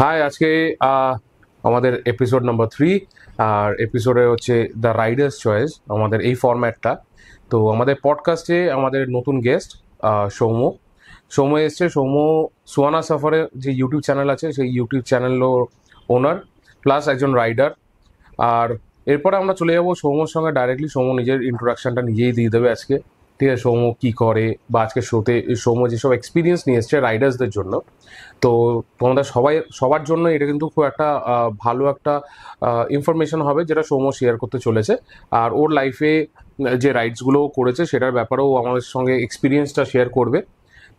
High আজকে আমাদের episode number three আর এপিসোডে হচ্ছে দ্য রাইডার্স চয়েস আমাদের এই ফর্ম্যাটটা তো আমাদের পডকাস্টে আমাদের নতুন গেস্ট সৌম সৌম্য এসছে সৌম্য সোয়ানা সফরের যে ইউটিউব চ্যানেল আছে সেই ইউটিউব চ্যানেলও ওনার প্লাস একজন রাইডার আর এরপরে আমরা চলে যাবো সৌম্যর সঙ্গে ডাইরেক্টলি সৌম্য নিজের ইন্ট্রোডাকশনটা নিজেই দিয়ে দেবে আজকে ঠিক আছে সোমো কী করে বা আজকে শোতে সোমো যেসব এক্সপিরিয়েন্স নিয়ে এসছে রাইডার্সদের জন্য তো তোমাদের সবাই সবার জন্য এটা কিন্তু খুব একটা ভালো একটা ইনফরমেশন হবে যেটা সোমো শেয়ার করতে চলেছে আর ওর লাইফে যে রাইডসগুলো করেছে সেটার ব্যাপারেও আমাদের সঙ্গে এক্সপিরিয়েন্সটা শেয়ার করবে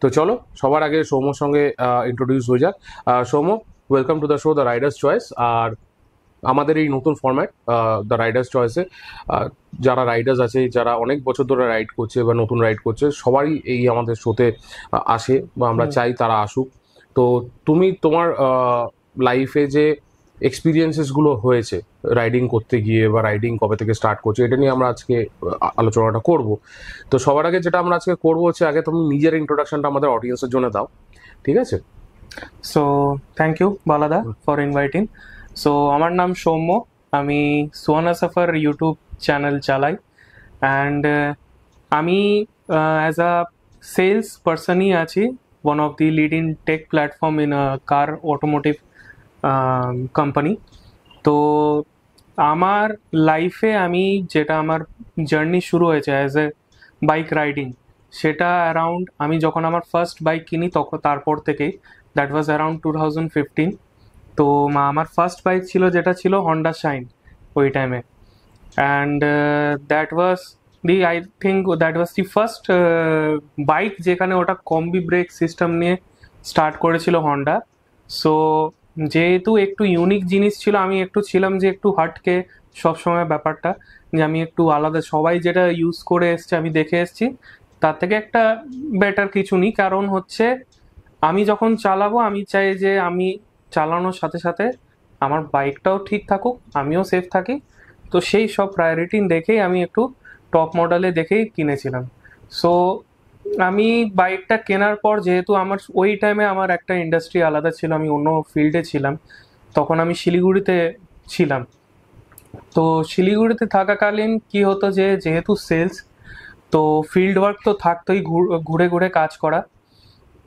তো চলো সবার আগে সোমোর সঙ্গে ইন্ট্রোডিউস হয়ে যাক Soumo welcome to the show the riders choice আর আমাদের এই নতুন ফর্ম্যাট দ্য রাইডার্স চয়েসে যারা রাইডার্স আছে যারা অনেক বছর ধরে রাইড করছে বা নতুন রাইড করছে সবারই এই আমাদের শোতে আসে বা আমরা চাই তারা আসুক তো তুমি তোমার লাইফে যে এক্সপিরিয়েন্সেসগুলো হয়েছে রাইডিং করতে গিয়ে বা রাইডিং কবে থেকে স্টার্ট করছে এটা নিয়ে আমরা আজকে আলোচনাটা করব তো সবার আগে যেটা আমরা আজকে করবো হচ্ছে আগে তুমি নিজের ইন্ট্রোডাকশনটা আমাদের অডিয়েন্সের জন্য দাও ঠিক আছে সো থ্যাংক ইউ বালাদা ফর ইনভাইটিং সো আমার নাম সৌম্য আমি সোয়ানা সাফার ইউটিউব চ্যানেল চালাই অ্যান্ড uh, আমি অ্যাজ আ সেলস পার্সনই আছি one of the lead in tech platform in car automotive company তো আমার লাইফে আমি যেটা আমার জার্নি শুরু হয়েছে অ্যাজ এ বাইক রাইডিং সেটা অ্যারাউন্ড আমি যখন আমার ফার্স্ট বাইক কিনি তখন তারপর থেকেই that was around two thousand fifteen তো আমার ফার্স্ট বাইক ছিল যেটা ছিল হন্ডা শাইন ওই টাইমে and that was the I think that was the first bike যেখানে ওটা কম্বি ব্রেক সিস্টেম নিয়ে স্টার্ট করেছিল হন্ডা সো যেহেতু একটু ইউনিক জিনিস ছিল আমি একটু ছিলাম যে একটু হাটকে সবসময় ব্যাপারটা যে আমি একটু আলাদা সবাই যেটা ইউজ করে এসছে আমি দেখে এসছি তার থেকে একটা বেটার কিছু নিই কারণ হচ্ছে আমি যখন চালাবো আমি চাই যে আমি চালানোর সাথে সাথে আমার বাইকটাও ঠিক থাকুক আমিও সেফ থাকি তো সেই সব প্রায়োরিটি দেখেই আমি একটু টপ মডেলে দেখেই কিনেছিলাম সো আমি বাইকটা কেনার পর যেহেতু আমার ওই টাইমে আমার একটা ইন্ডাস্ট্রি আলাদা ছিল আমি অন্য ফিল্ডে ছিলাম তখন আমি শিলিগুড়িতে ছিলাম তো শিলিগুড়িতে থাকাকালীন কি হতো যে যেহেতু সেলস তো ফিল্ড ওয়ার্ক তো থাকতোই ঘুরে ঘুরে কাজ করা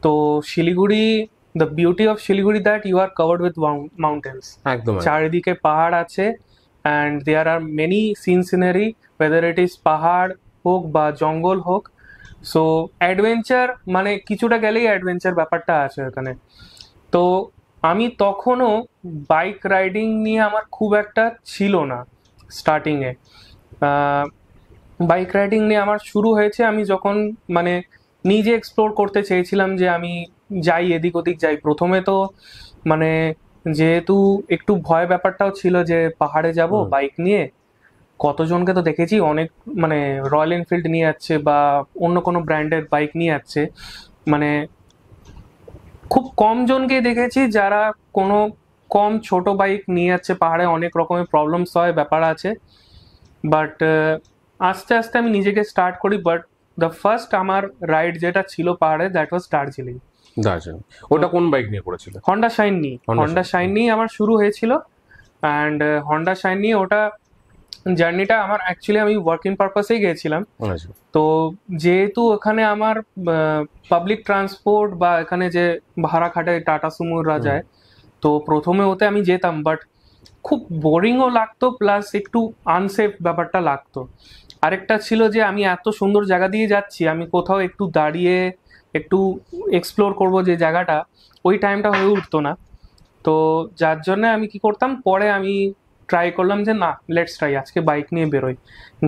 তো Siliguri the beauty of Siliguri that you are covered with mountains একদম চারিদিকে পাহাড় আছে and there are many scene scenery weather it is পাহাড় হোক বা জঙ্গল হোক সো অ্যাডভেঞ্চার মানে কিছুটা গেলেই অ্যাডভেঞ্চার ব্যাপারটা আছে ওখানে তো আমি তখনও বাইক রাইডিং নিয়ে আমার খুব একটা ছিল না স্টার্টিংয়ে বাইক রাইডিং নিয়ে আমার শুরু হয়েছে আমি যখন মানে নিজে এক্সপ্লোর করতে চেয়েছিলাম যে আমি যাই এদিক ওদিক যাই প্রথমে তো মানে যেহেতু একটু ভয় ব্যাপারটাও ছিল যে পাহাড়ে যাব বাইক নিয়ে কতজনকে তো দেখেছি অনেক মানে রয়্যাল এনফিল্ড নিয়ে যাচ্ছে বা অন্য কোনো ব্র্যান্ডের বাইক নিয়ে যাচ্ছে মানে খুব কম জনকে দেখেছি যারা কোনো কম ছোট বাইক নিয়ে যাচ্ছে পাহাড়ে অনেক রকমের প্রবলেমস হয় ব্যাপার আছে বাট আস্তে আস্তে আমি নিজেকে স্টার্ট করি বাট দ্য ফার্স্ট আমার রাইড যেটা ছিল পাহাড়ে দ্যাট ওয়াজ দার্জিলিং ওটা কোন বাইক নিয়ে করেছিল হন্ডা শাইন নিয়ে হন্ডা শাইন নিয়ে আমার শুরু হয়েছিল অ্যান্ড হন্ডা শাইন নিয়ে ওটা জার্নিটা আমার অ্যাকচুয়ালি আমি ওয়ার্কিং পারপাসেই গিয়েছিলাম আচ্ছা। তো যেহেতু ওখানে আমার পাবলিক ট্রান্সপোর্ট বা এখানে যে ভাড়া খাটে টাটা সুমোরা যায় তো প্রথমে ওতে আমি যেতাম বাট খুব বোরিংও লাগতো প্লাস একটু আনসেফ ব্যাপারটা লাগতো আরেকটা ছিল যে আমি এত সুন্দর জায়গা দিয়ে যাচ্ছি আমি কোথাও একটু দাঁড়িয়ে একটু এক্সপ্লোর করব যে জায়গাটা ওই টাইমটা হয়ে উঠতো না তো যার জন্যে আমি কি করতাম পরে আমি ট্রাই করলাম যে না লেটস ট্রাই আজকে বাইক নিয়ে বেরোই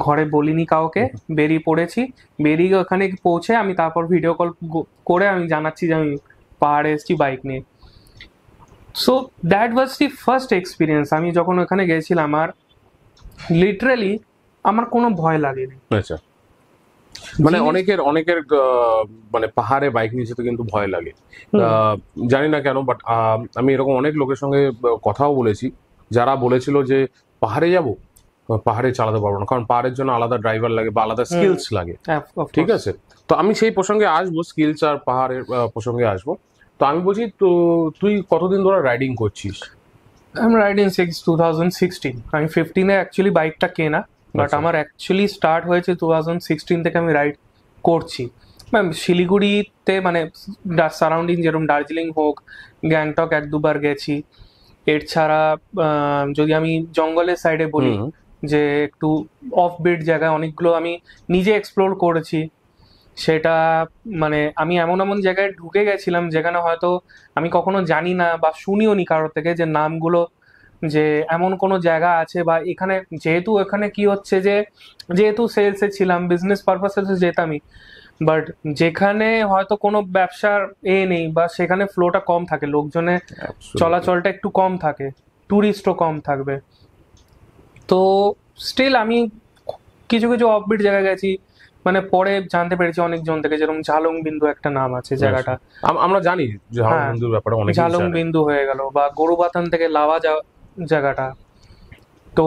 ঘরে বলিনি কাউকে বেরিয়ে পড়েছি বেরিয়ে ওখানে পৌঁছে আমি তারপর ভিডিও কল করে আমি জানাচ্ছি যে আমি পাহাড়ে এসেছি বাইক নিয়ে so that was the first experience আমি যখন ওখানে গেছিলাম আর লিটারেলি আমার কোনো ভয় লাগেনি আচ্ছা মানে অনেকের অনেকের মানে পাহাড়ে বাইক নিয়ে যেতে কিন্তু ভয় লাগে জানি না কেন বাট আমি এরকম অনেক লোকের সঙ্গে কথাও বলেছি যারা বলেছিল যে পাহাড়ে যাব পাহাড়ে চালাতে পারবো না কারণ পাহাড়ের জন্য আলাদা ড্রাইভার লাগে বা আলাদা স্কিলস লাগে হ্যাঁ, ঠিক আছে তো আমি সেই প্রসঙ্গে আসবো স্কিলস আর পাহাড়ের প্রসঙ্গে আসবো তো আমি বলছি তো তুই কতদিন ধরে রাইডিং করছিস আমি riding six two thousand sixteen আমি ফিফটিনে অ্যাকচুয়ালি বাইকটা কেনা বাট আচ্ছা। আমার অ্যাকচুয়ালি স্টার্ট হয়েছে টু থাউজেন্ড সিক্সটিন থেকে আমি রাইড করছি শিলিগুড়িতে মানে সারাউন্ডিং যেরকম দার্জিলিং হোক গ্যাংটক এক দুবার গেছি এর ছাড়া যদি আমি জঙ্গলের সাইডে বলি যে একটু অফ বিট জায়গায় অনেকগুলো আমি নিজে এক্সপ্লোর করেছি সেটা মানে আমি এমন এমন জায়গায় ঢুকে গেছিলাম যেখানে হয়তো আমি কখনো জানি না বা শুনিও নি কারোর থেকে যে নামগুলো যে এমন কোনো জায়গা আছে বা এখানে যেহেতু এখানে কি হচ্ছে যে যেহেতু সেলসে ছিলাম বিজনেস পারপাসে যেতামই বাট যেখানে হয়তো কোনো ব্যবসার এ নেই বা সেখানে ফ্লোটা কম থাকে লোকজনে চলাচলটা একটু কম থাকে ট্যুরিস্টও কম থাকবে তো স্টিল আমি কিছু কিছু অফবিট জায়গা গেছি মানে পরে জানতে পেরেছি অনেকজন থেকে যেরকম ঝালং বিন্দু একটা নাম আছে জায়গাটা আমরা জানি ঝালং হ্যাঁ, ঝালং বিন্দু হয়ে গেল বা গরুবাতান থেকে লাভা জায়গাটা তো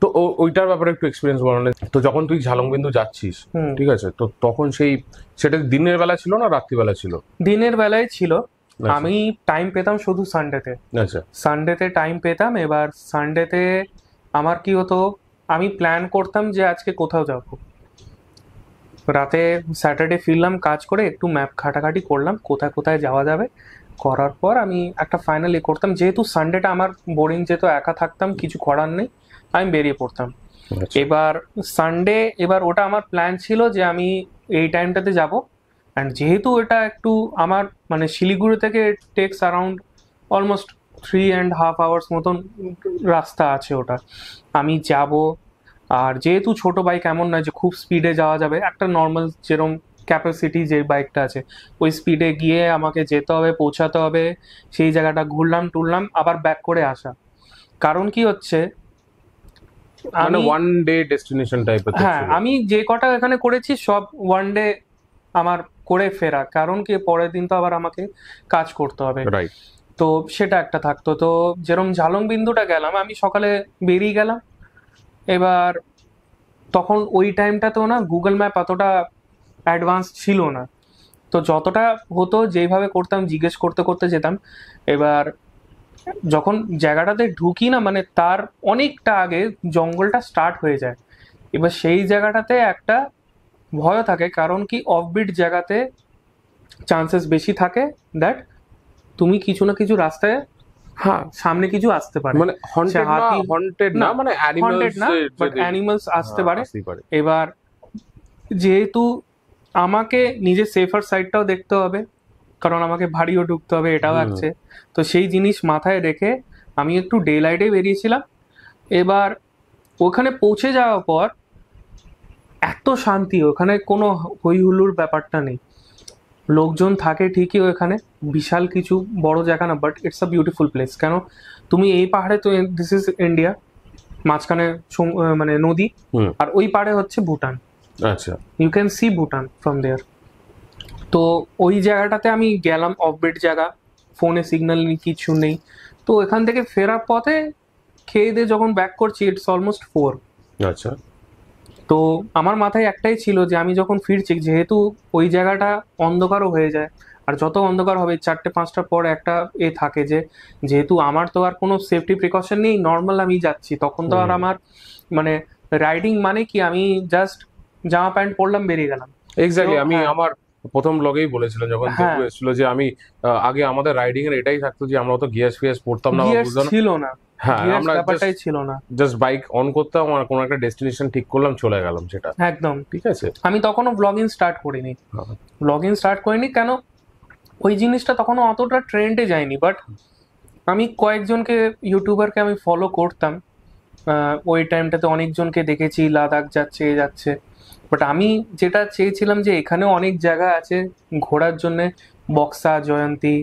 তো ওইটার ব্যাপারে একটু এক্সপিরিয়েন্স বলো তো যখন তুই ঝালংবিন্দু যাচ্ছিস ঠিক আছে তো তখন সেই সেটা দিনের বেলা ছিল না রাত্রিবেলা ছিল দিনের বেলায় ছিল আচ্ছা। আমি টাইম পেতাম শুধু সানডেতে আচ্ছা সানডেতে টাইম পেতাম এবার সানডেতে আমার কি হতো আমি প্ল্যান করতাম যে আজকে কোথাও যাব রাতে স্যাটারডে ফিরলাম কাজ করে একটু ম্যাপ খাটাখাটি করলাম কোথায় কোথায় যাওয়া যাবে করার পর আমি একটা ফাইনাল এ করতাম যেহেতু সানডেটা আমার বোরিং যেহেতু একা থাকতাম কিছু করার নেই আমি বেরিয়ে পড়তাম আচ্ছা। এবার সানডে এবার ওটা আমার প্ল্যান ছিল যে আমি এই টাইমটাতে যাব অ্যান্ড যেহেতু এটা একটু আমার মানে শিলিগুড়ি থেকে takes around almost three and half hours মতন রাস্তা আছে ওটা আমি যাব আর যেহেতু ছোট বাইক এমন নয় যে খুব স্পিডে যাওয়া যাবে একটা নর্মাল যেরকম ক্যাপাসিটি যে বাইকটা আছে ওই স্পিডে গিয়ে আমাকে যেতে হবে পৌঁছাতে হবে সেই জায়গাটা ঘুরলাম টুরলাম আবার ব্যাক করে আসা কারণ কি হচ্ছে মানে ওয়ান ডে ডেস্টিনেশন টাইপ হ্যাঁ আমি যে কটা এখানে করেছি সব ওয়ান ডে আমার করে ফেরা কারণ কি পরের দিন তো আবার আমাকে কাজ করতে হবে রাইট তো সেটা একটা থাকতো তো যেরকম ঝালং বিন্দুটা গেলাম আমি সকালে বেরিয়ে গেলাম এবার তখন ওই টাইমটা তো না গুগল ম্যাপ অতটা অ্যাডভান্স ছিল না তো যতটা হতো যেইভাবে করতাম জিজ্ঞেস করতে করতে যেতাম এবার যখন জায়গাটাতে ঢুকি না মানে তার অনেকটা আগে জঙ্গলটা স্টার্ট হয়ে যায় এবার সেই জায়গাটাতে একটা ভয় থাকে কারণ কি অফবিট জায়গাতে চান্সেস বেশি থাকে দ্যাট তুমি কিছু না কিছু রাস্তায় হ্যাঁ সামনে কিছু আসতে পারে মানে হন্টেড না মানে অ্যানিমালস আসতে হ্যাঁ, পারে এবার যেহেতু আমাকে নিজের সেফার সাইডটাও দেখতে হবে কারণ আমাকে ভারীও ঢুকতে হবে এটাও আছে তো সেই জিনিস মাথায় রেখে আমি একটু ডে লাইটে বেরিয়েছিলাম এবার ওখানে পৌঁছে যাওয়ার পর এত শান্তি ওখানে কোনো হই হুল্লুর ব্যাপারটা নেই লোকজন থাকে ঠিকই ওখানে বিশাল কিছু বড় জায়গা না but it's a beautiful place কেন তুমি এই পাহাড়ে তো দিস ইজ ইন্ডিয়া মাঝখানে মানে নদী আর ওই পাড়ে হচ্ছে ভুটান আচ্ছা you can see Bhutan from there তো ওই জায়গাটাতে আমি গেলাম অফবিট জায়গা ফোনে সিগন্যাল নেই কিছু নেই তো এখান থেকে ফেরার পথে খেয়ে দিয়ে যখন ব্যাক করছি ইটস অলমোস্ট ফোর আচ্ছা তো আমার মাথায় একটাই ছিল যে আমি যখন ফিরছি যেহেতু ওই জায়গাটা অন্ধকারও হয়ে যায় আর যত অন্ধকার হবে চারটে পাঁচটার পর একটা এ থাকে যে যেহেতু আমার তো আর কোনো সেফটি প্রিকশন নেই নর্মাল আমি যাচ্ছি তখন তো আর আমার মানে রাইডিং মানে কি আমি জাস্ট জামা প্যান্ট পরলাম বেরিয়ে গেলাম এক্স্যাক্টলি আমি হ্যাঁ। আমার প্রথম ব্লগেই বলেছিলাম যখন তেলুগু হ্যাঁ। এসেছিল যে আমি আগে আমাদের রাইডিং এর এটাই থাকতো যে আমরা অত গিয়ার ফিয়ার্স পড়তাম না ছিল না হ্যাঁ আমরা ব্যাপারটাই ছিল না জাস্ট বাইক অন করতাম আর কোনো একটা ডেস্টিনেশন ঠিক করলাম চলে গেলাম সেটা একদম ঠিক আছে আমি তখনও স্টার্ট করিনি স্টার্ট হ্যাঁ। করিনি কেন ওই জিনিসটা অতটা ট্রেন্ডে যায়নি বাট আমি কয়েকজনকে ইউটিউবারকে আমি ফলো করতাম ওই টাইমটাতে অনেকজনকে দেখেছি লাদাখ যাচ্ছে এ যাচ্ছে বাট আমি যেটা চেয়েছিলাম যে এখানে অনেক জায়গা আছে ঘোরার জন্য বক্সা জয়ন্তী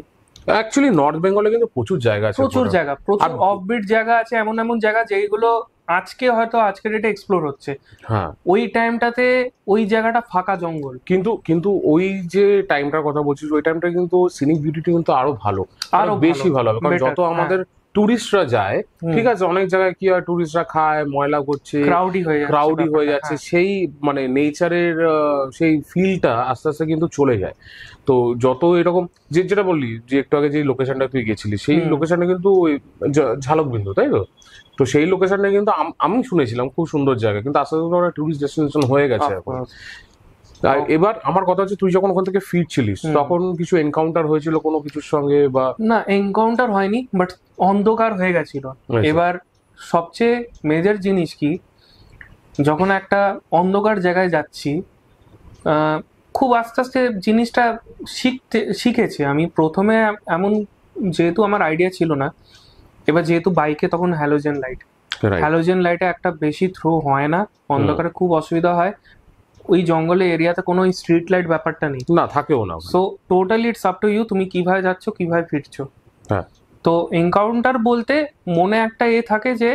অ্যাকচুয়ালি নর্থ বেঙ্গলে কিন্তু প্রচুর জায়গা আছে প্রচুর জায়গা প্রচুর অফবিট জায়গা আছে এমন এমন জায়গা যেগুলো আজকে হয়তো আজকের ডেটে এক্সপ্লোর হচ্ছে হ্যাঁ ওই টাইমটাতে ওই জায়গাটা ফাঁকা জঙ্গল কিন্তু কিন্তু ওই যে টাইমটার কথা বলছিস ওই টাইমটা কিন্তু সিনিক বিউটি কিন্তু আরো ভালো আরো বেশি ভালো হবে কারণ যত হ্যাঁ। আমাদের টুরিস্টরা যায় ঠিক আছে অনেক জায়গায় কি হয় টুরিস্টরা খায় ময়লা করছে ক্রাউডি হয়ে ক্রাউডি হয়ে যাচ্ছে হ্যাঁ। সেই মানে নেচারের সেই ফিলটা আস্তে আস্তে কিন্তু চলে যায় তো যত এরকম যে যেটা বললি যে একটু আগে যে লোকেশনটা তুই গেছিলি সেই লোকেশনটা কিন্তু ওই ঝালক বিন্দু তাই তো তো সেই লোকেশনটা কিন্তু আমি শুনেছিলাম খুব সুন্দর জায়গা কিন্তু আস্তে আস্তে টুরিস্ট ডেস্টিনেশন হয়ে গেছে এখন এবার আমার কথা হচ্ছে তুই যখন ওখান থেকে ফিরছিলিস তখন কিছু এনকাউন্টার হয়েছিল কোনো কিছুর সঙ্গে বা না এনকাউন্টার হয়নি বাট অন্ধকার হয়ে গেছিল এবার সবচেয়ে মেজর জিনিস কি যখন একটা অন্ধকার জায়গায় যাচ্ছি খুব আস্তে আস্তে জিনিসটা শিখতে শিখেছে আমি প্রথমে এমন যেহেতু আমার আইডিয়া ছিল না এবার যেহেতু বাইকে তখন হ্যালোজেন লাইট হ্যালোজেন লাইটে একটা বেশি থ্রো হয় না অন্ধকারে খুব অসুবিধা হয় ওই জঙ্গলে এরিয়াতে কোনো স্ট্রিট লাইট ব্যাপারটা নেই না থাকেও না so totally it's up to you তুমি কিভাবে যাচ্ছ কিভাবে ফিরছো হ্যাঁ তো এনকাউন্টার বলতে মনে একটা এ থাকে যে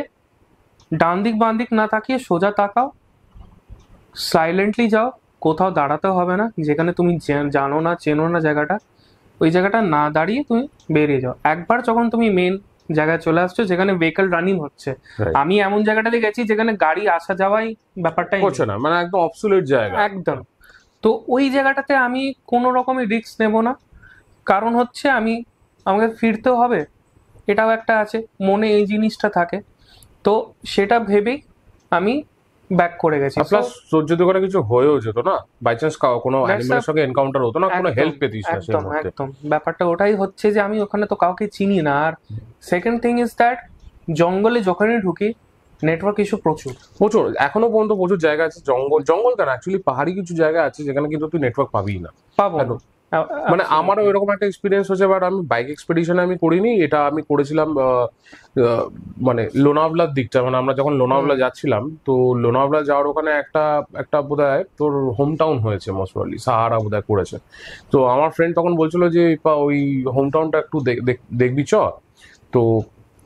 ডান দিক বাঁ দিক না তাকিয়ে সোজা তাকাও সাইলেন্টলি যাও কোথাও দাঁড়াতে হবে না যেখানে তুমি জানো না চেনো না জায়গাটা ওই জায়গাটা না দাঁড়িয়ে তুমি বেরিয়ে যাও একবার যখন তুমি মেন জায়গায় চলে আসছো যেখানে ভেহিকল রানিং হচ্ছে আমি এমন জায়গাটাতে গেছি যেখানে গাড়ি আসা যাওয়াই ব্যাপারটাই হচ্ছে না মানে একদম অবসুলেট জায়গা একদম তো ওই জায়গাটাতে আমি কোনো রকমই রিস্ক নেব না কারণ হচ্ছে আমি আমাকে ফিরতেও হবে এটাও একটা আছে মনে এই জিনিসটা থাকে তো সেটা ভেবেই আমি ব্যাক করে গেছি প্লাস সহ্য করে কিছু হয়েও যেত না বাই চান্স কোনো অ্যানিমেলের সঙ্গে এনকাউন্টার হতো না কোনো হেল্প পেতিস না একদম একদম ব্যাপারটা ওটাই হচ্ছে যে আমি ওখানে তো কাউকে চিনি না আর সেকেন্ড থিং ইজ দ্যাট জঙ্গলে যখনই ঢুকি নেটওয়ার্ক ইস্যু প্রচুর প্রচুর এখনো পর্যন্ত প্রচুর জায়গা আছে জঙ্গল জঙ্গল কেন অ্যাকচুয়ালি পাহাড়ি কিছু জায়গা আছে যেখানে কিন্তু তুই নেটওয়ার্ক পাবি না পাবো মানে আমারও এরকম একটা এক্সপিরিয়েন্স হয়েছে বাট আমি বাইক এক্সপিডিশনে আমি করিনি এটা আমি করেছিলাম মানে লোনাভলার দিকটা মানে আমরা যখন লোনাভলা যাচ্ছিলাম তো লোনাভলা যাওয়ার ওখানে একটা একটা বোধ হয় তোর হোম টাউন হয়েছে মোস্টলি সাহারা বোধ করেছে তো আমার ফ্রেন্ড তখন বলছিল যে ওই হোম টাউনটা একটু দেখবি চ তো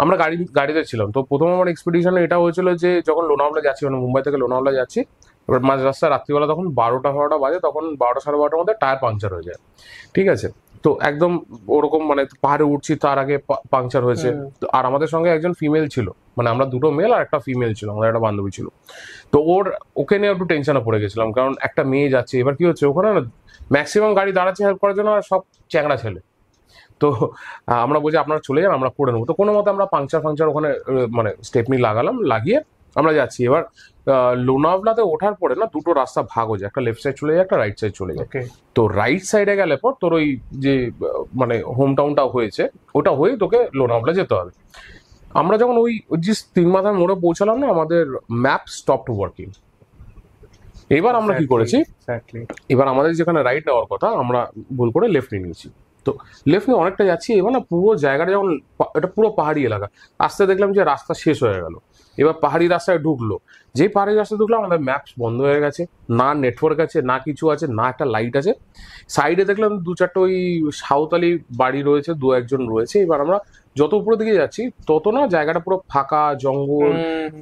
আমরা গাড়ি গাড়িতে ছিলাম তো প্রথম আমার এক্সপিডিশনে এটা হয়েছিল যে যখন লোনাভলা যাচ্ছি মানে মুম্বাই থেকে লোনাভলা যাচ্ছি এবার মাঝ রাস্তায় রাত্রিবেলা তখন বারোটা বারোটা বাজে তখন বারোটা সাড়ে বারোটার মধ্যে টায়ার পাংচার হয়ে যায় ঠিক আছে তো একদম ওরকম মানে পাহাড়ে উঠছি তার আগে পাংচার হয়েছে তো আর আমাদের সঙ্গে একজন ফিমেল ছিল মানে আমরা দুটো মেল আর একটা ফিমেল ছিল আমাদের একটা বান্ধবী ছিল তো ওর ওকে নিয়ে একটু টেনশনে পড়ে গেছিলাম কারণ একটা মেয়ে যাচ্ছে এবার কি হচ্ছে ওখানে না ম্যাক্সিমাম গাড়ি দাঁড়াচ্ছে হেল্প করার জন্য আর সব চ্যাংড়া ছেলে তো আমরা বলছি আপনারা চলে যান আমরা করে নেবো তো কোনো মতে আমরা পাংচার ফাংচার ওখানে মানে স্টেপনি লাগালাম লাগিয়ে আমরা যাচ্ছি এবার লোনাভলাতে ওঠার পরে না দুটো রাস্তা ভাগ হয়ে যায় একটা লেফট সাইড চলে যায় একটা রাইট সাইড চলে যায় তো রাইট সাইডে গেলে পর তোর ওই যে মানে হোম টাউনটা হয়েছে ওটা হয়ে তোকে লোনাভলা যেতে হবে আমরা যখন ওই যে তিন মাথার মোড়ে পৌঁছালাম না আমাদের ম্যাপ স্টপ টু ওয়ার্কিং এবার আমরা কি করেছি এবার আমাদের যেখানে রাইট নেওয়ার কথা আমরা ভুল করে লেফট নিয়ে নিয়েছি তো লেফট নিয়ে অনেকটা যাচ্ছি এবার না পুরো জায়গাটা যখন এটা পুরো পাহাড়ি এলাকা আস্তে দেখলাম যে রাস্তা শেষ হয়ে গেল এবার পাহাড়ি রাস্তায় ঢুকলো যে পাহাড়ি রাস্তায় ঢুকলো আমাদের ম্যাপস বন্ধ হয়ে গেছে না নেটওয়ার্ক আছে না কিছু আছে না একটা লাইট আছে সাইডে দেখলাম দু চারটে ওই সাঁওতালি বাড়ি রয়েছে দু একজন রয়েছে এবার আমরা যত উপরের দিকে যাচ্ছি তত না জায়গাটা পুরো ফাঁকা জঙ্গল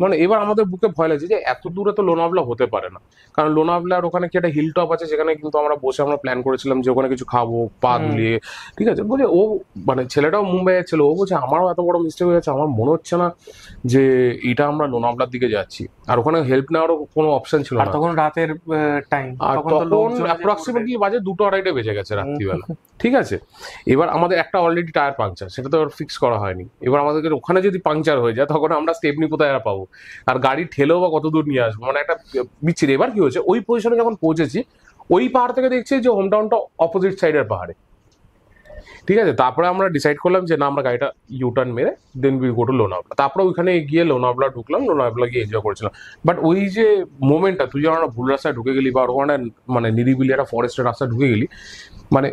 মানে এবার আমাদের বুকে ভয় লাগছে যে এত দূরে তো লোনাভলা হতে পারে না কারণ লোনাভলার ওখানে কি একটা হিল টপ আছে সেখানে কিন্তু আমরা বসে আমরা প্ল্যান করেছিলাম যে ওখানে কিছু খাবো পা দুলিয়ে ঠিক আছে বলছে ও মানে ছেলেটাও মুম্বাই ছেলে ও বলছে আমারও এত বড় মিস্টেক হয়ে গেছে আমার মনে হচ্ছে না যে এটা আমরা লোনাভলার দিকে যাচ্ছি আর ওখানে হেল্প নেওয়ারও কোনো অপশন ছিল না তখন রাতের টাইম আর তখন অ্যাপ্রক্সিমেটলি বাজে দুটো আড়াইটে বেজে গেছে রাত্রিবেলা ঠিক আছে এবার আমাদের একটা অলরেডি টায়ার পাংচার সেটা তো ফিক্স করা হয়নি এবার আমাদেরকে ওখানে যদি পাংচার হয়ে যায় তখন আমরা স্টেপনি কোথায় আর পাবো আর গাড়ি ঠেলেও বা কত দূর নিয়ে আসবো মানে একটা বিচ্ছিরি এবার কি হয়েছে ওই পজিশনে যখন পৌঁছেছি ওই পাহাড় থেকে দেখছি যে হোম টাউনটা অপোজিট সাইডের পাহাড়ে ঠিক আছে তারপরে আমরা ডিসাইড করলাম যে না আমরা গাড়িটা ইউ টার্ন মেরে দেন বি গো টু লোনাবলা তারপরে ওইখানে গিয়ে লোনাবলা ঢুকলাম লোনাভলা গিয়ে এনজয় করেছিলাম বাট ওই যে মোমেন্টটা তুই যখন ভুল রাস্তায় ঢুকে গেলি বা ওখানে মানে নিরিবিলি একটা ফরেস্টের রাস্তায় ঢুকে গেলি মানে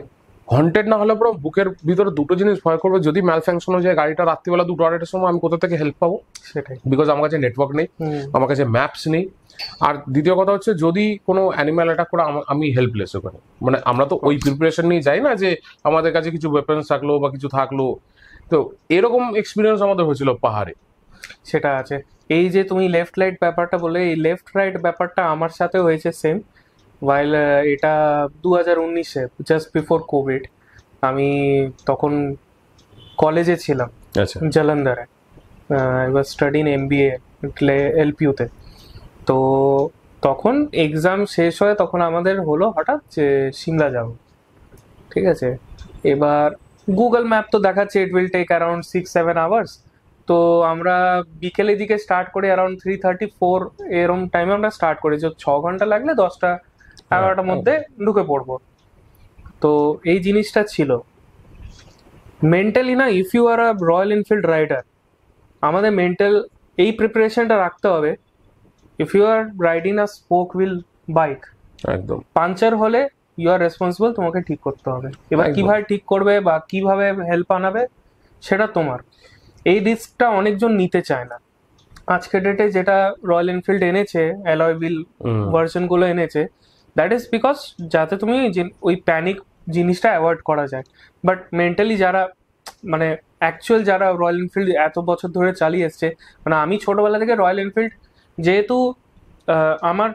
হন্টেড না হলে পুরো বুকের ভিতরে দুটো জিনিস ভয় করবে যদি ম্যালফ্যাংশন হয়ে যায় গাড়িটা রাত্রিবেলা দুটো আড়াইটার সময় আমি কোথা থেকে হেল্প পাবো সেটাই বিকজ আমার কাছে নেটওয়ার্ক নেই আমার কাছে ম্যাপস নেই আর দ্বিতীয় কথা হচ্ছে যদি কোনো অ্যানিম্যাল অ্যাটাক করে আমি হেল্পলেস ওখানে মানে আমরা তো ওই প্রিপারেশন নিয়ে যাই না যে আমাদের কাছে কিছু ওয়েপেন্স থাকলো বা কিছু থাকলো তো এরকম এক্সপিরিয়েন্স আমাদের হয়েছিল পাহাড়ে সেটা আছে এই যে তুমি লেফট রাইট ব্যাপারটা বলে এই লেফট রাইট ব্যাপারটা আমার সাথে হয়েছে সেম ওয়াইল uh, এটা দু হাজার উনিশে জাস্ট বিফোর কোভিড আমি তখন কলেজে ছিলাম জলন্ধরে I was studying M B এলপিউতে তো তখন এক্সাম শেষ হয়ে তখন আমাদের হলো হঠাৎ যে সিমলা যাব ঠিক আছে এবার গুগল ম্যাপ তো দেখাচ্ছে it will take around six seven hours তো আমরা বিকেলের দিকে স্টার্ট করে অ্যারাউন্ড থ্রি থার্টি ফোর এরম টাইমে আমরা স্টার্ট করি যে ছ ঘন্টা লাগলে দশটা এগারোটার হ্যাঁ। মধ্যে ঢুকে পড়বো তো এই জিনিসটা ছিল মেন্টালি না if you are a Royal Enfield rider আমাদের মেন্টাল এই প্রিপারেশনটা রাখতে হবে if you are riding a spoke wheel bike একদম পাঞ্চার হলে ইউ আর রেসপন্সিবল তোমাকে ঠিক করতে হবে এবার কিভাবে ঠিক করবে বা কিভাবে হেল্প আনাবে সেটা তোমার এই রিস্কটা অনেকজন নিতে চায় না আজকে ডেটে যেটা রয়্যাল এনফিল্ড এনেছে অ্যালয় বিল ভার্সনগুলো এনেছে দ্যাট ইজ বিকজ যাতে তুমি ওই প্যানিক জিনিসটা অ্যাভয়েড করা যায় বাট মেন্টালি যারা মানে অ্যাকচুয়াল যারা রয়্যাল এনফিল্ড এত বছর ধরে চালিয়ে এসছে মানে আমি ছোটোবেলা থেকে রয়্যাল এনফিল্ড যেহেতু আমার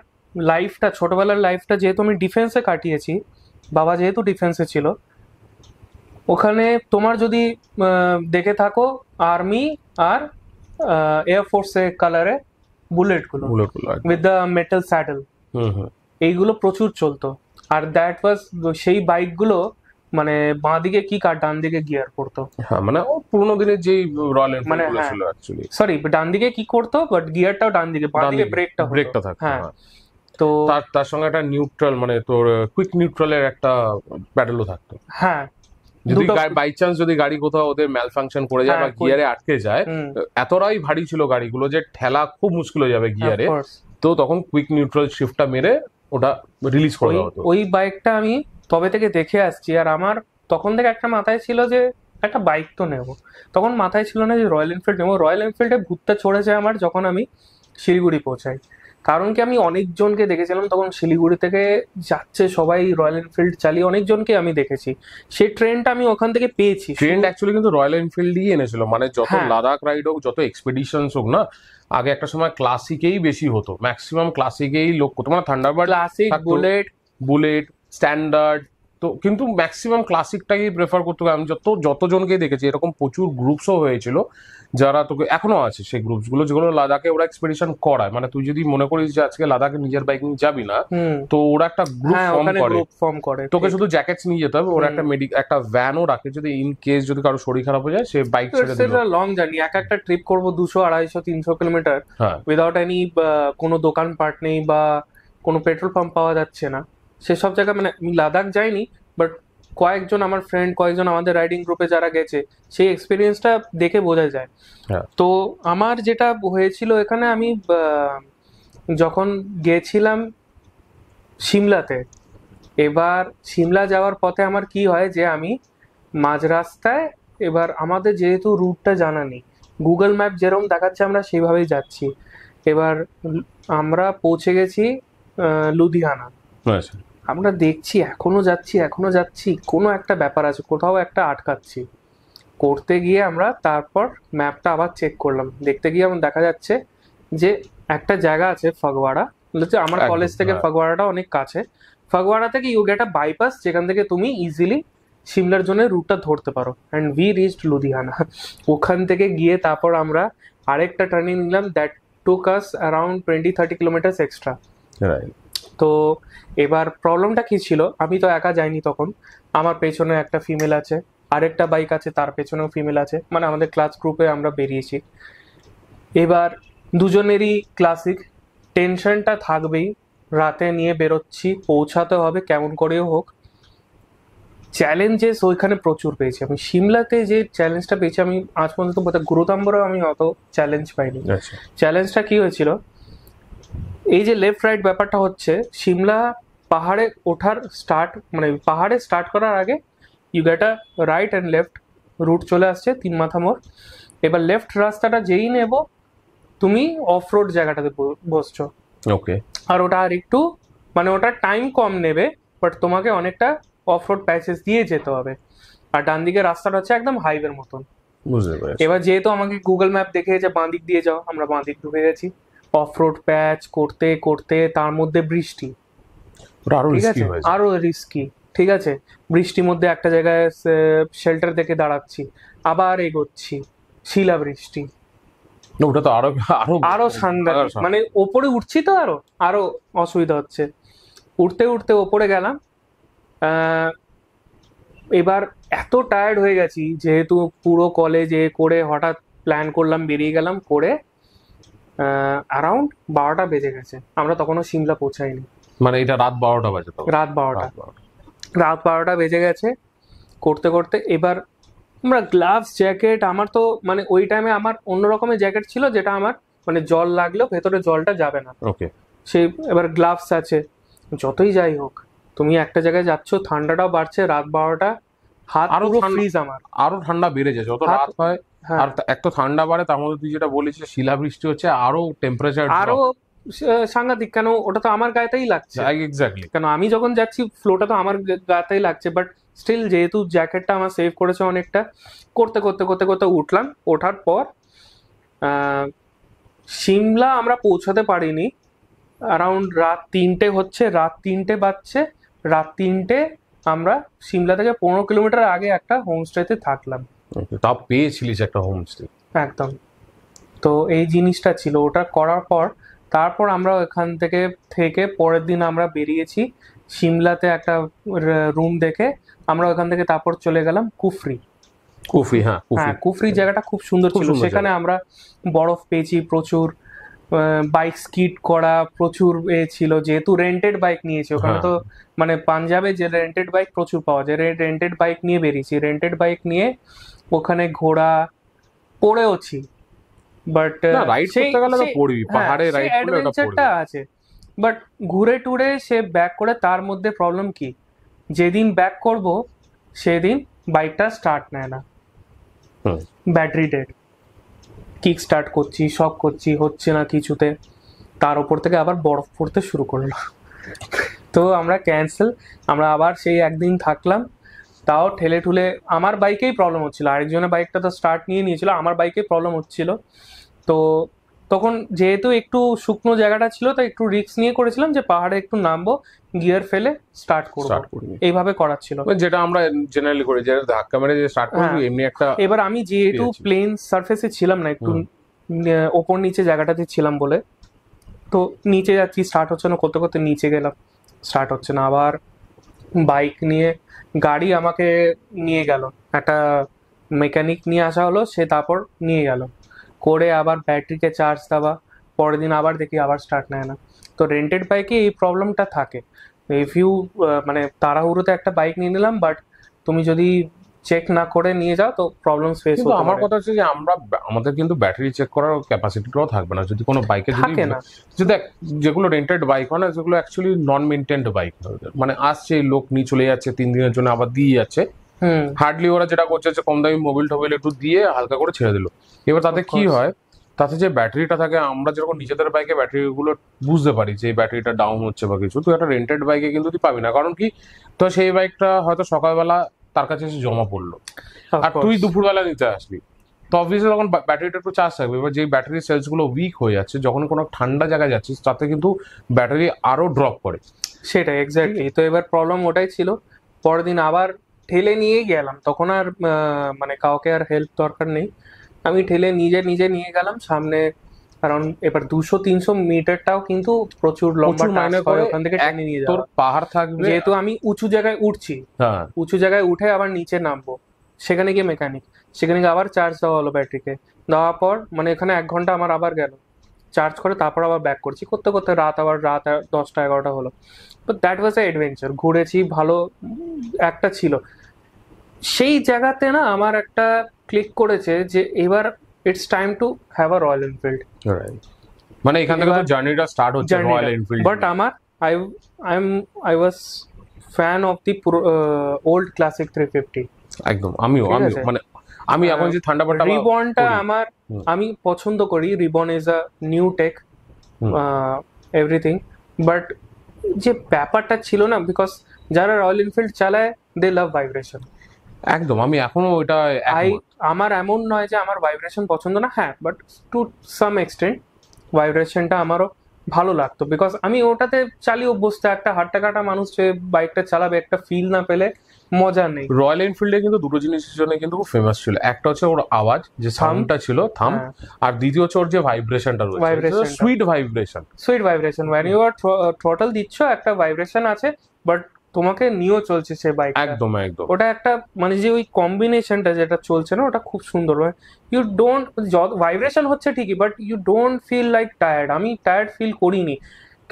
লাইফটা ছোটোবেলার লাইফটা যেহেতু আমি ডিফেন্সে কাটিয়েছি বাবা যেহেতু ডিফেন্সে ছিল ওখানে তোমার যদি দেখে থাকো আর্মি আর এয়ারফোর্সের কালারে বুলেটগুলো উইথ দ্য মেটাল স্যাডেল এইগুলো প্রচুর চলতো আর দ্যাট ওয়াজ সেই বাইকগুলো মানে বাঁ দিকে কি কার ডান দিকে গিয়ার করতো হ্যাঁ, মানে ও পুরোনো দিনের যে রয়্যাল এনফিল্ড ছিল সরি ডান দিকে কি করতো বাট গিয়ারটাও ডান দিকে বাঁ দিকে ব্রেকটা ব্রেকটা থাকতো হ্যাঁ।, হ্যাঁ তো তার তার সঙ্গে একটা নিউট্রাল মানে তোর কুইক নিউট্রালের একটা প্যাডেলও থাকতো হ্যাঁ যদি বাই চান্স যদি গাড়ি কোথাও ওদের ম্যাল ফাংশন করে যায় হ্যাঁ, বা গিয়ারে আটকে যায় এতটাই ভারী ছিল গাড়িগুলো যে ঠেলা খুব মুশকিল হয়ে যাবে গিয়ারে তো তখন কুইক নিউট্রাল শিফটটা মেরে ওটা রিলিজ করে হতো ওই বাইকটা আমি তবে থেকে দেখে আসছি আর আমার তখন থেকে একটা মাথায় ছিল যে একটা বাইক তো নেব তখন মাথায় ছিল না যে রয়্যাল এনফিল্ড নেবো রয়্যাল এনফিল্ডে ভূতটা চড়েছে আমার যখন আমি শিলিগুড়ি পৌঁছাই কারণ কি আমি অনেকজনকে দেখেছিলাম তখন শিলিগুড়ি থেকে যাচ্ছে সবাই রয়্যাল এনফিল্ড চালিয়ে অনেকজনকে আমি দেখেছি সেই ট্রেনটা আমি ওখান থেকে পেয়েছি ট্রেন অ্যাকচুয়ালি কিন্তু রয়্যাল এনফিল্ডই এনেছিল মানে যত লাদাখ হ্যাঁ। রাইড হোক যত এক্সপেডিশনস হোক না আগে একটা সময় ক্লাসিকেই বেশি হতো ম্যাক্সিমাম ক্লাসিকেই লোক করতো মানে Thunderbird classic bullet bullet standard তো কিন্তু ম্যাক্সিমাম ক্লাসিকটাকেই প্রেফার করতে হবে আমি যত যতজনকেই দেখেছি এরকম প্রচুর গ্রুপসও হয়েছিল যারা তোকে এখনো আছে সেই গুলো যেগুলো লাদাখে ওরা এক্সপেডিশন করায় মানে তুই যদি মনে করিস যে আজকে লাদাখে নিজের বাইক নিয়ে যাবি না তো ওরা একটা গ্রুপ হ্যাঁ, ফর্ম করে তোকে শুধু জ্যাকেটস নিয়ে যেতে হবে ওরা একটা মেডিক একটা ভ্যানও রাখে যদি ইন কেস যদি কারো শরীর খারাপ হয়ে যায় সে বাইক ছেড়ে দেবে লং জার্নি এক একটা ট্রিপ করব 200 250 300 কিলোমিটার উইদাউট এনি কোনো দোকান পার্ট নেই বা কোনো পেট্রোল পাম্প পাওয়া যাচ্ছে না সেসব জায়গা মানে আমি লাদাখ যাইনি বাট কয়েকজন আমার ফ্রেন্ড কয়েকজন আমাদের রাইডিং গ্রুপে যারা গেছে সেই এক্সপিরিয়েন্সটা দেখে বোঝা যায় হ্যাঁ। তো আমার যেটা হয়েছিল এখানে আমি যখন গেছিলাম সিমলাতে এবার সিমলা যাওয়ার পথে আমার কি হয় যে আমি মাঝ রাস্তায় এবার আমাদের যেহেতু রুটটা জানা নেই গুগল ম্যাপ যেরকম দেখাচ্ছে আমরা সেইভাবেই যাচ্ছি এবার আমরা পৌঁছে গেছি লুধিয়ানা আচ্ছা। আমরা দেখছি এখনো যাচ্ছি এখনো যাচ্ছি কোনো একটা ব্যাপার আছে কোথাও একটা আটকাচ্ছি করতে গিয়ে আমরা তারপর ম্যাপটা আবার চেক করলাম দেখতে গিয়ে আমার দেখা যাচ্ছে যে একটা জায়গা আছে ফাগওয়াড়া বলতে আমার কলেজ থেকে হ্যাঁ। ফাগওয়াড়াটা অনেক কাছে ফাগওয়াড়া থেকে ইউ গেট আ বাইপাস যেখান থেকে তুমি ইজিলি সিমলার জন্য রুটটা ধরতে পারো অ্যান্ড উই রিচড লুধিয়ানা ওখান থেকে গিয়ে তারপর আমরা আরেকটা টার্নিং নিলাম that took us around twenty thirty kilometres extra right তো এবার প্রবলেমটা কি ছিল আমি তো একা যাইনি তখন আমার পেছনে একটা ফিমেল আছে আরেকটা বাইক আছে তার পেছনেও ফিমেল আছে মানে আমাদের ক্লাস গ্রুপে আমরা বেরিয়েছি এবার দুজনেরই ক্লাসিক টেনশনটা থাকবেই রাতে নিয়ে বেরোচ্ছি পৌঁছাতে হবে কেমন করেও হোক চ্যালেঞ্জেস ওইখানে প্রচুর পেয়েছি আমি সিমলাতে যে চ্যালেঞ্জটা পেয়েছি আমি আজ পর্যন্ত গুরুতাম্বরেও আমি অত চ্যালেঞ্জ পাইনি চ্যালেঞ্জটা কি হয়েছিল এই যে লেফট রাইট ব্যাপারটা হচ্ছে সিমলা পাহাড়ে ওঠার স্টার্ট মানে পাহাড়ে স্টার্ট করার আগে you get a right and left route চলে আসছে তিন মাথা মোড় এবার লেফট রাস্তাটা যেই নেব তুমি অফ রোড জায়গাটাতে বসছো ওকে আর ওটা আর একটু মানে ওটা টাইম কম নেবে বাট তোমাকে অনেকটা অফ রোড প্যাসেজ দিয়ে যেতে হবে আর ডান দিকে রাস্তাটা হচ্ছে একদম হাইওয়ের মতন এবার যেহেতু আমাকে গুগল ম্যাপ দেখে যে বাঁদিক দিয়ে যাও আমরা বাঁদিক ঢুকে গেছি অফ রোড প্যাচ করতে করতে তার মধ্যে বৃষ্টি আরো রিস্কি ঠিক আছে বৃষ্টির মধ্যে একটা জায়গায় শেল্টার দেখে দাঁড়াচ্ছি আবার এগোচ্ছি শিলা বৃষ্টি ওটা তো আরো আরো আরো মানে ওপরে উঠছি তো আরো আরো অসুবিধা হচ্ছে উঠতে উঠতে ওপরে গেলাম এবার এত টায়ার্ড হয়ে গেছি যেহেতু পুরো কলেজে করে হঠাৎ প্ল্যান করলাম বেরিয়ে গেলাম করে অ্যারাউন্ড বারোটা বেজে গেছে আমরা তখনও সিমলা পৌঁছাইনি মানে এটা রাত বারোটা বাজে রাত বারোটা রাত বারোটা বেজে গেছে করতে করতে এবার আমরা গ্লাভস জ্যাকেট আমার তো মানে ওই টাইমে আমার অন্য রকমের জ্যাকেট ছিল যেটা আমার মানে জল লাগলেও ভেতরে জলটা যাবে না ওকে সেই এবার গ্লাভস আছে যতই যাই হোক তুমি একটা জায়গায় যাচ্ছ ঠান্ডাটাও বাড়ছে রাত বারোটা হাত আরো ফ্রিজ আমার আরো ঠান্ডা বেড়ে যায় যত রাত হয় হ্যাঁ। আর এক তো ঠান্ডা বাড়ে তার মধ্যে তুই যেটা বলেছিস শিলাবৃষ্টি হচ্ছে আরো টেম্পারেচার আরো সাংঘাতিক কেন ওটা তো আমার গায়েতেই লাগছে এক্স্যাক্টলি কেন আমি যখন যাচ্ছি ফ্লোটা তো আমার গায়েতেই লাগছে বাট স্টিল যেহেতু জ্যাকেটটা আমার সেভ করেছে অনেকটা করতে করতে করতে করতে উঠলাম ওঠার পর সিমলা আমরা পৌঁছাতে পারিনি অ্যারাউন্ড রাত তিনটে হচ্ছে রাত তিনটে বাজছে রাত তিনটে আমরা সিমলা থেকে পনেরো কিলোমিটার আগে একটা হোমস্টেতে থাকলাম তা পেয়েছিলিস একটা হোমস্টে একদম তো এই জিনিসটা ছিল ওটা করার পর তারপর আমরা ওখান থেকে থেকে পরের দিন আমরা বেরিয়েছি সিমলাতে একটা রুম দেখে আমরা ওখান থেকে তারপর চলে গেলাম কুফরি কুফরি হ্যাঁ হ্যাঁ কুফরি জায়গাটা খুব সুন্দর ছিল সেখানে আমরা বরফ পেয়েছি প্রচুর বাইক স্কিট করা প্রচুর এ ছিল যেহেতু রেন্টেড বাইক নিয়েছি ওখানে হ্যাঁ। তো মানে পাঞ্জাবে যে রেন্টেড বাইক প্রচুর পাওয়া যায় রেন্টেড বাইক নিয়ে বেরিয়েছি রেন্টেড বাইক নিয়ে ওখানে ঘোরা পড়েওছি বাট রাইড করতে গেলে তো পড়বি হ্যাঁ, পাহাড়ে রাইড করলে ওটা পড়বি আছে বাট ঘুরে টুরে সে ব্যাক করে তার মধ্যে প্রবলেম কি যেদিন ব্যাক করব সেদিন বাইকটা স্টার্ট নেয় না ব্যাটারি ডেড কিক স্টার্ট করছি সব করছি হচ্ছে না কিছুতে তার ওপর থেকে আবার বরফ পড়তে শুরু করলো তো আমরা ক্যান্সেল আমরা আবার সেই একদিন থাকলাম তাও ঠেলে ঠুলে আমার বাইকেই প্রবলেম হচ্ছিল আরেকজনের বাইকটা তো স্টার্ট নিয়ে নিয়েছিল আমার বাইকেই প্রবলেম হচ্ছিল তো তখন যেহেতু একটু শুকনো জায়গাটা ছিল তাই একটু রিস্ক নিয়ে করেছিলাম যে পাহাড়ে একটু নামবো গিয়ার ফেলে স্টার্ট করব এইভাবে করার ছিল মানে যেটা আমরা জেনারেলি করি যে ধাক্কা মেরে যে স্টার্ট করি হ্যাঁ। এমনি একটা এবার আমি যেহেতু প্লেন সারফেসে ছিলাম না একটু ওপর নিচে জায়গাটাতে ছিলাম বলে তো নিচে যাচ্ছি স্টার্ট হচ্ছে না করতে করতে নিচে গেলাম স্টার্ট হচ্ছে না আবার বাইক নিয়ে গাড়ি আমাকে নিয়ে গেল একটা মেকানিক নিয়ে আসা হলো সে তারপর নিয়ে গেল করে আবার ব্যাটারিকে চার্জ দেওয়া পরের দিন আবার দেখি আবার স্টার্ট নেয় না তো রেন্টেড বাইকে এই প্রবলেমটা থাকে ইফ ইউ মানে তাড়াহুড়োতে একটা বাইক নিয়ে নিলাম বাট তুমি যদি চেক না করে নিয়ে যাও তো প্রবলেম ফেস হতে আমার কথা হচ্ছে যে আমরা আমাদের কিন্তু ব্যাটারি চেক করার ক্যাপাসিটিটাও থাকবে না যদি কোনো বাইকে যদি যদি যেগুলো রেন্টেড বাইক হয় না যেগুলো অ্যাকচুয়ালি নন মেনটেন্ড বাইক মানে আসছে লোক নিয়ে চলে যাচ্ছে তিন দিনের জন্য আবার দিয়ে যাচ্ছে হার্ডলি ওরা যেটা করছে যে কম দামি মোবিল টোবিল একটু দিয়ে হালকা করে ছেড়ে দিল এবার তাতে কি হয় তাতে যে ব্যাটারিটা থাকে আমরা যেরকম নিজেদের বাইকে ব্যাটারিগুলো বুঝতে পারি যে ব্যাটারিটা ডাউন হচ্ছে বা কিছু তুই একটা রেন্টেড বাইকে কিন্তু তুই পাবি না কারণ কি তো সেই বাইকটা হয়তো সকালবেলা তার কাছে এসে জমা পড়লো আর তুই দুপুরবেলা নিতে আসবি তো অবভিয়াসলি তখন ব্যাটারিটা একটু চার্জ থাকবে এবার যে ব্যাটারি সেলসগুলো উইক হয়ে যাচ্ছে যখন কোনো ঠান্ডা জায়গায় যাচ্ছিস তাতে কিন্তু ব্যাটারি আরও ড্রপ করে সেটাই এক্স্যাক্টলি তো এবার প্রবলেম ওটাই ছিল পরের দিন আবার ঠেলে নিয়েই গেলাম তখন আর মানে কাউকে আর হেল্প দরকার নেই আমি ঠেলে নিজে নিজে নিয়ে গেলাম সামনে কারণ এবার দুশো তিনশো মিটারটাও কিন্তু প্রচুর লম্বা মাইনে ওখান থেকে টেনে নিয়ে যাবে পাহাড় থাকবে যেহেতু আমি উঁচু জায়গায় উঠছি হ্যাঁ। উঁচু জায়গায় উঠে আবার নিচে নামবো সেখানে গিয়ে মেকানিক সেখানে গিয়ে আবার চার্জ দেওয়া হলো ব্যাটারিকে দেওয়ার পর মানে এখানে এক ঘন্টা আমার আবার গেল চার্জ করে তারপর আবার ব্যাক করছি করতে করতে রাত আবার রাত দশটা এগারোটা হলো তো দ্যাট ওয়াজ এ অ্যাডভেঞ্চার ঘুরেছি ভালো একটা ছিল সেই জায়গাতে না আমার একটা ক্লিক করেছে যে এবার it's time to have a Royal Enfield right মানে এখান থেকে তো জার্নিটা স্টার্ট হচ্ছে রয়্যাল এনফিল্ড বাট আমার I I am I was fan of the old classic 350 একদম আমিও আমি মানে আমি এখন যে থান্ডারবার্ড রিবনটা আমার আমি পছন্দ করি reborn is a new tech everything but যে ব্যাপারটা ছিল না বিকজ যারা রয়্যাল এনফিল্ড চালায় দে লাভ ভাইব্রেশন একদম আমি এখনো এটা আই আমার এমন নয় যে আমার ভাইব্রেশন পছন্দ না হ্যাঁ বাট টু সাম এক্সটেন্ট ভাইব্রেশনটা আমারও ভালো লাগতো বিকজ আমি ওটাতে চালিয়ে অভ্যস্ত একটা হাট্টা কাটা মানুষ যে বাইকটা চালাবে একটা ফিল না পেলে মজা নেই রয়্যাল এনফিল্ডে কিন্তু দুটো জিনিসের জন্য কিন্তু খুব ফেমাস ছিল একটা হচ্ছে ওর আওয়াজ যে সাউন্ডটা ছিল থাম হ্যাঁ। আর দ্বিতীয় হচ্ছে ওর যে ভাইব্রেশনটা রয়েছে sweet vibration sweet vibration when you are throttle দিচ্ছ একটা ভাইব্রেশন আছে বাট তোমাকে নিয়েও চলছে সে বাইক একদম একদম ওটা একটা মানে যে ওই কম্বিনেশনটা যেটা চলছে না ওটা খুব সুন্দর হয় ইউ ডোন্ট ভাইব্রেশন হচ্ছে ঠিকই but you don't feel like tired আমি টায়ার্ড ফিল করিনি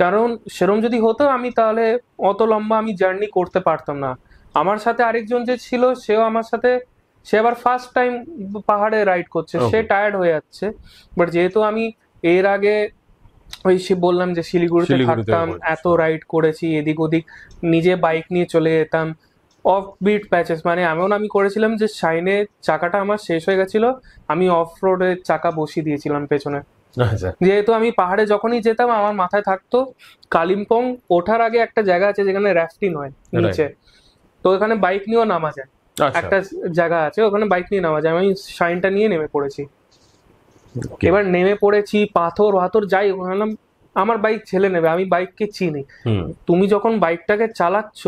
কারণ সেরম যদি হতো আমি তাহলে অত লম্বা আমি জার্নি করতে পারতাম না আমার সাথে আরেকজন যে ছিল সেও আমার সাথে সে আবার ফার্স্ট টাইম পাহাড়ে রাইড করছে সে টায়ার্ড হয়ে যাচ্ছে বাট যেহেতু আমি এর আগে ওই সে বললাম যে শিলিগুড়িতে থাকতাম এত রাইড করেছি এদিক ওদিক নিজে বাইক নিয়ে চলে যেতাম অফ বিট প্যাচেস মানে এমন আমি করেছিলাম যে শাইনে চাকাটা আমার শেষ হয়ে গেছিল আমি অফ রোডে চাকা বসিয়ে দিয়েছিলাম পেছনে আচ্ছা। যেহেতু আমি পাহাড়ে যখনই যেতাম আমার মাথায় থাকতো কালিম্পং ওঠার আগে একটা জায়গা আছে যেখানে র্যাফটিং হয় নিচে তো ওখানে বাইক নিয়েও নামা যায় আচ্ছা। একটা জায়গা আছে ওখানে বাইক নিয়ে নামা যায় আমি শাইনটা নিয়ে নেমে পড়েছি এবার নেমে পড়েছি পাথর পাথর যাই ওখানে আমার বাইক ছেলে নেবে আমি বাইককে চিনি তুমি যখন বাইকটাকে চালাচ্ছ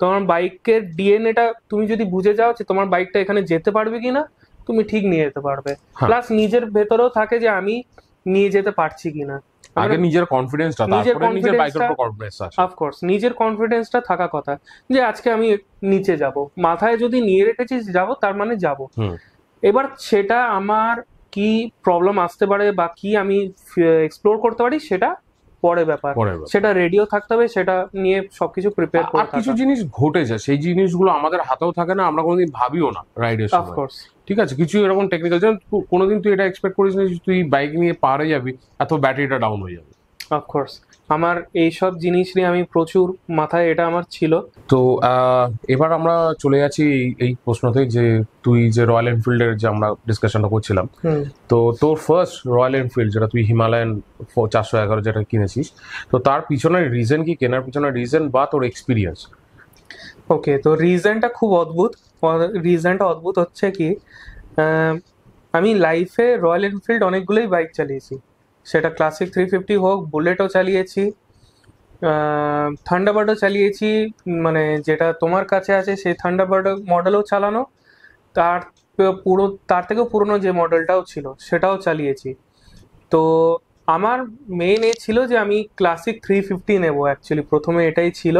তোমার বাইকের ডিএনএটা তুমি যদি বুঝে যাও যে তোমার বাইকটা এখানে যেতে পারবে কিনা তুমি ঠিক নিয়ে যেতে পারবে প্লাস হ্যাঁ। নিজের ভেতরেও থাকে যে আমি নিয়ে যেতে পারছি কিনা আগে নিজের কনফিডেন্সটা তারপরে নিজের বাইকের উপর কনফিডেন্স আসে অফকোর্স নিজের কনফিডেন্সটা থাকা কথা যে আজকে আমি নিচে যাব মাথায় যদি নিয়ে রেখেছিস যাব তার মানে যাব এবার সেটা আমার কি প্রবলেম আসতে পারে বা কি আমি এক্সপ্লোর করতে পারি সেটা পরে ব্যাপার সেটা রেডিও থাকতে হবে সেটা নিয়ে সবকিছু প্রিপেয়ার করে কিছু জিনিস ঘটে যায় সেই জিনিসগুলো আমাদের হাতেও থাকে না আমরা কোনোদিন ভাবিও না রাইডের সময় ঠিক আছে কিছু এরকম টেকনিক্যাল যেমন কোনোদিন তুই এটা এক্সপেক্ট করিস না তুই বাইক নিয়ে পারে যাবি এত ব্যাটারিটা ডাউন হয়ে যাবে অফকোর্স আমার এই সব জিনিস নিয়ে আমি প্রচুর মাথায় এটা আমার ছিল তো এবার আমরা চলে যাচ্ছি এই প্রশ্নতে যে তুই যে রয়্যাল এনফিল্ডের যে আমরা ডিসকাশনটা করছিলাম তো তোর ফার্স্ট রয়্যাল এনফিল্ড যেটা তুই হিমালয়ান চারশো এগারো যেটা কিনেছিস তো তার পিছনের রিজন কি কেনার পিছনের রিজন বা তোর এক্সপিরিয়েন্স ওকে তো রিজনটা খুব অদ্ভুত রিজনটা অদ্ভুত হচ্ছে কি আমি লাইফে রয়্যাল এনফিল্ড অনেকগুলোই বাইক চালিয়েছি সেটা ক্লাসিক থ্রি ফিফটি হোক বুলেটও চালিয়েছি থান্ডাবার্ডও চালিয়েছি মানে যেটা তোমার কাছে আছে সেই থান্ডাবার্ড মডেলও চালানো তার পুরো তার থেকেও পুরনো যে মডেলটাও ছিল সেটাও চালিয়েছি তো আমার মেন এ ছিল যে আমি ক্লাসিক থ্রি ফিফটি নেবো অ্যাকচুয়ালি প্রথমে এটাই ছিল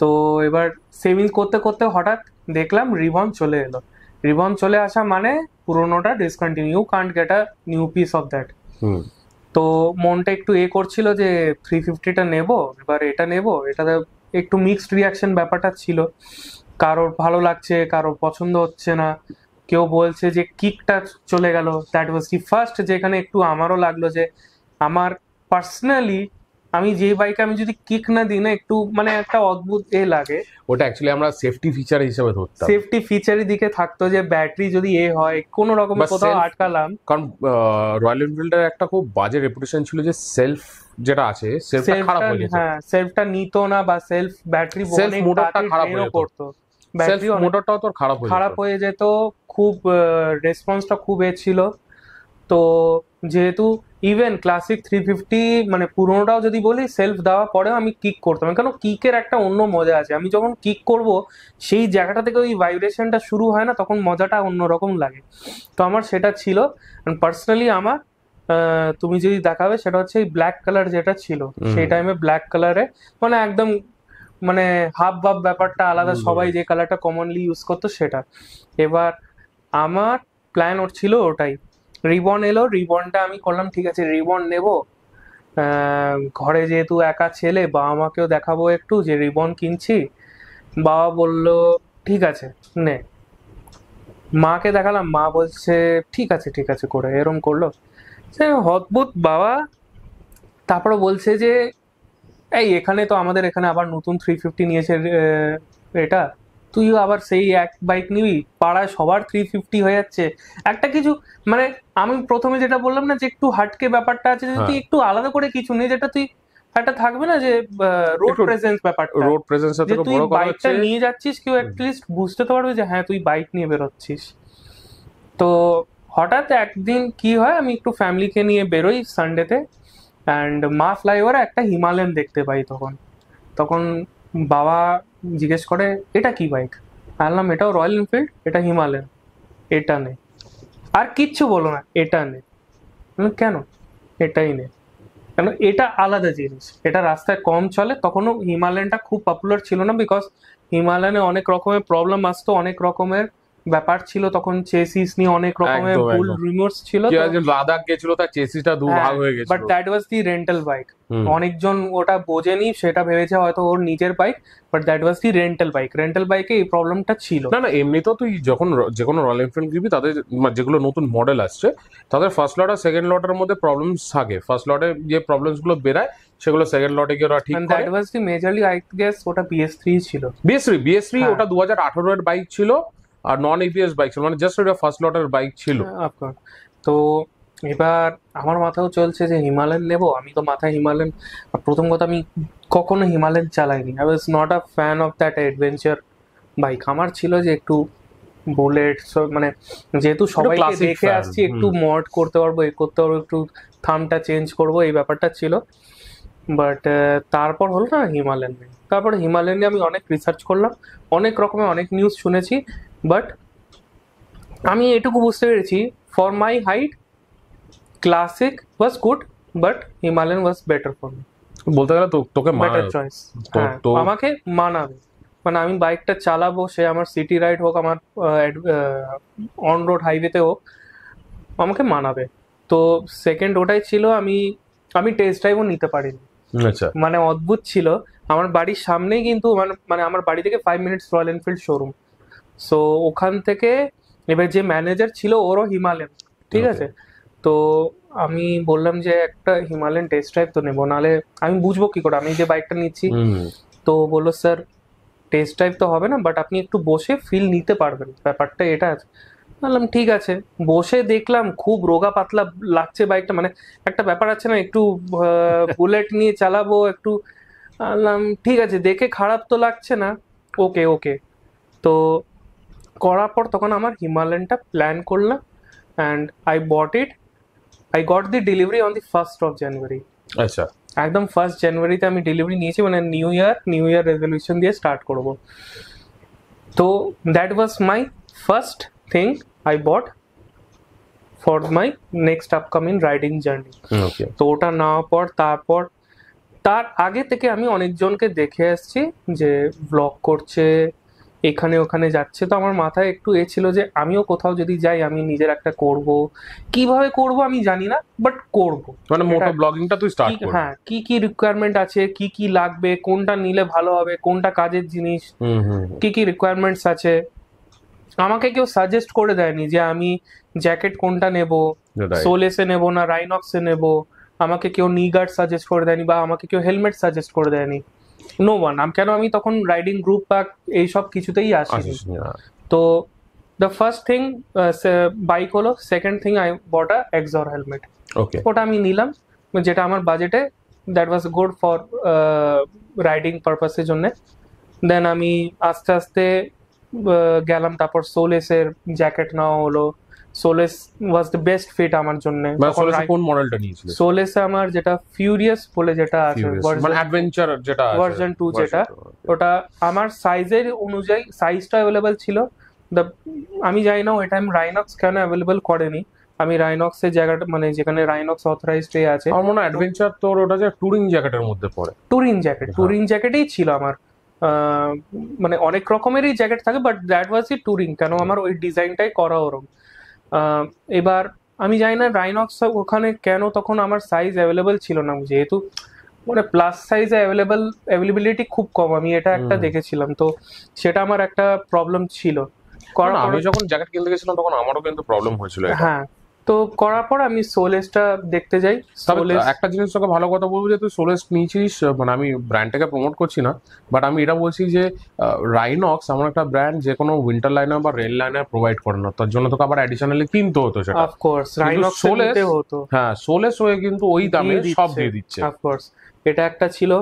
তো এবার সেভিং করতে করতে হঠাৎ দেখলাম রিবন চলে এলো রিবন চলে আসা মানে পুরোনোটা discontinue can't get a new piece of that তো মনটা একটু এ করছিল যে থ্রি ফিফটিটা নেব এবার এটা নেব এটাতে একটু মিক্সড রিয়াকশন ব্যাপারটা ছিল কারোর ভালো লাগছে কারোর পছন্দ হচ্ছে না কেউ বলছে যে কিকটা চলে গেল দ্যাট ওয়াজ দি ফার্স্ট যেখানে একটু আমারও লাগলো যে আমার পার্সোনালি আমি যে বাইকে আমি যদি কিক না দিই না একটু মানে একটা অদ্ভুত এ লাগে ওটা অ্যাকচুয়ালি আমরা সেফটি ফিচার হিসেবে ধরতাম সেফটি ফিচারের দিকে থাকতো যে ব্যাটারি যদি এ হয় কোন রকম কোথাও আটকালাম কারণ রয়্যাল এনফিল্ডের একটা খুব বাজে রেপুটেশন ছিল যে সেলফ যেটা আছে সেলফটা খারাপ হয়ে যেত হ্যাঁ সেলফটা নিত না বা সেলফ ব্যাটারি সেলফ মোটরটা খারাপ হয়ে যেত ব্যাটারি মোটরটাও তো খারাপ হয়ে খারাপ হয়ে যেত খুব রেসপন্সটা খুব এ ছিল তো যেহেতু ইভেন ক্লাসিক থ্রি ফিফটি মানে পুরোনোটাও যদি বলি সেলফ দেওয়া পরেও আমি কিক করতাম কেন কিকের একটা অন্য মজা আছে আমি যখন কিক করব সেই জায়গাটা থেকে ওই ভাইব্রেশনটা শুরু হয় না তখন মজাটা অন্যরকম লাগে তো আমার সেটা ছিল পার্সোনালি আমার তুমি যদি দেখাবে সেটা হচ্ছে এই ব্ল্যাক কালার যেটা ছিল সেই টাইমে ব্ল্যাক কালারে মানে একদম মানে হাফ বাফ ব্যাপারটা আলাদা সবাই যে কালারটা কমনলি ইউজ করতো সেটা এবার আমার প্ল্যান ওর ছিল ওটাই রিবন এলো রিবনটা আমি করলাম ঠিক আছে রিবন নেব ঘরে যেহেতু একা ছেলে বাবা মাকেও দেখাবো একটু যে রিবন কিনছি বাবা বলল ঠিক আছে নে মাকে দেখালাম মা বলছে ঠিক আছে ঠিক আছে করে এরম করলো সে অদ্ভুত বাবা তারপরে বলছে যে এই এখানে তো আমাদের এখানে আবার নতুন থ্রি ফিফটি নিয়েছে এটা তুইও আবার সেই এক বাইক নিবি পাড়ায় সবার থ্রি ফিফটি হয়ে যাচ্ছে একটা কিছু মানে আমি প্রথমে যেটা বললাম না যে একটু হাটকে ব্যাপারটা আছে যদি হ্যাঁ। তুই একটু আলাদা করে কিছু নেই যেটা তুই একটা থাকবে না যে রোড প্রেজেন্স ব্যাপারটা রোড প্রেজেন্স এর থেকে বড় কথা বাইকটা নিয়ে যাচ্ছিস কেউ অ্যাটলিস্ট বুঝতে তো পারবে যে হ্যাঁ তুই বাইক নিয়ে বেরোচ্ছিস তো হঠাৎ একদিন কি হয় আমি একটু ফ্যামিলিকে নিয়ে বেরোই সানডেতে অ্যান্ড মা ফ্লাইওভারে একটা হিমালয়ান দেখতে পাই তখন তখন বাবা জিজ্ঞেস করে এটা কি বাইক বললাম এটাও রয়্যাল এনফিল্ড এটা হিমালয়ান এটা নে আর কিচ্ছু বলো না এটা নে কেন এটাই নে কেন এটা আলাদা জিনিস এটা রাস্তায় কম চলে তখনও হিমালয়ানটা খুব পপুলার ছিল না বিকজ হিমালয়ানে অনেক রকমের প্রবলেম আসতো অনেক রকমের ব্যাপার ছিল তখন চেসিস নিয়ে অনেক রকমের ভুল রিমোর্স ছিল লাদাখ গেছিল তার চেসিসটা দু ভাগ হ্যাঁ, হয়ে গেছে but that was the rental bike অনেকজন ওটা বোঝেনি সেটা ভেবেছে হয়তো ওর নিজের bike but that was the rental bike rental বাইকে এই প্রবলেমটা ছিল না না এমনি তো তুই যখন যে কোনো রয়্যাল এনফিল্ড দিবি তাদের যেগুলো নতুন মডেল আসছে তাদের ফার্স্ট লট আর সেকেন্ড লটের মধ্যে প্রবলেমস থাকে ফার্স্ট লটে যে প্রবলেমস গুলো বেরায় সেগুলো সেকেন্ড লটে গিয়ে ওরা ঠিক করে that was the majorly I guess ওটা বিএস3 ছিল বিএস3 বিএস3 হ্যাঁ। ওটা 2018 এর বাইক ছিল আর নন এবিএস বাইক ছিল মানে জাস্ট এটা ফার্স্ট লটের বাইক ছিল হ্যাঁ, তো এবার আমার মাথাও চলছে যে হিমালয়ান নেব আমি তো মাথায় হিমালয়ান প্রথম কথা আমি কখনো হিমালয়ান চালাইনি I was not a fan of that adventure bike আমার ছিল যে একটু বুলেট মানে যেহেতু সবাই দেখে আসছি একটু মড করতে পারবো এ করতে পারবো একটু থামটা চেঞ্জ করব এই ব্যাপারটা ছিল বাট তারপর হলো না হিমালয়ান তারপর হিমালয়ান নিয়ে আমি অনেক রিসার্চ করলাম অনেক রকমের অনেক নিউজ শুনেছি বাট আমি এটুকু বুঝতে পেরেছি for my height classic was good but Himalayan was better for me বলতে গেলে তোকে বেটার চয়েস হ্যাঁ, আমাকে মানাবে মানে আমি বাইকটা চালাবো সে আমার সিটি রাইড হোক আমার অন রোড হাইওয়েতে হোক আমাকে মানাবে তো সেকেন্ড ওটাই ছিল আমি আমি টেস্ট ড্রাইভও নিতে পারিনি আচ্ছা। মানে অদ্ভুত ছিল আমার বাড়ির সামনেই কিন্তু মানে মানে আমার বাড়ি থেকে five minutes Royal Enfield showroom so ওখান থেকে এবার যে ম্যানেজার ছিল ওরও হিমালয়ান ঠিক আছে তো আমি বললাম যে একটা হিমালয়ান টেস্ট ড্রাইভ তো নেবো নাহলে আমি বুঝবো কি করে আমি যে বাইকটা নিচ্ছি তো বললো স্যার টেস্ট ড্রাইভ তো হবে না বাট আপনি একটু বসে ফিল নিতে পারবেন ব্যাপারটা এটা আছে বললাম ঠিক আছে বসে দেখলাম খুব রোগা পাতলা লাগছে বাইকটা মানে একটা ব্যাপার আছে না একটু বুলেট নিয়ে চালাবো একটু ঠিক আছে দেখে খারাপ তো লাগছে না ওকে ওকে তো করার পর তখন আমার হিমালয়ানটা প্ল্যান করলাম and I bought it I got the delivery on the first of January আচ্ছা একদম ফার্স্ট জানুয়ারিতে আমি ডেলিভারি নিয়েছি মানে new year new year resolution দিয়ে স্টার্ট করব তো that was my first thing I bought for my next upcoming riding journey তো ওটা নেওয়ার পর তারপর তার আগে থেকে আমি অনেকজনকে দেখে আসছি যে ব্লগ করছে এখানে ওখানে যাচ্ছে তো আমার মাথায় একটু এ ছিল যে আমিও কোথাও যদি যাই আমি নিজের একটা করব কিভাবে করব আমি জানি না বাট করব মানে মোটা ব্লগিংটা তুই স্টার্ট কর হ্যাঁ কি কি রিকোয়ারমেন্ট আছে কি কি লাগবে কোনটা নিলে ভালো হবে কোনটা কাজের জিনিস কি কি রিকোয়ারমেন্টস আছে আমাকে কেউ সাজেস্ট করে দেয়নি যে আমি জ্যাকেট কোনটা নেব সোলেসে নেব না রাইনক্সে নেব আমাকে কেউ নি গার্ড সাজেস্ট করে দেয়নি বা আমাকে কেউ হেলমেট সাজেস্ট করে দেয়নি নো ওয়ান আম কেন আমি তখন রাইডিং গ্রুপ বা এইসব কিছুতেই আসি হ্যাঁ। তো দ্য ফার্স্ট থিং বাইক হলো second thing I bought a Axor helmet ওটা আমি নিলাম যেটা আমার বাজেটে that was good for riding পারপাসের জন্য দেন আমি আস্তে আস্তে গেলাম তারপর সোলেসের জ্যাকেট নেওয়া হলো Solace was the best fit আমার জন্য মানে কোন মডেলটা নিয়েছিল সোলেস আমার যেটা ফিউরিয়াস বলে যেটা আছে মানে অ্যাডভেঞ্চার যেটা ভার্সন 2 যেটা ওটা আমার সাইজের অনুযায়ী সাইজটা अवेलेबल ছিল দ্য আমি জানি না ওই টাইম রাইনক্স কেন अवेलेबल করেনি আমি রাইনক্সের জায়গাটা মানে যেখানে রাইনক্স অথরাইজড এ আছে আমার মনে হয় অ্যাডভেঞ্চার তোর ওটা যে টুরিং জ্যাকেটের মধ্যে পড়ে টুরিং জ্যাকেট টুরিং জ্যাকেটই ছিল আমার মানে অনেক রকমেরই জ্যাকেট থাকে বাট দ্যাট ওয়াজ ই টুরিং কেন আমার ওই ডিজাইনটাই করা ওরকম এবার আমি জানি না রাইনক্স ওখানে কেন তখন আমার সাইজ অ্যাভেলেবেল ছিল না যেহেতু মানে প্লাস সাইজে অ্যাভেলেবেল অ্যাভেলেবিলিটি খুব কম আমি এটা একটা দেখেছিলাম তো সেটা আমার একটা প্রবলেম ছিল কারণ আমি যখন জ্যাকেট কিনতে গেছিলাম তখন আমারও কিন্তু প্রবলেম হয়েছিল হ্যাঁ তো করার পর আমি সোলেসটা দেখতে যাই সোলেস একটা জিনিস তোকে ভালো কথা বলবো যে তুই সোলেস নিয়েছিস মানে আমি ব্র্যান্ডটাকে প্রমোট করছি না বাট আমি এটা বলছি যে রাইনক্স আমার একটা ব্র্যান্ড যে কোনো উইন্টার লাইনার বা রেল লাইনার প্রোভাইড করে না তার জন্য তোকে আবার অ্যাডিশনালি কিনতে হতো সেটা অফকোর্স রাইনক্স সোলেস হতো হ্যাঁ সোলেস হয়ে কিন্তু ওই দামে সব দিয়ে দিচ্ছে অফকোর্স এটা একটা ছিল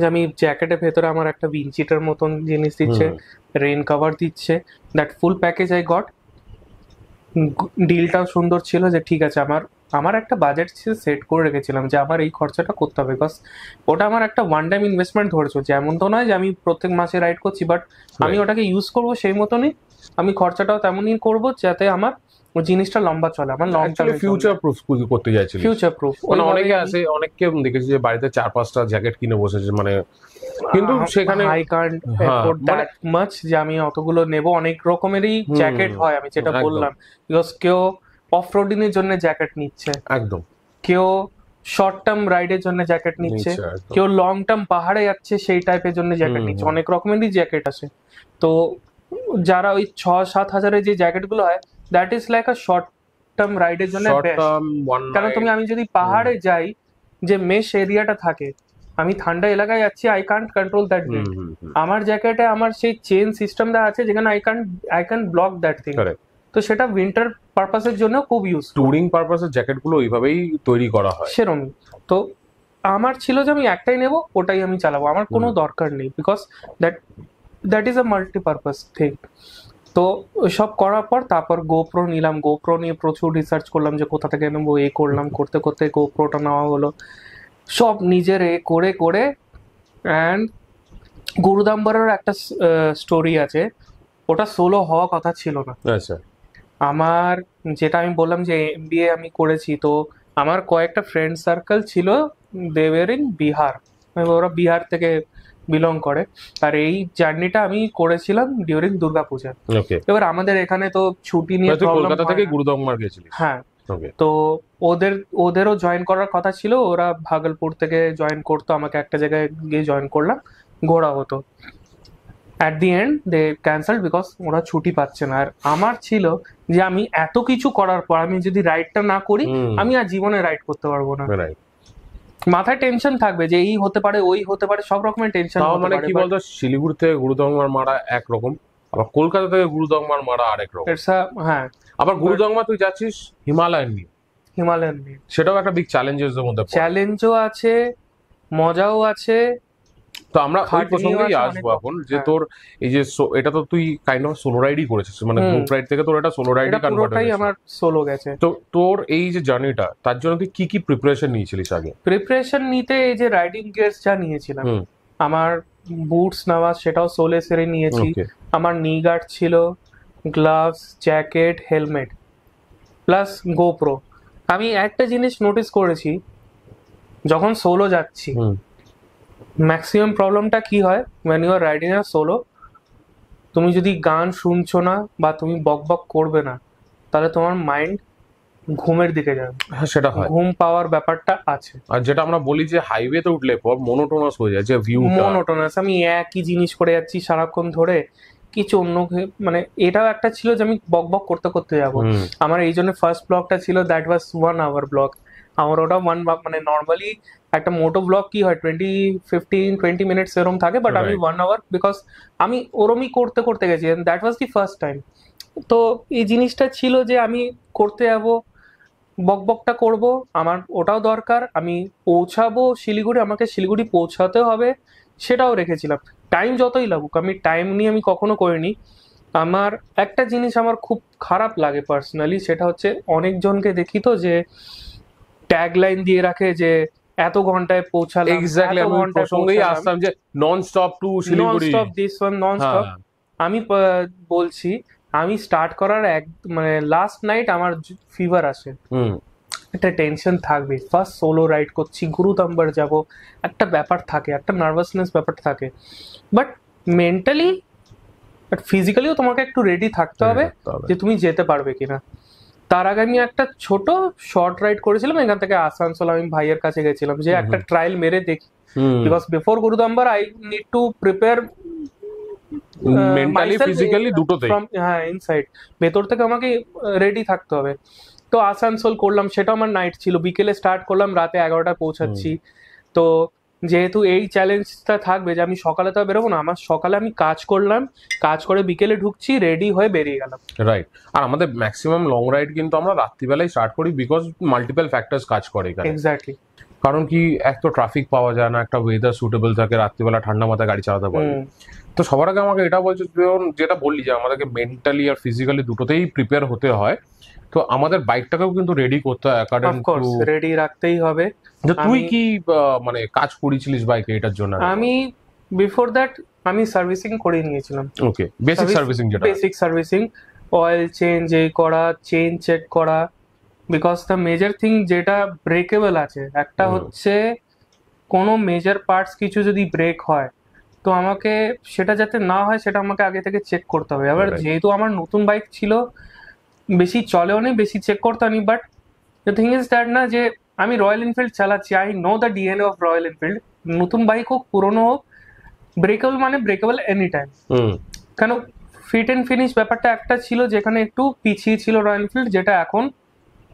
যে আমি জ্যাকেটের ভেতরে আমার একটা উইনচিটের মতন জিনিস দিচ্ছে রেন কভার দিচ্ছে that full package I got ডিলটাও সুন্দর ছিল যে ঠিক আছে আমার আমার একটা বাজেট সেট করে রেখেছিলাম যে আমার এই খরচাটা করতে হবে বিকজ ওটা আমার একটা ওয়ান টাইম ইনভেস্টমেন্ট ধরেছো যেমন তো নয় যে আমি প্রত্যেক মাসে রাইড করছি বাট আমি ওটাকে ইউজ করবো সেই মতনই আমি খরচাটাও তেমনই করব যাতে আমার জিনিসটা লম্বা চলে আমার লং টার্ম ফিউচার প্রুফ করতে যাচ্ছি ফিউচার প্রুফ মানে অনেকে আছে অনেককে দেখেছি যে বাড়িতে চার পাঁচটা জ্যাকেট কিনে বসেছে মানে কিন্তু সেখানে I can't afford that much যে আমি অতগুলো নেব অনেক রকমেরই জ্যাকেট হয় আমি যেটা বললাম বিকজ কেউ অফ রোডিং এর জন্য জ্যাকেট নিচ্ছে একদম কেউ শর্ট টার্ম রাইডের জন্য জ্যাকেট নিচ্ছে কেউ লং টার্ম পাহাড়ে যাচ্ছে সেই টাইপের জন্য জ্যাকেট নিচ্ছে অনেক রকমেরই জ্যাকেট আছে তো যারা ওই ছ সাত হাজারের যে জ্যাকেট গুলো হয় that is like a short term এর জন্য কারণ তুমি আমি যদি পাহাড়ে যাই যে মেশ এরিয়াটা থাকে আমি ঠান্ডা এলাকায় যাচ্ছি I can't control that bit আমার জ্যাকেটে আমার সেই চেন সিস্টেম দেওয়া আছে যেখানে I can't I can block that thing তো সেটা উইন্টার পারপাসের জন্য খুব ইউজ টুরিং পারপাসের জ্যাকেটগুলো ওইভাবেই তৈরি করা হয় সেরকম তো আমার ছিল যে আমি একটাই নেব ওটাই আমি চালাবো আমার কোনো দরকার নেই because that that is a multipurpose thing তো সব করার পর তারপর গোপ্রো নিলাম গোপ্রো নিয়ে প্রচুর রিসার্চ করলাম যে কোথা থেকে নেবো এ করলাম করতে করতে গোপ্রোটা নেওয়া হলো সব নিজের এ করে করে অ্যান্ড গুরুদাম্বরের একটা স্টোরি আছে ওটা সোলো হওয়া কথা ছিল না আচ্ছা। আমার যেটা আমি বললাম যে এম আমি করেছি তো আমার কয়েকটা ফ্রেন্ড সার্কেল ছিল দেবের ইন বিহার ওরা বিহার থেকে বিলং করে আর এই জার্নিটা আমি করেছিলাম ডিউরিং দুর্গাপূজা এবার আমাদের এখানে তো ছুটি নিয়ে মানে হ্যাঁ তো ওদের ওদেরও জয়েন করার কথা ছিল ওরা ভাগলপুর থেকে জয়েন করতো আমাকে একটা জায়গায় গিয়ে জয়েন করলাম ঘোরা হতো at the end they cancel because ওরা ছুটি পাচ্ছে না আর আমার ছিল যে আমি এত কিছু করার পর আমি যদি রাইডটা না করি আমি আর জীবনে রাইড করতে পারবো না মাথায় টেনশন থাকবে যে এই হতে পারে ওই হতে পারে সব রকমের টেনশন মানে কি বলতো শিলিগুড়ি থেকে গুরুদংমার মারা একরকম আবার কলকাতা থেকে গুরুদংমার মারা আরেক রকম হ্যাঁ আবার গুরুদংমা তুই যাচ্ছিস হিমালয়ান নিয়ে হিমালয়ান নিয়ে সেটাও একটা বিগ চ্যালেঞ্জের মধ্যে চ্যালেঞ্জও আছে মজাও আছে তো আমরা ওই প্রসঙ্গেই আসবো এখন যে হ্যাঁ। তোর এই যে এটা তো তুই কাইন্ড অফ সোলো রাইডই করেছিস মানে গ্রুপ রাইড থেকে তোর এটা সোলো রাইডই কনভার্ট হয়েছে আমার সোলো গেছে তো তোর এই যে জার্নিটা তার জন্য তুই কি কি প্রিপারেশন নিয়েছিলিস আগে প্রিপারেশন নিতে এই যে রাইডিং গিয়ারস যা নিয়েছিলাম আমার বুটস নেওয়া সেটাও সোলে সেরে নিয়েছি আমার নি গার্ড ছিল gloves jacket helmet plus GoPro আমি একটা জিনিস নোটিস করেছি যখন সোলো যাচ্ছি ম্যাক্সিমাম প্রবলেমটা কি হয় when you are riding a solo তুমি যদি গান শুনছো না বা তুমি বক বক করবে না তাহলে তোমার মাইন্ড ঘুমের দিকে যাবে হ্যাঁ সেটা হয় ঘুম পাওয়ার ব্যাপারটা আছে আর যেটা আমরা বলি যে হাইওয়েতে উঠলে পর মনোটোনাস হয়ে যায় যে ভিউ মনোটোনাস আমি একই জিনিস করে যাচ্ছি সারাক্ষণ ধরে কিছু অন্য মানে এটাও একটা ছিল যে আমি বক বক করতে করতে যাব আমার এই জন্য ফার্স্ট ব্লগটা ছিল that was one hour blog আমার ওটা ওয়ান মানে নর্মালি একটা মোটো ব্লগ কি হয় টোয়েন্টি ফিফটিন টোয়েন্টি মিনিটস এরম থাকে বাট আমি ওয়ান আওয়ার বিকজ আমি ওরমই করতে করতে গেছি that was the first time তো এই জিনিসটা ছিল যে আমি করতে যাব বক বকটা করবো আমার ওটাও দরকার আমি পৌঁছাবো শিলিগুড়ি আমাকে শিলিগুড়ি পৌঁছাতে হবে সেটাও রেখেছিলাম টাইম যতই লাগুক আমি টাইম নিয়ে আমি কখনো করিনি আমার একটা জিনিস আমার খুব খারাপ লাগে পার্সোনালি সেটা হচ্ছে অনেকজনকে দেখি তো যে ট্যাগ লাইন দিয়ে রাখে যে এত ঘন্টায় পৌঁছালাম এক্স্যাক্টলি আমি প্রসঙ্গেই আসলাম যে non stop to Siliguri non stop this one non stop আমি বলছি আমি স্টার্ট করার এক মানে লাস্ট নাইট আমার ফিভার আসে একটা টেনশন থাকবে ফার্স্ট সোলো রাইড করছি গুরুতাম্বার যাব একটা ব্যাপার থাকে একটা নার্ভাসনেস ব্যাপার থাকে বাট মেন্টালি বাট ফিজিক্যালিও তোমাকে একটু রেডি থাকতে হবে যে তুমি যেতে পারবে কিনা তার আগে আমি একটা ছোট শর্ট রাইড করেছিলাম এখান থেকে আসানসোল আমি ভাইয়ের কাছে গেছিলাম যে একটা ট্রায়াল মেরে দেখি because before Gurudongmar I need to prepare mentally physically দুটো হ্যাঁ ইনসাইড ভেতর থেকে আমাকে রেডি uh, থাকতে হবে তো আসানসোল করলাম সেটা আমার নাইট ছিল বিকেলে স্টার্ট করলাম রাতে এগারোটায় পৌঁছাচ্ছি তো যেহেতু এই চ্যালেঞ্জটা থাকবে যে আমি সকালে তো বেরোবো না আমার সকালে আমি কাজ করলাম কাজ করে বিকেলে ঢুকছি রেডি হয়ে বেরিয়ে গেলাম রাইট আর আমাদের ম্যাক্সিমাম লং রাইড কিন্তু আমরা রাত্রিবেলায় স্টার্ট করি বিকজ মাল্টিপল ফ্যাক্টরস কাজ করে এক্স্যাক্টলি কারণ কি এক তো ট্রাফিক পাওয়া যায় না একটা ওয়েদার সুটেবল থাকে রাত্রিবেলা ঠান্ডা মাথায় গাড়ি চালাতে পারে তো সবার আগে আমাকে এটা বলছে যেটা বললি যে আমাদেরকে মেন্টালি আর ফিজিক্যালি দুটোতেই প্রিপেয়ার হতে হয় তো আমাদের বাইকটাকেও কিন্তু রেডি করতে হয় অ্যাকর্ডিং টু রেডি রাখতেই হবে তো তুই কি মানে কাজ করেছিলিস বাইকে এটার জন্য আমি বিফোর দ্যাট আমি সার্ভিসিং করে নিয়েছিলাম ওকে বেসিক সার্ভিসিং যেটা বেসিক সার্ভিসিং অয়েল চেঞ্জ এই করা চেন চেক করা বিকজ দ্য মেজর থিং যেটা ব্রেকেবল আছে একটা হচ্ছে কোনো মেজর পার্টস কিছু যদি ব্রেক হয় তো আমাকে সেটা যাতে না হয় সেটা আমাকে আগে থেকে চেক করতে হবে আবার যেহেতু আমার নতুন বাইক ছিল বেশি চলেও নেই বেশি চেক করতে নি but the thing is that না যে আমি রয়্যাল এনফিল্ড চালাচ্ছি I know the DNA of Royal Enfield নতুন বাইক হোক পুরনো হোক ব্রেকেবল মানে ব্রেকেবল এনি টাইম কেন ফিট অ্যান্ড ফিনিশ ব্যাপারটা একটা ছিল যেখানে একটু পিছিয়ে ছিল রয়্যাল এনফিল্ড যেটা এখন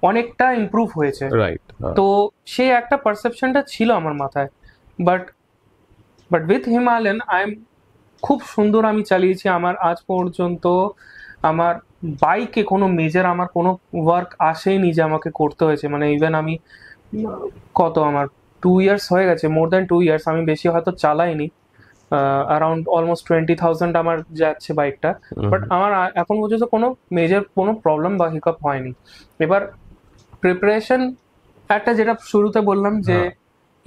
অনেকটা ইম্প্রুভ হয়েছে হ্যাঁ। তো সেই একটা পারসেপশনটা ছিল আমার মাথায় but but with Himalayan I am খুব সুন্দর আমি চালিয়েছি আমার আজ পর্যন্ত আমার বাইকে কোনো মেজর আমার কোনো ওয়ার্ক আসেইনি যে আমাকে করতে হয়েছে মানে ইভেন আমি কত আমার টু ইয়ার্স হয়ে গেছে মোর দ্যান টু ইয়ার্স আমি বেশি হয়তো চালাইনি অ্যারাউন্ড অলমোস্ট টোয়েন্টি থাউজেন্ড আমার যাচ্ছে বাইকটা বাট আমার এখন পর্যন্ত কোনো মেজর কোনো প্রবলেম বা হিকআপ হয়নি এবার প্রিপারেশন একটা যেটা শুরুতে বললাম যে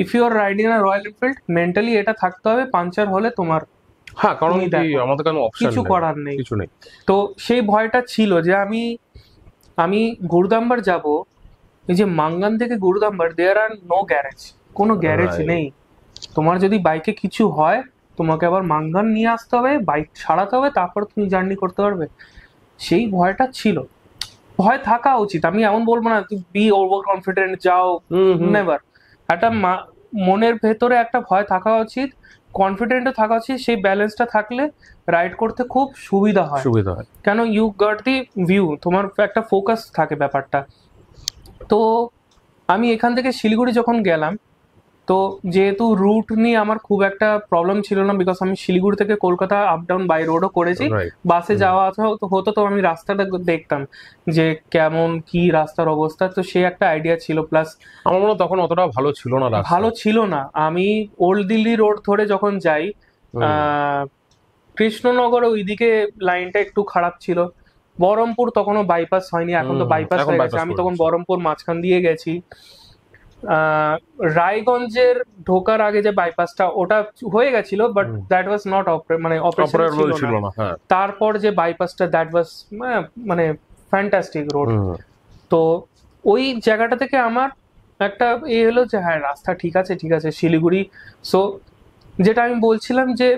if you are riding a Royal Enfield mentally এটা থাকতে হবে পাঞ্চার হলে তোমার হ্যাঁ কারণ আমাদের কোনো অপশন কিছু করার নেই কিছু নেই তো সেই ভয়টা ছিল যে আমি আমি গুরুদাম্বার যাব এই যে মাঙ্গান থেকে Gurudongmar there are no garage কোনো গ্যারেজ নেই তোমার যদি বাইকে কিছু হয় তোমাকে আবার মাঙ্গান নিয়ে আসতে হবে বাইক সারাতে হবে তারপর তুমি জার্নি করতে পারবে সেই ভয়টা ছিল ভয় থাকা উচিত আমি এমন বলবো না তুমি বি ওভার কনফিডেন্ট যাও নেভার একটা মনের ভেতরে একটা ভয় থাকা উচিত কনফিডেন্টে থাকা উচিত সেই ব্যালেন্সটা থাকলে রাইড করতে খুব সুবিধা হয় সুবিধা হয় কেন ইউ গট দি ভিউ তোমার একটা ফোকাস থাকে ব্যাপারটা তো আমি এখান থেকে শিলিগুড়ি যখন গেলাম তো যেহেতু রুট নিয়ে আমার খুব একটা প্রবলেম ছিল না বিকজ আমি শিলিগুড়ি থেকে কলকাতা আপ ডাউন বাই রোডও করেছি বাসে যাওয়া আসা হতো তো আমি রাস্তাটা দেখতাম যে কেমন কি রাস্তার অবস্থা তো সে একটা আইডিয়া ছিল প্লাস আমার মনে তখন অতটা ভালো ছিল না ভালো ছিল না আমি ওল্ড দিল্লি রোড ধরে যখন যাই কৃষ্ণনগর ওইদিকে লাইনটা একটু খারাপ ছিল বহরমপুর তখনও বাইপাস হয়নি এখন তো বাইপাস হয়ে গেছে আমি তখন বহরমপুর মাঝখান দিয়ে গেছি রায়গঞ্জের ঢোকার আগে যে বাইপাসটা ওটা হয়ে গেছিল বাট দ্যাট ওয়াজ নট মানে অপারেশন ছিল না হ্যাঁ। তারপর যে বাইপাসটা দ্যাট ওয়াজ মানে ফ্যান্টাস্টিক মানে রোড তো ওই জায়গাটা থেকে আমার একটা এ হলো যে হ্যাঁ রাস্তা ঠিক আছে ঠিক আছে শিলিগুড়ি সো যেটা আমি বলছিলাম যে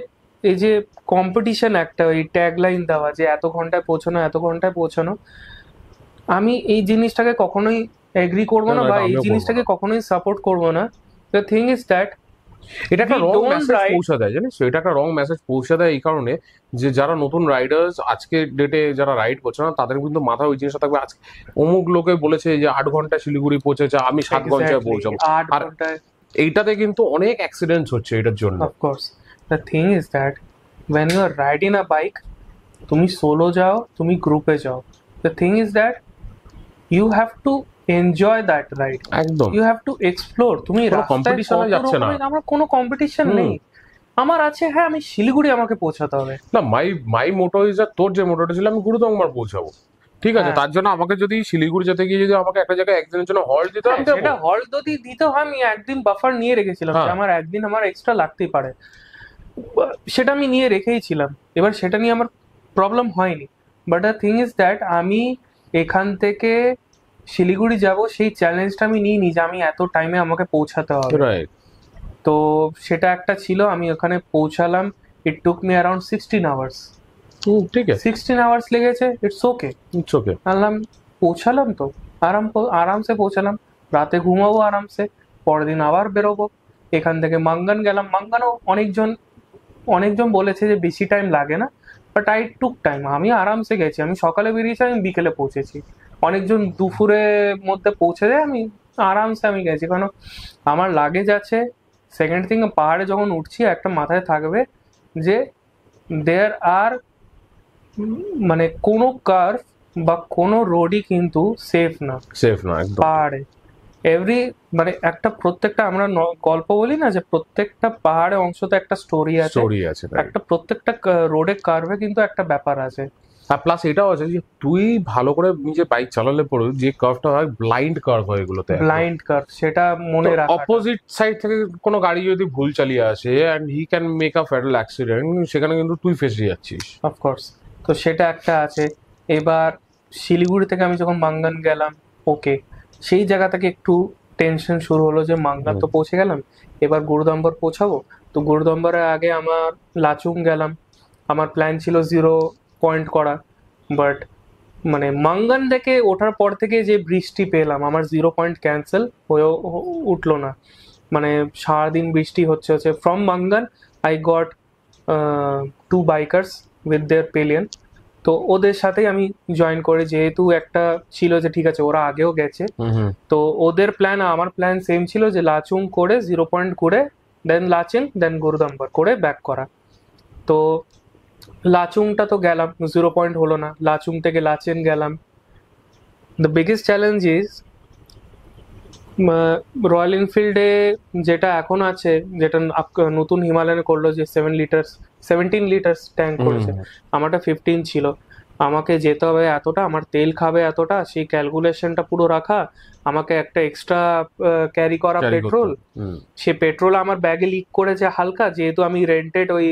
এই যে কম্পিটিশন একটা ওই ট্যাগ লাইন দেওয়া যে এত ঘন্টায় পৌঁছানো এত ঘন্টায় পৌঁছানো আমি এই জিনিসটাকে কখনোই এগ্রি করব না বা এই জিনিসটাকে কখনোই সাপোর্ট করব না দ্য থিং ইজ দ্যাট এটা একটা রং মেসেজ পৌঁছা দেয় জানিস এটা একটা রং মেসেজ পৌঁছা দেয় এই কারণে যে যারা নতুন রাইডার্স আজকে ডেটে যারা রাইড করছে না তাদের কিন্তু মাথা ওই জিনিসটা থাকবে আজকে অমুক লোকে বলেছে যে আট ঘন্টা শিলিগুড়ি পৌঁছেছে আমি সাত ঘন্টায় পৌঁছাবো আর এইটাতে কিন্তু অনেক অ্যাক্সিডেন্টস হচ্ছে এটার জন্য of course the thing is that when you are riding a bike তুমি সোলো যাও তুমি গ্রুপে যাও the thing is that you have to enjoy that ride একদম ইউ হ্যাভ টু এক্সপ্লোর তুমি কম্পিটিশনে যাচ্ছে না আমরা কোনো কম্পিটিশন নেই আমার আছে হ্যাঁ আমি শিলিগুড়ি আমাকে পৌঁছাতে হবে না মাই মাই মোটো ইজ আর তোর যে মোটোটা ছিল আমি আমার পৌঁছাবো ঠিক আছে হ্যাঁ। তার জন্য আমাকে যদি শিলিগুড়ি যেতে গিয়ে যদি আমাকে একটা জায়গায় একদিনের জন্য হল দিতে হয় হ্যাঁ, সেটা হল যদি দিতে হয় আমি একদিন বাফার নিয়ে রেখেছিলাম হ্যাঁ। আমার একদিন আমার এক্সট্রা লাগতেই পারে সেটা আমি নিয়ে রেখেইছিলাম এবার সেটা নিয়ে আমার প্রবলেম হয়নি but the thing is that আমি এখান থেকে শিলিগুড়ি যাব সেই চ্যালেঞ্জটা আমি নিয়ে নিই যে আমি এত টাইমে আমাকে পৌঁছাতে হবে তো সেটা একটা ছিল আমি ওখানে পৌঁছালাম it took me around sixteen hours ঠিক আছে সিক্সটিন আওয়ার্স লেগেছে ইটস ওকে ইটস ওকে আনলাম পৌঁছালাম তো আরাম আরামসে পৌঁছালাম রাতে ঘুমাবো আরামসে পরের দিন আবার বেরোবো এখান থেকে মাঙ্গান গেলাম মাঙ্গানও অনেকজন অনেকজন বলেছে যে বেশি টাইম লাগে না বাট আই টুক টাইম আমি আরামসে গেছি আমি সকালে বেরিয়েছি আমি বিকেলে পৌঁছেছি অনেকজন দুপুরের মধ্যে পৌঁছে দেয় আমি আরামসে আমি গেছি কারণ আমার লাগেজ আছে সেকেন্ড থিং পাহাড়ে যখন উঠছি একটা মাথায় থাকবে যে দেয়ার আর মানে কোনো কার্ভ বা কোনো রোডই কিন্তু সেফ না সেফ না পাহাড়ে এভরি মানে একটা প্রত্যেকটা আমরা গল্প বলি না যে প্রত্যেকটা পাহাড়ে অংশতে একটা স্টোরি আছে স্টোরি আছে একটা প্রত্যেকটা রোডে কার্ভে কিন্তু একটা ব্যাপার আছে আর প্লাস এটাও আছে যে তুই ভালো করে নিজে বাইক চালালে পরে যে কার্ভটা হয় ব্লাইন্ড কার্ভ হয় এগুলোতে ব্লাইন্ড কার্ভ সেটা মনে রাখা অপোজিট সাইড থেকে কোনো গাড়ি যদি ভুল চালিয়ে আসে and he can make a fatal accident সেখানে কিন্তু তুই ফেসে যাচ্ছিস অফকোর্স তো সেটা একটা আছে এবার শিলিগুড়ি থেকে আমি যখন মাঙ্গান গেলাম ওকে সেই জায়গা থেকে একটু টেনশন শুরু হলো যে মাংলা তো পৌঁছে গেলাম এবার গুরুদম্বর পৌঁছাবো তো গুরুদম্বরের আগে আমার লাচুং গেলাম আমার প্ল্যান ছিল জিরো পয়েন্ট করা বাট মানে মাঙ্গান থেকে ওঠার পর থেকে যে বৃষ্টি পেলাম আমার জিরো পয়েন্ট ক্যান্সেল হয়েও উঠলো না মানে সারাদিন বৃষ্টি হচ্ছে হচ্ছে from Mangan I got two bikers with their pillion তো ওদের সাথেই আমি জয়েন করে যেহেতু একটা ছিল যে ঠিক আছে ওরা আগেও গেছে তো ওদের প্ল্যান আমার প্ল্যান সেম ছিল যে লাচুং করে জিরো পয়েন্ট করে দেন লাচেন দেন গুরুদাম্বার করে ব্যাক করা তো লাচুংটা তো গেলাম জিরো পয়েন্ট হলো না লাচুং থেকে লাচেন গেলাম the biggest challenge is Royal এনফিল্ডে যেটা এখন আছে যেটা নতুন হিমালয়ান করলো যে seven litres seventeen litres tank করেছে আমারটা ফিফটিন ছিল আমাকে যেতে হবে এতটা আমার তেল খাবে এতটা সেই ক্যালকুলেশনটা পুরো রাখা আমাকে একটা এক্সট্রা ক্যারি করা পেট্রোল সে পেট্রোল আমার ব্যাগে লিক করেছে হালকা যেহেতু আমি রেন্টেড ওই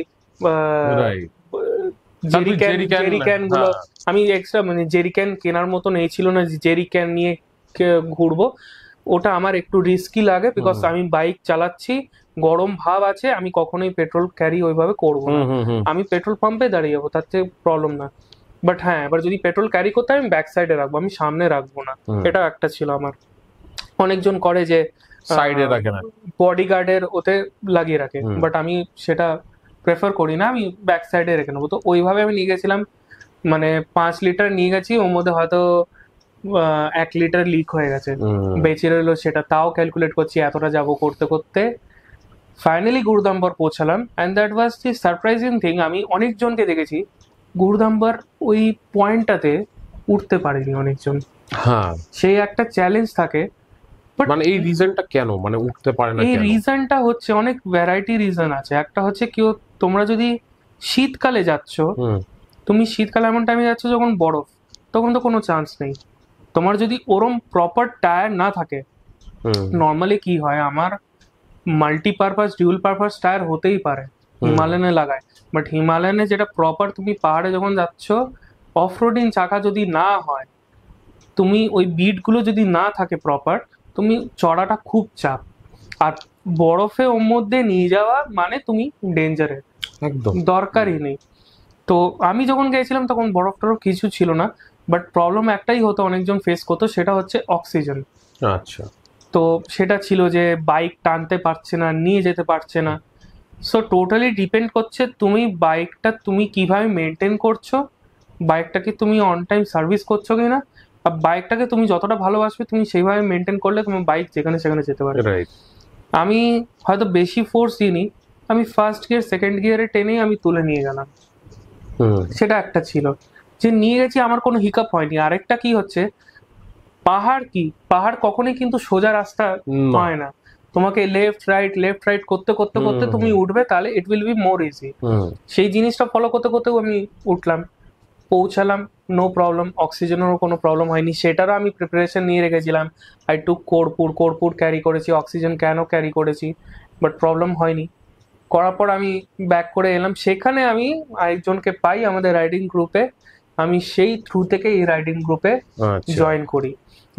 জেরিক্যান গুলো হ্যাঁ। আমি এক্সট্রা মানে জেরিক্যান কেনার মতো এই ছিল না জেরিক্যান নিয়ে ঘুরবো ওটা আমার একটু রিস্কি লাগে বিকজ আমি বাইক চালাচ্ছি গরম ভাব আছে আমি কখনোই পেট্রোল ক্যারি ওইভাবে করবো না আমি পেট্রোল পাম্পে দাঁড়িয়ে যাবো তার থেকে প্রবলেম না বাট হ্যাঁ এবার যদি পেট্রোল ক্যারি করতে আমি ব্যাক সাইডে রাখবো আমি সামনে রাখবো না এটা একটা ছিল আমার অনেকজন করে যে সাইডে রাখে না বডি গার্ডের ওতে লাগিয়ে রাখে বাট আমি সেটা প্রেফার করি না আমি ব্যাক সাইডে রেখে নেবো তো ওইভাবে আমি নিয়ে গেছিলাম মানে পাঁচ লিটার নিয়ে গেছি ওর মধ্যে হয়তো এক লিটার লিক হয়ে গেছে বেঁচে রইলো সেটা তাও ক্যালকুলেট করছি এতটা যাব করতে করতে ফাইনালি গুরুদাম্বর পৌঁছালাম and that was the surprising thing আমি অনেকজনকে দেখেছি গুরুদাম্বর ওই পয়েন্টটাতে উঠতে পারেনি অনেকজন হ্যাঁ। সেই একটা চ্যালেঞ্জ থাকে মানে এই রিজনটা কেন মানে উঠতে পারে না এই রিজনটা হচ্ছে অনেক ভ্যারাইটি রিজন আছে একটা হচ্ছে কেউ তোমরা যদি শীতকালে যাচ্ছ তুমি শীতকালে এমন টাইমে যাচ্ছ যখন বরফ তখন তো কোনো চান্স নেই তোমার যদি ওরম প্রপার টায়ার না থাকে নর্মালি কি হয় আমার মাল্টিপারপাস ডিউল পারপাস টায়ার হতেই পারে হিমালয়ানে লাগায় বাট হিমালয়ানে যেটা প্রপার তুমি পাহাড়ে যখন যাচ্ছ অফ রোডিং চাকা যদি না হয় তুমি ওই বিটগুলো যদি না থাকে প্রপার তুমি চড়াটা খুব চাপ আর বরফে ওর মধ্যে নিয়ে যাওয়া মানে তুমি ডেঞ্জারে একদম দরকারই নেই তো আমি যখন গেছিলাম তখন বরফ টরফ কিছু ছিল না বাট প্রবলেম একটাই হতো অনেকজন ফেস করতো সেটা হচ্ছে অক্সিজেন আচ্ছা তো সেটা ছিল যে বাইক টানতে পারছে না নিয়ে যেতে পারছে না সো টোটালি ডিপেন্ড করছে তুমি বাইকটা তুমি কিভাবে মেনটেন করছো বাইকটাকে তুমি অন টাইম সার্ভিস করছো কি না আর বাইকটাকে তুমি যতটা ভালোবাসবে তুমি সেইভাবে মেনটেন করলে তোমার বাইক যেখানে সেখানে যেতে পারে আমি হয়তো বেশি ফোর্স দিইনি আমি ফার্স্ট গিয়ার সেকেন্ড গিয়ারে টেনেই আমি তুলে নিয়ে গেলাম সেটা একটা ছিল যে নিয়ে গেছি আমার কোনো হিকআপ হয়নি আরেকটা কি হচ্ছে পাহাড় কি পাহাড় কখনই কিন্তু সোজা রাস্তা হয় না তোমাকে লেফট রাইট লেফট রাইট করতে করতে করতে তুমি উঠবে তাহলে it will be more easy সেই জিনিসটা ফলো করতে করতেও আমি উঠলাম পৌঁছালাম নো প্রবলেম অক্সিজেনেরও কোনো প্রবলেম হয়নি সেটারও আমি প্রিপারেশন নিয়ে রেখেছিলাম আই টুক কোরপুর কোরপুর ক্যারি করেছি অক্সিজেন কেন ক্যারি করেছি বাট প্রবলেম হয়নি করার পর আমি ব্যাক করে এলাম সেখানে আমি আরেকজনকে পাই আমাদের রাইডিং গ্রুপে আমি সেই থ্রু থেকে এই রাইডিং গ্রুপে জয়েন করি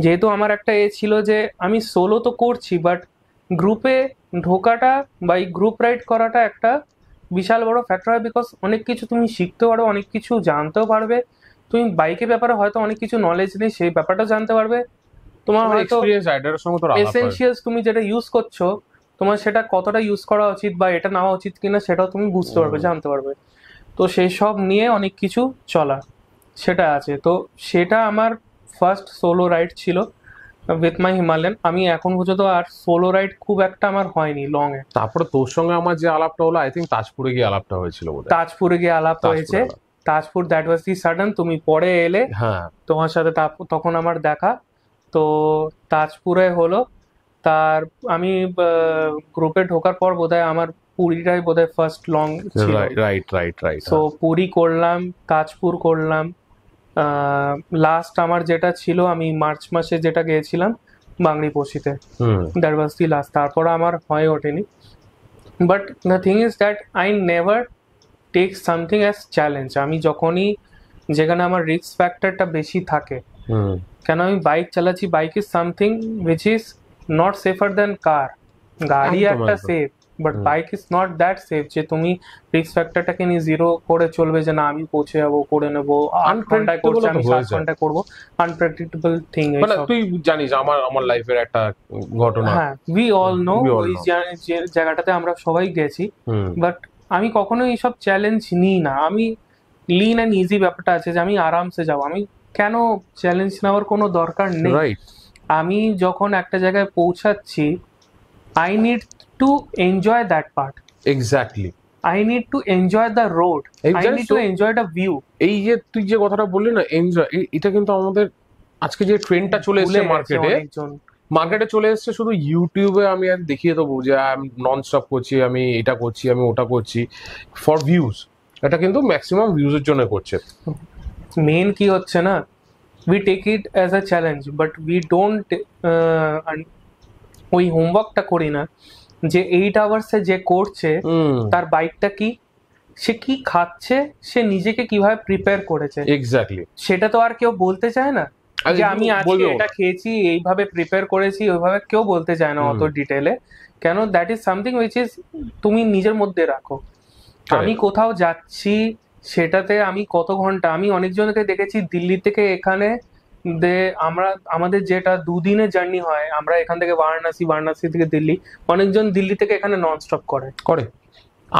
যেহেতু আমার একটা এ ছিল যে আমি সোলো তো করছি বাট গ্রুপে ঢোকাটা বা এই গ্রুপ রাইড করাটা একটা বিশাল বড় ফ্যাক্টর হয় বিকজ অনেক কিছু তুমি শিখতে পারো অনেক কিছু জানতেও পারবে তুমি বাইকের ব্যাপারে হয়তো অনেক কিছু নলেজ নেই সেই ব্যাপারটা জানতে পারবে তোমার হয়তো এসেন্সিয়ালস তুমি যেটা ইউজ করছো তোমার সেটা কতটা ইউজ করা উচিত বা এটা নেওয়া উচিত কিনা সেটাও তুমি বুঝতে পারবে জানতে পারবে তো সেই সব নিয়ে অনেক কিছু চলা সেটা আছে তো সেটা আমার ফার্স্ট সোলো রাইড ছিল উইথ মাই হিমালয়ান আমি এখন পর্যন্ত আর সোলো রাইড খুব একটা আমার হয়নি লং এ তারপরে তোর সঙ্গে আমার যে আলাপটা হলো আই থিঙ্ক তাজপুরে গিয়ে আলাপটা হয়েছিল তাজপুরে গিয়ে আলাপ হয়েছে Tajpur that was the sudden তুমি পরে এলে হ্যাঁ তোমার সাথে তখন আমার দেখা তো তাজপুরে হলো তার আমি গ্রুপে ঢোকার পর বোধহয় আমার পুরীটাই বোধহয় first long ride ride ride so Puri করলাম তাজপুর করলাম লাস্ট আমার যেটা ছিল আমি মার্চ মাসে যেটা গিয়েছিলাম বাংরি পশিতে দ্যাট ওয়াজ দি লাস্ট তারপর আমার হয়ে ওঠেনি but the thing is that I never take something as challenge আমি যখনই যেখানে আমার রিস্ক ফ্যাক্টরটা বেশি থাকে কেন আমি বাইক চালাচ্ছি bike is something which is not safer than car গাড়ি একটা safe but bike is not that safe যে তুমি রিস্ক ফ্যাক্টরটাকে নিয়ে জিরো করে চলবে যে না আমি পৌঁছে যাবো করে নেবো আট ঘন্টায় করছি আমি সাত ঘন্টা করবো আনপ্রেডিক্টেবল থিং মানে তুই জানিস আমার আমার লাইফের একটা ঘটনা হ্যাঁ উই অল নো ওই জায়গাটাতে আমরা সবাই গেছি বাট hmm। আমি কখনো এইসব চ্যালেঞ্জ নিই না আমি লিন অ্যান্ড ইজি ব্যাপারটা আছে যে আমি আরামসে যাবো আমি কেন চ্যালেঞ্জ নেওয়ার কোনো দরকার নেই আমি যখন একটা জায়গায় পৌঁছাচ্ছি I need to enjoy that part. Exactly. I need to enjoy the road I need to enjoy the view এই যে তুই যে কথাটা বললি না এনজয় এটা কিন্তু আমাদের আজকে যে ট্রেন্ডটা চলে এসেছে মার্কেটে মার্কেটে চলে এসেছে শুধু ইউটিউবে আমি আর দেখিয়ে দেবো যে আমি নন স্টপ করছি আমি এটা করছি আমি ওটা করছি ফর ভিউজ এটা কিন্তু ম্যাক্সিমাম ভিউজের জন্য করছে মেইন কি হচ্ছে না we take it as a challenge but we don't ওই হোমওয়ার্কটা করি না যে এইট আওয়ার্সে যে করছে তার বাইকটা কি সে কি খাচ্ছে সে নিজেকে কিভাবে প্রিপেয়ার করেছে এক্স্যাক্টলি সেটা তো আর কেউ বলতে চায় না যে আমি আজকে এটা খেয়েছি এইভাবে প্রিপেয়ার করেছি ওইভাবে কেউ বলতে চায় না অত ডিটেলে কেন that is something which is তুমি নিজের মধ্যে রাখো আমি কোথাও যাচ্ছি সেটাতে আমি কত ঘন্টা আমি অনেকজনকে দেখেছি দিল্লি থেকে এখানে দে আমরা আমাদের যেটা দুদিনের জার্নি হয় আমরা এখান থেকে বারাণসী বারাণসী থেকে দিল্লি অনেকজন দিল্লি থেকে এখানে নন স্টপ করে করে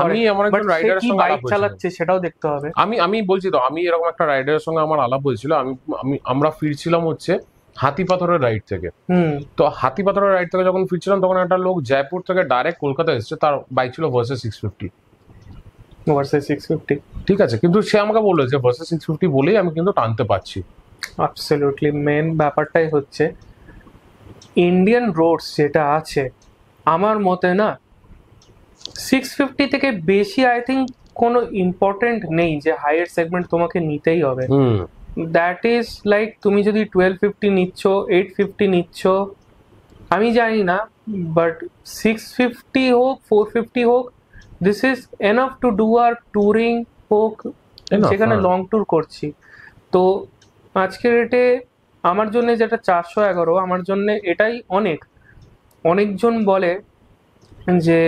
আমি এমন একজন রাইডারের সঙ্গে আলাপ চালাচ্ছে সেটাও দেখতে হবে আমি আমি বলছি তো আমি এরকম একটা রাইডারের সঙ্গে আমার আলাপ হয়েছিল আমি আমি আমরা ফিরছিলাম হচ্ছে হাতিপাথরের রাইড থেকে তো হাতিপাথরের রাইড থেকে যখন ফিরছিলাম তখন একটা লোক জয়পুর থেকে ডাইরেক্ট কলকাতা এসেছে তার বাইক ছিল versus six fifty versus six fifty ঠিক আছে কিন্তু সে আমাকে বললো যে ভার্সেস সিক্স ফিফটি বলেই আমি কিন্তু টানতে পারছি অ্যাবসলিউটলি মেন ব্যাপারটাই হচ্ছে ইন্ডিয়ান রোডস যেটা আছে আমার মতে না সিক্স ফিফটি থেকে বেশি আই থিঙ্ক কোনো ইম্পর্টেন্ট নেই যে হায়ার সেগমেন্ট তোমাকে নিতেই হবে দ্যাট ইজ লাইক তুমি যদি টুয়েলভ ফিফটি নিচ্ছ এইট ফিফটি নিচ্ছ আমি জানি না বাট সিক্স ফিফটি হোক ফোর ফিফটি হোক this is enough to do আর টুরিং হোক যেখানে লং ট্যুর হ্যাঁ। করছি তো আজকের রেটে আমার জন্য যেটা চারশো এগারো আমার জন্য এটাই অনেক অনেকজন বলে যে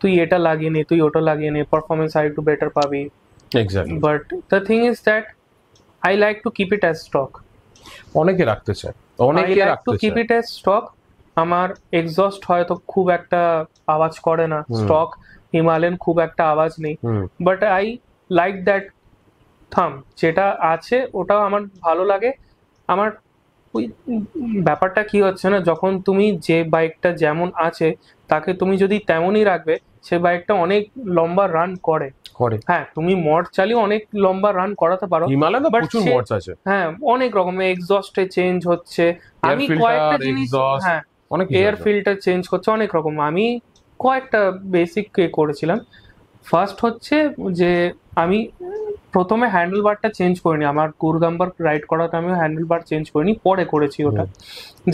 তুই এটা লাগিয়ে নে তুই ওটা লাগিয়ে নে পারফরমেন্স আর একটু বেটার পাবি but the thing is that I like to keep it as stock অনেকে রাখতে চায় অনেকে রাখতে to keep it as stock আমার এক্সস্ট হয়তো খুব একটা আওয়াজ করে না স্টক হিমালয়ান খুব একটা আওয়াজ নেই বাট আই লাইক দ্যাট থাম যেটা আছে ওটাও আমার ভালো লাগে আমার ওই ব্যাপারটা কি হচ্ছে না যখন তুমি যে বাইকটা যেমন আছে তাকে তুমি যদি তেমনই রাখবে সে বাইকটা অনেক লম্বা রান করে করে হ্যাঁ তুমি মড চালিয়ে অনেক লম্বা রান করাতে পারো হিমালয় তো প্রচুর মডস আছে হ্যাঁ অনেক রকমের এক্সস্টে চেঞ্জ হচ্ছে আমি কয়েকটা জিনিস হ্যাঁ অনেক এয়ার ফিল্টার চেঞ্জ করছে অনেক রকম আমি কয়েকটা বেসিক করেছিলাম ফার্স্ট হচ্ছে যে আমি প্রথমে হ্যান্ডেল বারটা চেঞ্জ করিনি আমার গুরুদাম্বার রাইড করাতে আমি হ্যান্ডেল বার চেঞ্জ করিনি পরে করেছি ওটা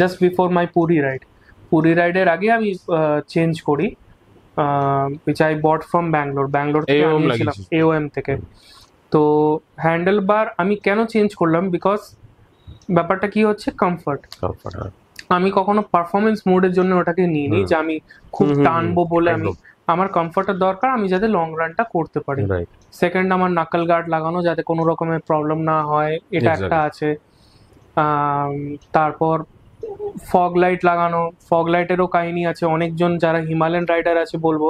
just before my Puri ride Puri রাইডের আগে আমি চেঞ্জ করি which I bought from Bangalore Bangalore থেকে আনিয়েছিলাম এওএম থেকে তো হ্যান্ডেল বার আমি কেন চেঞ্জ করলাম বিকজ ব্যাপারটা কি হচ্ছে কমফর্ট হ্যাঁ। আমি কখনো পারফরমেন্স মোডের জন্য ওটাকে নিই নি যে আমি খুব টানবো বলে আমি আমার কমফর্টের দরকার আমি যাতে লং রানটা করতে পারি সেকেন্ড আমার নাকল গার্ড লাগানো যাতে কোনো রকমের প্রবলেম না হয় এটা একটা আছে তারপর ফগ লাইট লাগানো ফগ লাইটেরও কাহিনী আছে অনেকজন যারা হিমালয়ান রাইডার আছে বলবো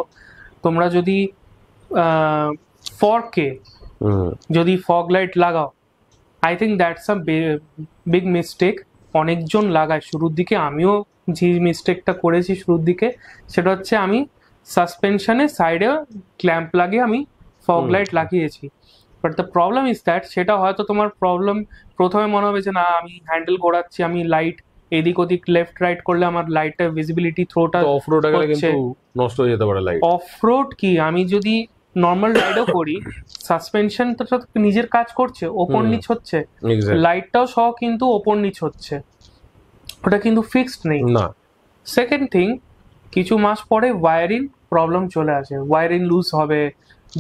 তোমরা যদি ফর কে যদি ফগ লাইট লাগাও I think that's a big mistake অনেকজন লাগায় শুরুর দিকে আমিও যে মিস্টেকটা করেছি শুরুর দিকে সেটা হচ্ছে আমি সাসপেনশনে সাইডে ক্ল্যাম্প লাগিয়ে আমি ফগ লাইট লাগিয়েছি but the problem is that সেটা হয়তো তোমার প্রবলেম প্রথমে মনে হবে যে না আমি হ্যান্ডেল ঘোরাচ্ছি আমি লাইট এদিক ওদিক লেফট রাইট করলে আমার লাইটটা ভিজিবিলিটি থ্রোটা অফ রোড কিন্তু নষ্ট হয়ে যেতে পারে লাইট অফ রোড কি আমি যদি নর্মাল রাইডও করি সাসপেনশন তো নিজের কাজ করছে ওপর নিচ হচ্ছে লাইটটাও সহ কিন্তু ওপর নিচ হচ্ছে ওটা কিন্তু ফিক্সড নেই না সেকেন্ড থিং কিছু মাস পরে ওয়ারিং প্রবলেম চলে আসে ওয়ারিং লুজ হবে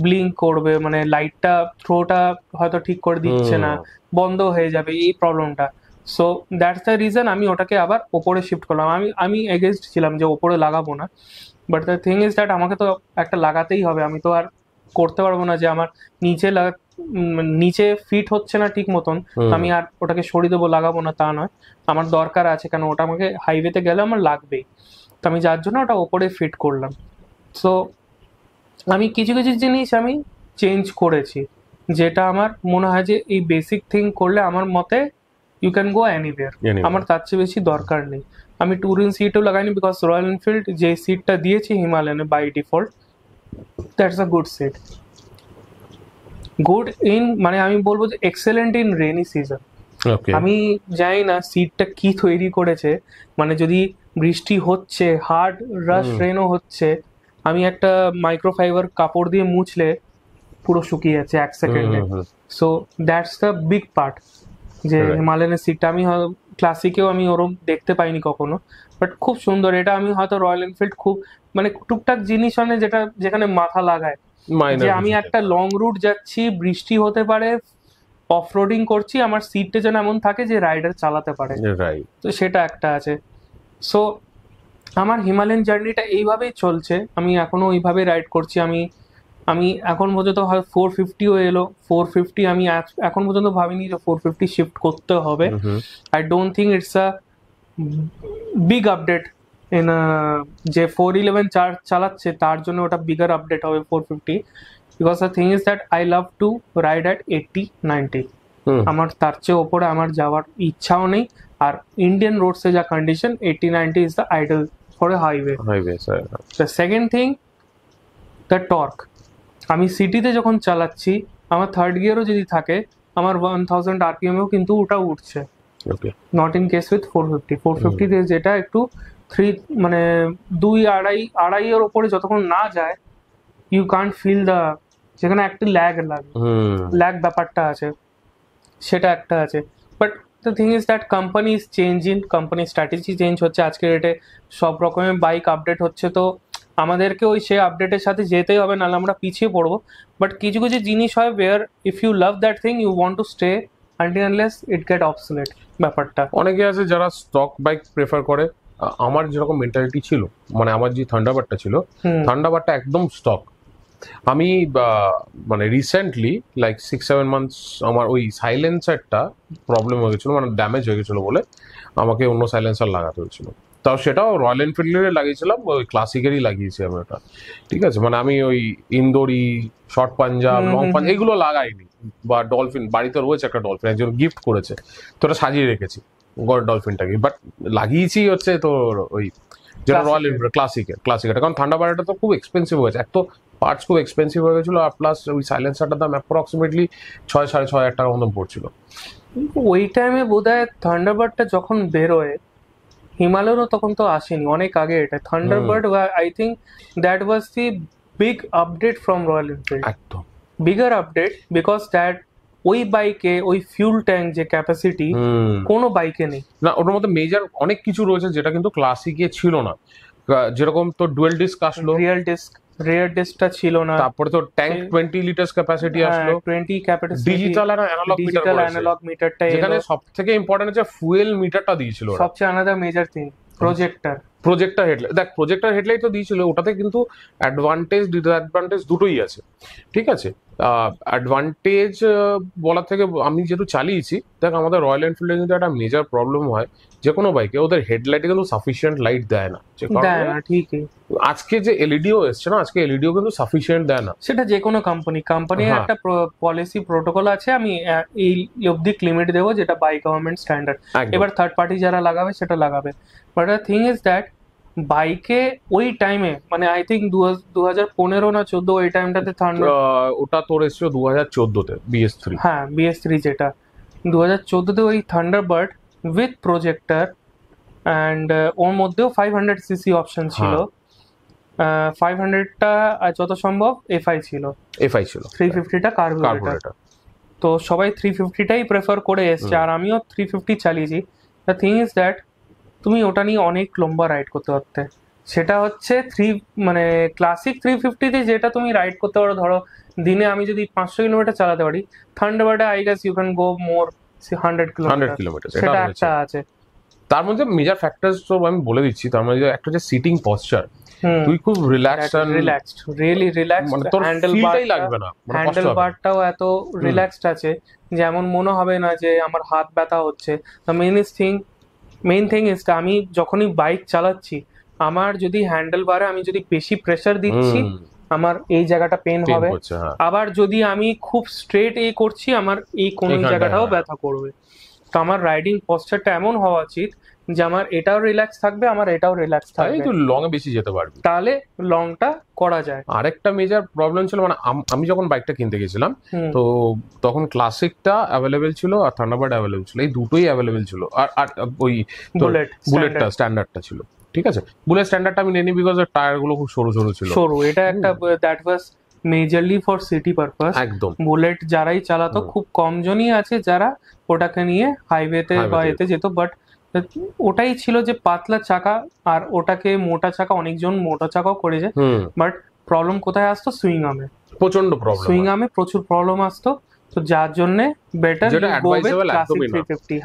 ব্লিঙ্ক করবে মানে লাইটটা থ্রোটা হয়তো ঠিক করে দিচ্ছে না বন্ধ হয়ে যাবে এই প্রবলেমটা সো দ্যাটস দ্য রিজন আমি ওটাকে আবার ওপরে শিফট করলাম আমি আমি এগেনস্ট ছিলাম যে ওপরে লাগাবো না but the thing is that আমাকে তো একটা লাগাতেই হবে আমি তো আর করতে পারবো না যে আমার নিচে লাগা নিচে ফিট হচ্ছে না ঠিক মতন আমি আর ওটাকে সরিয়ে দেবো লাগাবো না তা নয় আমার দরকার আছে কেন ওটা আমাকে হাইওয়েতে গেলে আমার লাগবেই তো আমি যার জন্য ওটা ওপরে ফিট করলাম সো আমি কিছু কিছু জিনিস আমি চেঞ্জ করেছি যেটা আমার মনে হয় যে এই বেসিক থিং করলে আমার মতে ইউ ক্যান গো অ্যানিওয়ার আমার তার চেয়ে বেশি দরকার নেই আমি টুরিং ইন সিটও লাগাইনি বিকজ রয়্যাল এনফিল্ড যে সিটটা দিয়েছি হিমালয়ানে by default that's a good seat good in মানে আমি বলবো যে এক্সেলেন্ট ইন রেনি সিজন আমি জানি না সিটটা কি তৈরি করেছে মানে যদি বৃষ্টি হচ্ছে হার্ড রাশ রেনও হচ্ছে আমি একটা মাইক্রোফাইবার কাপড় দিয়ে মুছলে পুরো শুকিয়ে যাচ্ছে এক সেকেন্ডে so that's the big part যে হিমালয়ানের সিটটা আমি ক্লাসিকেও আমি ওরম দেখতে পাইনি কখনো বাট খুব সুন্দর এটা আমি হয়তো রয়্যাল এনফিল্ড খুব মানে টুকটাক জিনিস মানে যেটা যেখানে মাথা লাগায় যে আমি একটা লং রুট যাচ্ছি বৃষ্টি হতে পারে অফরোডিং করছি আমার সিটটা যেন এমন থাকে যে রাইডার চালাতে পারে তো সেটা একটা আছে সো আমার হিমালয়ান জার্নিটা এইভাবেই চলছে আমি এখনও ওইভাবে রাইড করছি আমি আমি এখন পর্যন্ত হয় ফোর ফিফটিও এলো ফোর ফিফটি আমি এখন পর্যন্ত ভাবিনি যে ফোর ফিফটি শিফট করতে হবে I don't think it's a big update in যে ফোর ইলেভেন চার চালাচ্ছে তার জন্য ওটা বিগার আপডেট হবে four fifty because the thing is that I love to ride at eighty ninety আমার তার চেয়ে ওপরে আমার যাওয়ার ইচ্ছাও নেই আর ইন্ডিয়ান roads যা condition eighty 90 is the ideal for highway highway. Second thing the torque আমি সিটিতে যখন চালাচ্ছি আমার থার্ড গিয়ারও যদি থাকে আমার ওয়ান থাউজেন্ড আরপিএমও কিন্তু ওটা উঠছে not in case with four fifty four ফিফটিতে যেটা একটু থ্রি মানে দুই আড়াই আড়াইয়ের ওপরে যতক্ষণ না যায় ইউ কান্ট ফিল দ্য সেখানে একটা ল্যাগ লাগে ল্যাগ hmm. ব্যাপারটা আছে সেটা একটা আছে the thing is that company is change in company strategy change হচ্ছে আজকের ডেটে সব রকমের বাইক আপডেট হচ্ছে তো আমাদেরকে ওই সে আপডেটের সাথে যেতেই হবে নাহলে আমরা পিছিয়ে পড়বো বাট কিছু কিছু জিনিস হয় where if you love that thing you want to stay unless it get obsolete ব্যাপারটা অনেকে আছে যারা স্টক বাইক প্রেফার করে আমার যেরকম মেন্টালিটি ছিল মানে আমার যে থান্ডাবারটা ছিল থান্ডাবারটা একদম স্টক আমি মানে recently like six seven months আমার ওই সাইলেন্সারটা প্রবলেম হয়ে গেছিলো মানে ড্যামেজ হয়ে গেছিলো বলে আমাকে অন্য সাইলেন্সার লাগাতে হয়েছিল তাও সেটাও রয়্যাল এনফিল্ডের লাগিয়েছিলাম ওই ক্লাসিকেরই লাগিয়েছি আমি ওটা ঠিক আছে মানে আমি ওই ইন্দোরি শর্ট পাঞ্জাব লং পাঞ্জাব এগুলো লাগাইনি বা ডলফিন বাড়িতে রয়েছে একটা ডলফিন একজন গিফট করেছে তো ওটা সাজিয়ে রেখেছি গড় ডলফিনটাকে বাট লাগিয়েছি হচ্ছে তোর ওই যেটা রয়্যাল এনফিল্ড ক্লাসিকের ক্লাসিকের কারণ ঠান্ডা থান্ডাবার্ডটা তো খুব এক্সপেন্সিভ হয়েছে এক তো পার্টস খুব এক্সপেন্সিভ হয়ে গেছিলো আর প্লাস ওই সাইলেন্সারটার দাম অ্যাপ্রক্সিমেটলি ছয় সাড়ে ছয় হাজার টাকার মতন পড়ছিল ওই টাইমে বোধ হয় থান্ডারবার্ডটা যখন বেরোয় হিমালয়েরও তখন তো আসেনি অনেক আগে এটা Thunderbird I think that was the big update from Royal Enfield একদম বিগার আপডেট বিকজ দ্যাট ওই বাইকে ওই ফিউল ট্যাঙ্ক যে ক্যাপাসিটি কোনো বাইকে নেই না ওটার মধ্যে মেজার অনেক কিছু রয়েছে যেটা কিন্তু ক্লাসিকে ছিল না যেরকম তো ডুয়েল ডিস্ক আসলো রিয়েল ডিস্ক রেয়ার ডিস্কটা ছিল না তারপর তো ট্যাঙ্ক 20 লিটারস ক্যাপাসিটি আসলো 20 ক্যাপাসিটি ডিজিটাল আর অ্যানালগ মিটার ডিজিটাল অ্যানালগ মিটারটা এখানে সবথেকে ইম্পর্টেন্ট হচ্ছে ফুয়েল মিটারটা দিয়েছিল সবচেয়ে আলাদা major thing projector projector headlight দেখ প্রজেক্টার হেডলাইট তো দিয়েছিল ওটাতে কিন্তু অ্যাডভান্টেজ ডিসঅ্যাডভান্টেজ দুটোই আছে ঠিক আছে অ্যাডভান্টেজ বলার থেকে আমি যেহেতু চালিয়েছি দেখ আমাদের রয়্যাল এনফিল্ডে কিন্তু একটা মেজার প্রবলেম হয় যে কোনো বাইকে ওদের হেডলাইটে কিন্তু সাফিসিয়েন্ট লাইট দেয় না আজকে যে এলইডিও e এসছে না আজকে এলইডিও e কিন্তু সাফিসিয়েন্ট দেয় না সেটা যে কোনো কোম্পানি হ্যাঁ। কোম্পানি একটা পলিসি প্রোটোকল আছে আমি এই অবধি লিমিট দেবো যেটা বাই গভর্নমেন্ট স্ট্যান্ডার্ড এবার থার্ড পার্টি যারা লাগাবে সেটা লাগাবে but the thing is that বাইকে ওই টাইমে মানে আই থিঙ্ক দু হাজার পনেরো না চোদ্দ ওই টাইমটাতে থান্ডার ওটা তোর এসছিল দু হাজার চোদ্দোতে বিএস থ্রি হ্যাঁ বিএস থ্রি যেটা দু হাজার চোদ্দোতে ওই Thunderbird with projector and ওর মধ্যেও ফাইভ হান্ড্রেড সিসি অপশন ছিল ফাইভ হান্ড্রেডটা যত সম্ভব এফআই ছিল এফআই ছিল থ্রি ফিফটিটা কার্বোরেটার তো সবাই থ্রি ফিফটিটাই প্রেফার করে এসছে আর আমিও থ্রি ফিফটি চালিয়েছি দ্য থিং ইজ দ্যাট তুমি ওটা নিয়ে অনেক লম্বা রাইড করতে পারতে সেটা হচ্ছে থ্রি মানে ক্লাসিক থ্রি ফিফটিতে যেটা তুমি রাইড করতে পারো ধরো দিনে আমি যদি পাঁচশো কিলোমিটার চালাতে পারি থান্ডারবার্ডে I guess you can go more hundred kilometre kilometre সেটা একটা আছে তার মধ্যে মেজার ফ্যাক্টরস তো আমি বলে দিচ্ছি তার মধ্যে একটা হচ্ছে সিটিং পশ্চার তুই খুব relaxed and relaxed really relaxed মানে তোর বারটাই লাগবে না হ্যান্ডেল মানে বারটাও এত রিল্যাক্সড আছে যেমন মনে হবে না যে আমার হাত ব্যথা হচ্ছে the main is thing main thing is আমি যখনই বাইক চালাচ্ছি আমার যদি হ্যান্ডেল বারে আমি যদি বেশি প্রেসার দিচ্ছি আমার এই জায়গাটা পেন হবে হ্যাঁ। আবার যদি আমি খুব স্ট্রেট এ করছি আমার এই কোন জায়গাটাও হ্যাঁ। ব্যথা করবে তো আমার রাইডিং পশ্চারটা এমন হওয়া উচিত যে আমার এটাও রিল্যাক্স থাকবে আমার এটাও রিল্যাক্স থাকবে একটু লং এ বেশি যেতে পারবে তাহলে লংটা করা যায় আরেকটা মেজর প্রবলেম ছিল মানে আমি যখন বাইকটা কিনতে গেছিলাম তো তখন ক্লাসিকটা অ্যাভেলেবেল ছিল আর থান্ডারবার্ড অ্যাভেলেবেল ছিল এই দুটোই অ্যাভেলেবেল ছিল আর আর ওই বুলেট বুলেটটা স্ট্যান্ডার্ডটা ছিল ঠিক আছে বুলেট স্ট্যান্ডার্ডটা আমি নেনি বিকজ এর টায়ার গুলো খুব সরু সরু ছিল সরু এটা একটা that was majorly for city purpose একদম বুলেট যারাই চালাতো খুব কম জনই আছে যারা ওটাকে নিয়ে হাইওয়েতে বা এতে যেত বাট ওটাই ছিল যে পাতলা চাকা আর ওটাকে মোটা চাকা অনেকজন মোটা চাকাও করেছে বাট প্রবলেম কোথায় আসতো সুইং আমে প্রচন্ড প্রবলেম সুইং আমে প্রচুর প্রবলেম আসতো তো যার জন্য বেটার গো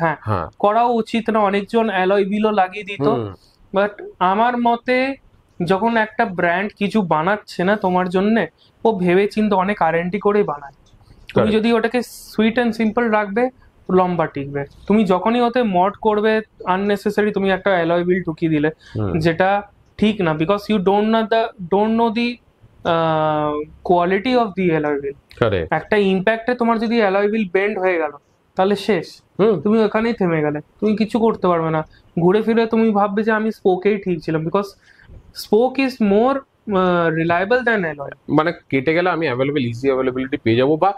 হ্যাঁ করাও উচিত না অনেকজন অ্যালয় বিলও লাগিয়ে দিত বাট আমার মতে যখন একটা ব্র্যান্ড কিছু বানাচ্ছে না তোমার জন্য ও ভেবে চিন্তে অনেক আরেন্টি করে বানায় তুমি যদি ওটাকে সুইট অ্যান্ড সিম্পল রাখবে লম্বা টিকবে তুমি যখনই ওতে মড করবে আননেসেসারি তুমি একটা অ্যালয় বিল ঢুকিয়ে দিলে যেটা ঠিক না because you don't know the don't know the quality of the alloy wheel একটা ইম্প্যাক্টে তোমার যদি অ্যালয় বিল বেন্ড হয়ে গেল তাহলে শেষ তুমি ওখানেই থেমে গেলে তুমি কিছু করতে পারবে না ঘুরে ফিরে তুমি ভাববে যে আমি স্পোকেই ঠিক ছিলাম because spoke is more reliable than alloy মানে কেটে গেলে আমি अवेलेबल ইজি অ্যাভেলেবিলিটি পেয়ে যাব বা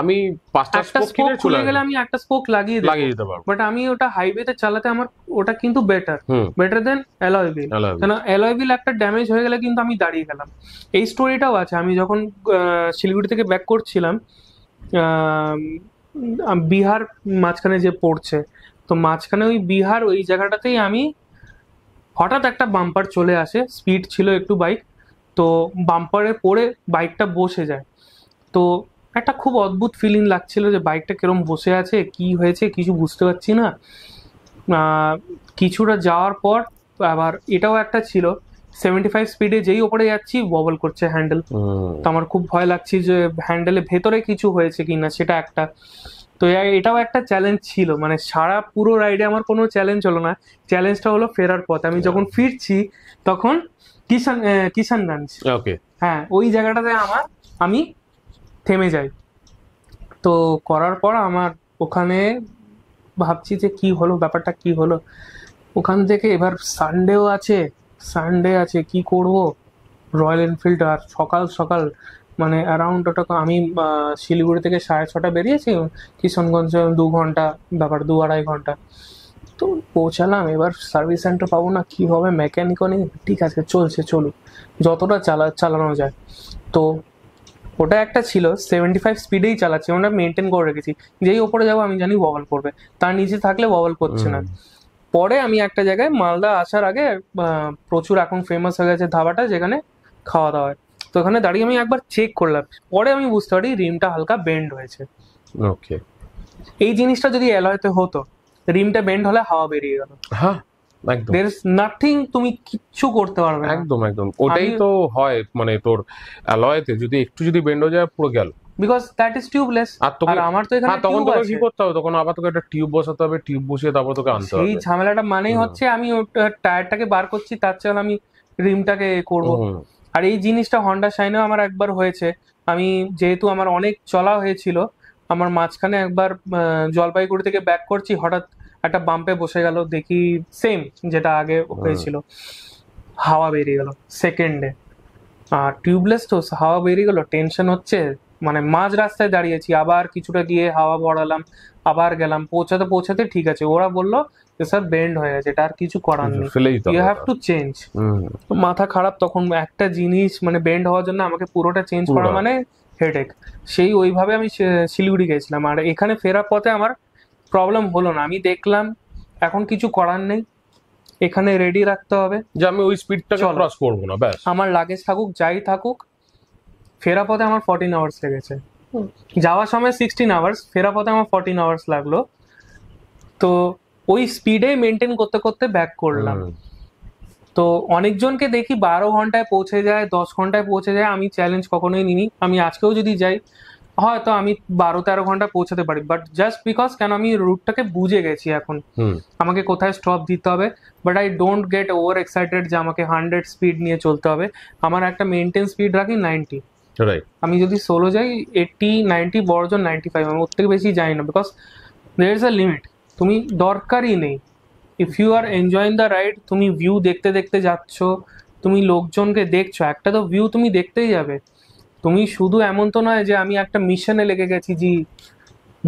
আমি পাঁচটা স্পোক কিনে চলে গেলে আমি একটা স্পোক লাগিয়ে দেব লাগিয়ে দিতে পারবো বাট আমি ওটা হাইওয়েতে চালাতে আমার ওটা কিন্তু better better than alloy wheel কেন অ্যালয় হুইল একটা ড্যামেজ হয়ে গেলে কিন্তু আমি দাঁড়িয়ে গেলাম এই স্টোরিটাও আছে আমি যখন শিলিগুড়ি থেকে ব্যাক করছিলাম বিহার মাঝখানে যে পড়ছে তো মাঝখানে ওই বিহার ওই জায়গাটাতেই আমি হঠাৎ একটা বাম্পার চলে আসে স্পিড ছিল একটু বাইক তো বাম্পারে পড়ে বাইকটা বসে যায় তো একটা খুব অদ্ভুত ফিলিং লাগছিল যে বাইকটা কিরম বসে আছে কি হয়েছে কিছু বুঝতে পারছি না কিছুটা যাওয়ার পর আবার এটাও একটা ছিল সেভেন্টি ফাইভ স্পিডে যেই ওপরে যাচ্ছি ববল করছে হ্যান্ডেল তো আমার খুব ভয় লাগছে যে হ্যান্ডেলে ভেতরে কিছু হয়েছে কি না সেটা একটা তো এটাও একটা চ্যালেঞ্জ ছিল মানে সারা পুরো রাইডে আমার কোনো চ্যালেঞ্জ হলো না চ্যালেঞ্জটা হলো ফেরার পথ আমি যখন ফিরছি তখন কিষান কিষানগঞ্জ ওকে হ্যাঁ ওই জায়গাটাতে আমার আমি থেমে যাই তো করার পর আমার ওখানে ভাবছি যে কি হলো ব্যাপারটা কি হলো ওখান থেকে এবার সানডেও আছে সানডে আছে কি করব রয়্যাল এনফিল্ড আর সকাল সকাল মানে অ্যারাউন্ড ওটা আমি শিলিগুড়ি থেকে সাড়ে ছটা বেরিয়েছি কিষানগঞ্জ দু ঘন্টা ব্যাপার দু আড়াই ঘন্টা তো পৌঁছালাম এবার সার্ভিস সেন্টার পাবো না কী হবে মেকানিক নেই ঠিক আছে চলছে চলুক যতটা চালা চালানো যায় তো ওটা একটা ছিল সেভেন্টি ফাইভ স্পিডেই চালাচ্ছে ওটা মেনটেন করে রেখেছি যেই ওপরে যাবো আমি জানি ববল করবে তার নিচে থাকলে ববল করছে না পরে আমি একটা জায়গায় মালদা আসার আগে প্রচুর এখন ফেমাস হয়ে গেছে ধাবাটা যেখানে খাওয়া দাওয়া হয় তো ওখানে দাঁড়িয়ে আমি একবার চেক করলাম পরে আমি বুঝতে পারি রিমটা হালকা বেন্ড হয়েছে ওকে এই জিনিসটা যদি অ্যালয়তে হতো রিমটা বেন্ড হলে হাওয়া বেরিয়ে গেল হ্যাঁ একদম দের ইজ নাথিং তুমি কিচ্ছু করতে পারবে না একদম একদম ওটাই তো হয় মানে তোর অ্যালয়েতে যদি একটু যদি বেন্ড হয়ে যায় পুরো গেল বিকজ দ্যাট ইজ টিউবলেস আর তোকে আমার তো এখানে হ্যাঁ, তখন তোকে কি করতে হবে তখন আবার তোকে একটা টিউব বসাতে হবে টিউব বসিয়ে তারপর তোকে আনতে হবে এই ঝামেলাটা মানেই হচ্ছে আমি ওটা টায়ারটাকে বার করছি তার চেয়ে আমি রিমটাকে করব আর এই জিনিসটা হন্ডা শাইনেও আমার একবার হয়েছে আমি যেহেতু আমার অনেক চলা হয়েছিল আমার মাঝখানে একবার জলপাইগুড়ি থেকে ব্যাক করছি হঠাৎ একটা বাম্পে বসে গেল দেখি সেম যেটা আগে হয়েছিল হাওয়া বেরিয়ে গেল সেকেন্ডে আর টিউবলেস তো হাওয়া বেরিয়ে গেল টেনশন হচ্ছে মানে মাঝ রাস্তায় দাঁড়িয়েছি আবার কিছুটা গিয়ে হাওয়া ভরালাম আবার গেলাম পৌঁছাতে পৌঁছাতে ঠিক আছে ওরা বললো যে স্যার বেন্ড হয়ে গেছে এটা আর কিছু করার নেই ইউ হ্যাভ টু চেঞ্জ মাথা খারাপ তখন একটা জিনিস মানে বেন্ড হওয়ার জন্য আমাকে পুরোটা চেঞ্জ করা মানে হেডেক সেই ওইভাবে আমি শিলিগুড়ি গেছিলাম আর এখানে ফেরার পথে আমার প্রবলেম হলো না আমি দেখলাম এখন কিছু করার নেই এখানে রেডি রাখতে হবে যে আমি ওই স্পিডটা ক্রস করব না ব্যাস আমার লাগেজ থাকুক যাই থাকুক ফেরা পথে আমার ফর্টিন আওয়ার্স লেগেছে যাওয়ার সময় সিক্সটিন আওয়ার্স ফেরা পথে আমার ফর্টিন আওয়ার্স লাগলো তো ওই স্পিডে মেনটেন করতে করতে ব্যাক করলাম তো অনেক জন কে দেখি 12 ঘন্টায় পৌঁছে যায় 10 ঘন্টায় পৌঁছে যায় আমি চ্যালেঞ্জ কখনো নিইনি আমি আজকেও যদি যাই হ্যাঁ তো আমি 12 13 ঘন্টা পৌঁছাতে পারি বাট জাস্ট বিকজ कैन আমি রুটটাকে বুঝে গেছি এখন আমাকে কোথায় স্টপ দিতে হবে but I don't get over excited যা আমাকে 100 স্পিড নিয়ে চলতে হবে আমার একটা মেইনটেইন স্পিড রাখি 90 ঠিক আমি যদি সোলো যাই 80 90 বরঞ্চ 95 আমি প্রত্যেক বেশি যাই না because there is a limit তুমি দরকারই নেই if you are enjoying the ride তুমি ভিউ দেখতে দেখতে যাচ্ছ তুমি লোকজনকে দেখছো একটা তো ভিউ তুমি দেখতেই যাবে তুমি শুধু এমন তো নয় যে আমি একটা মিশনে লেগে গেছি যে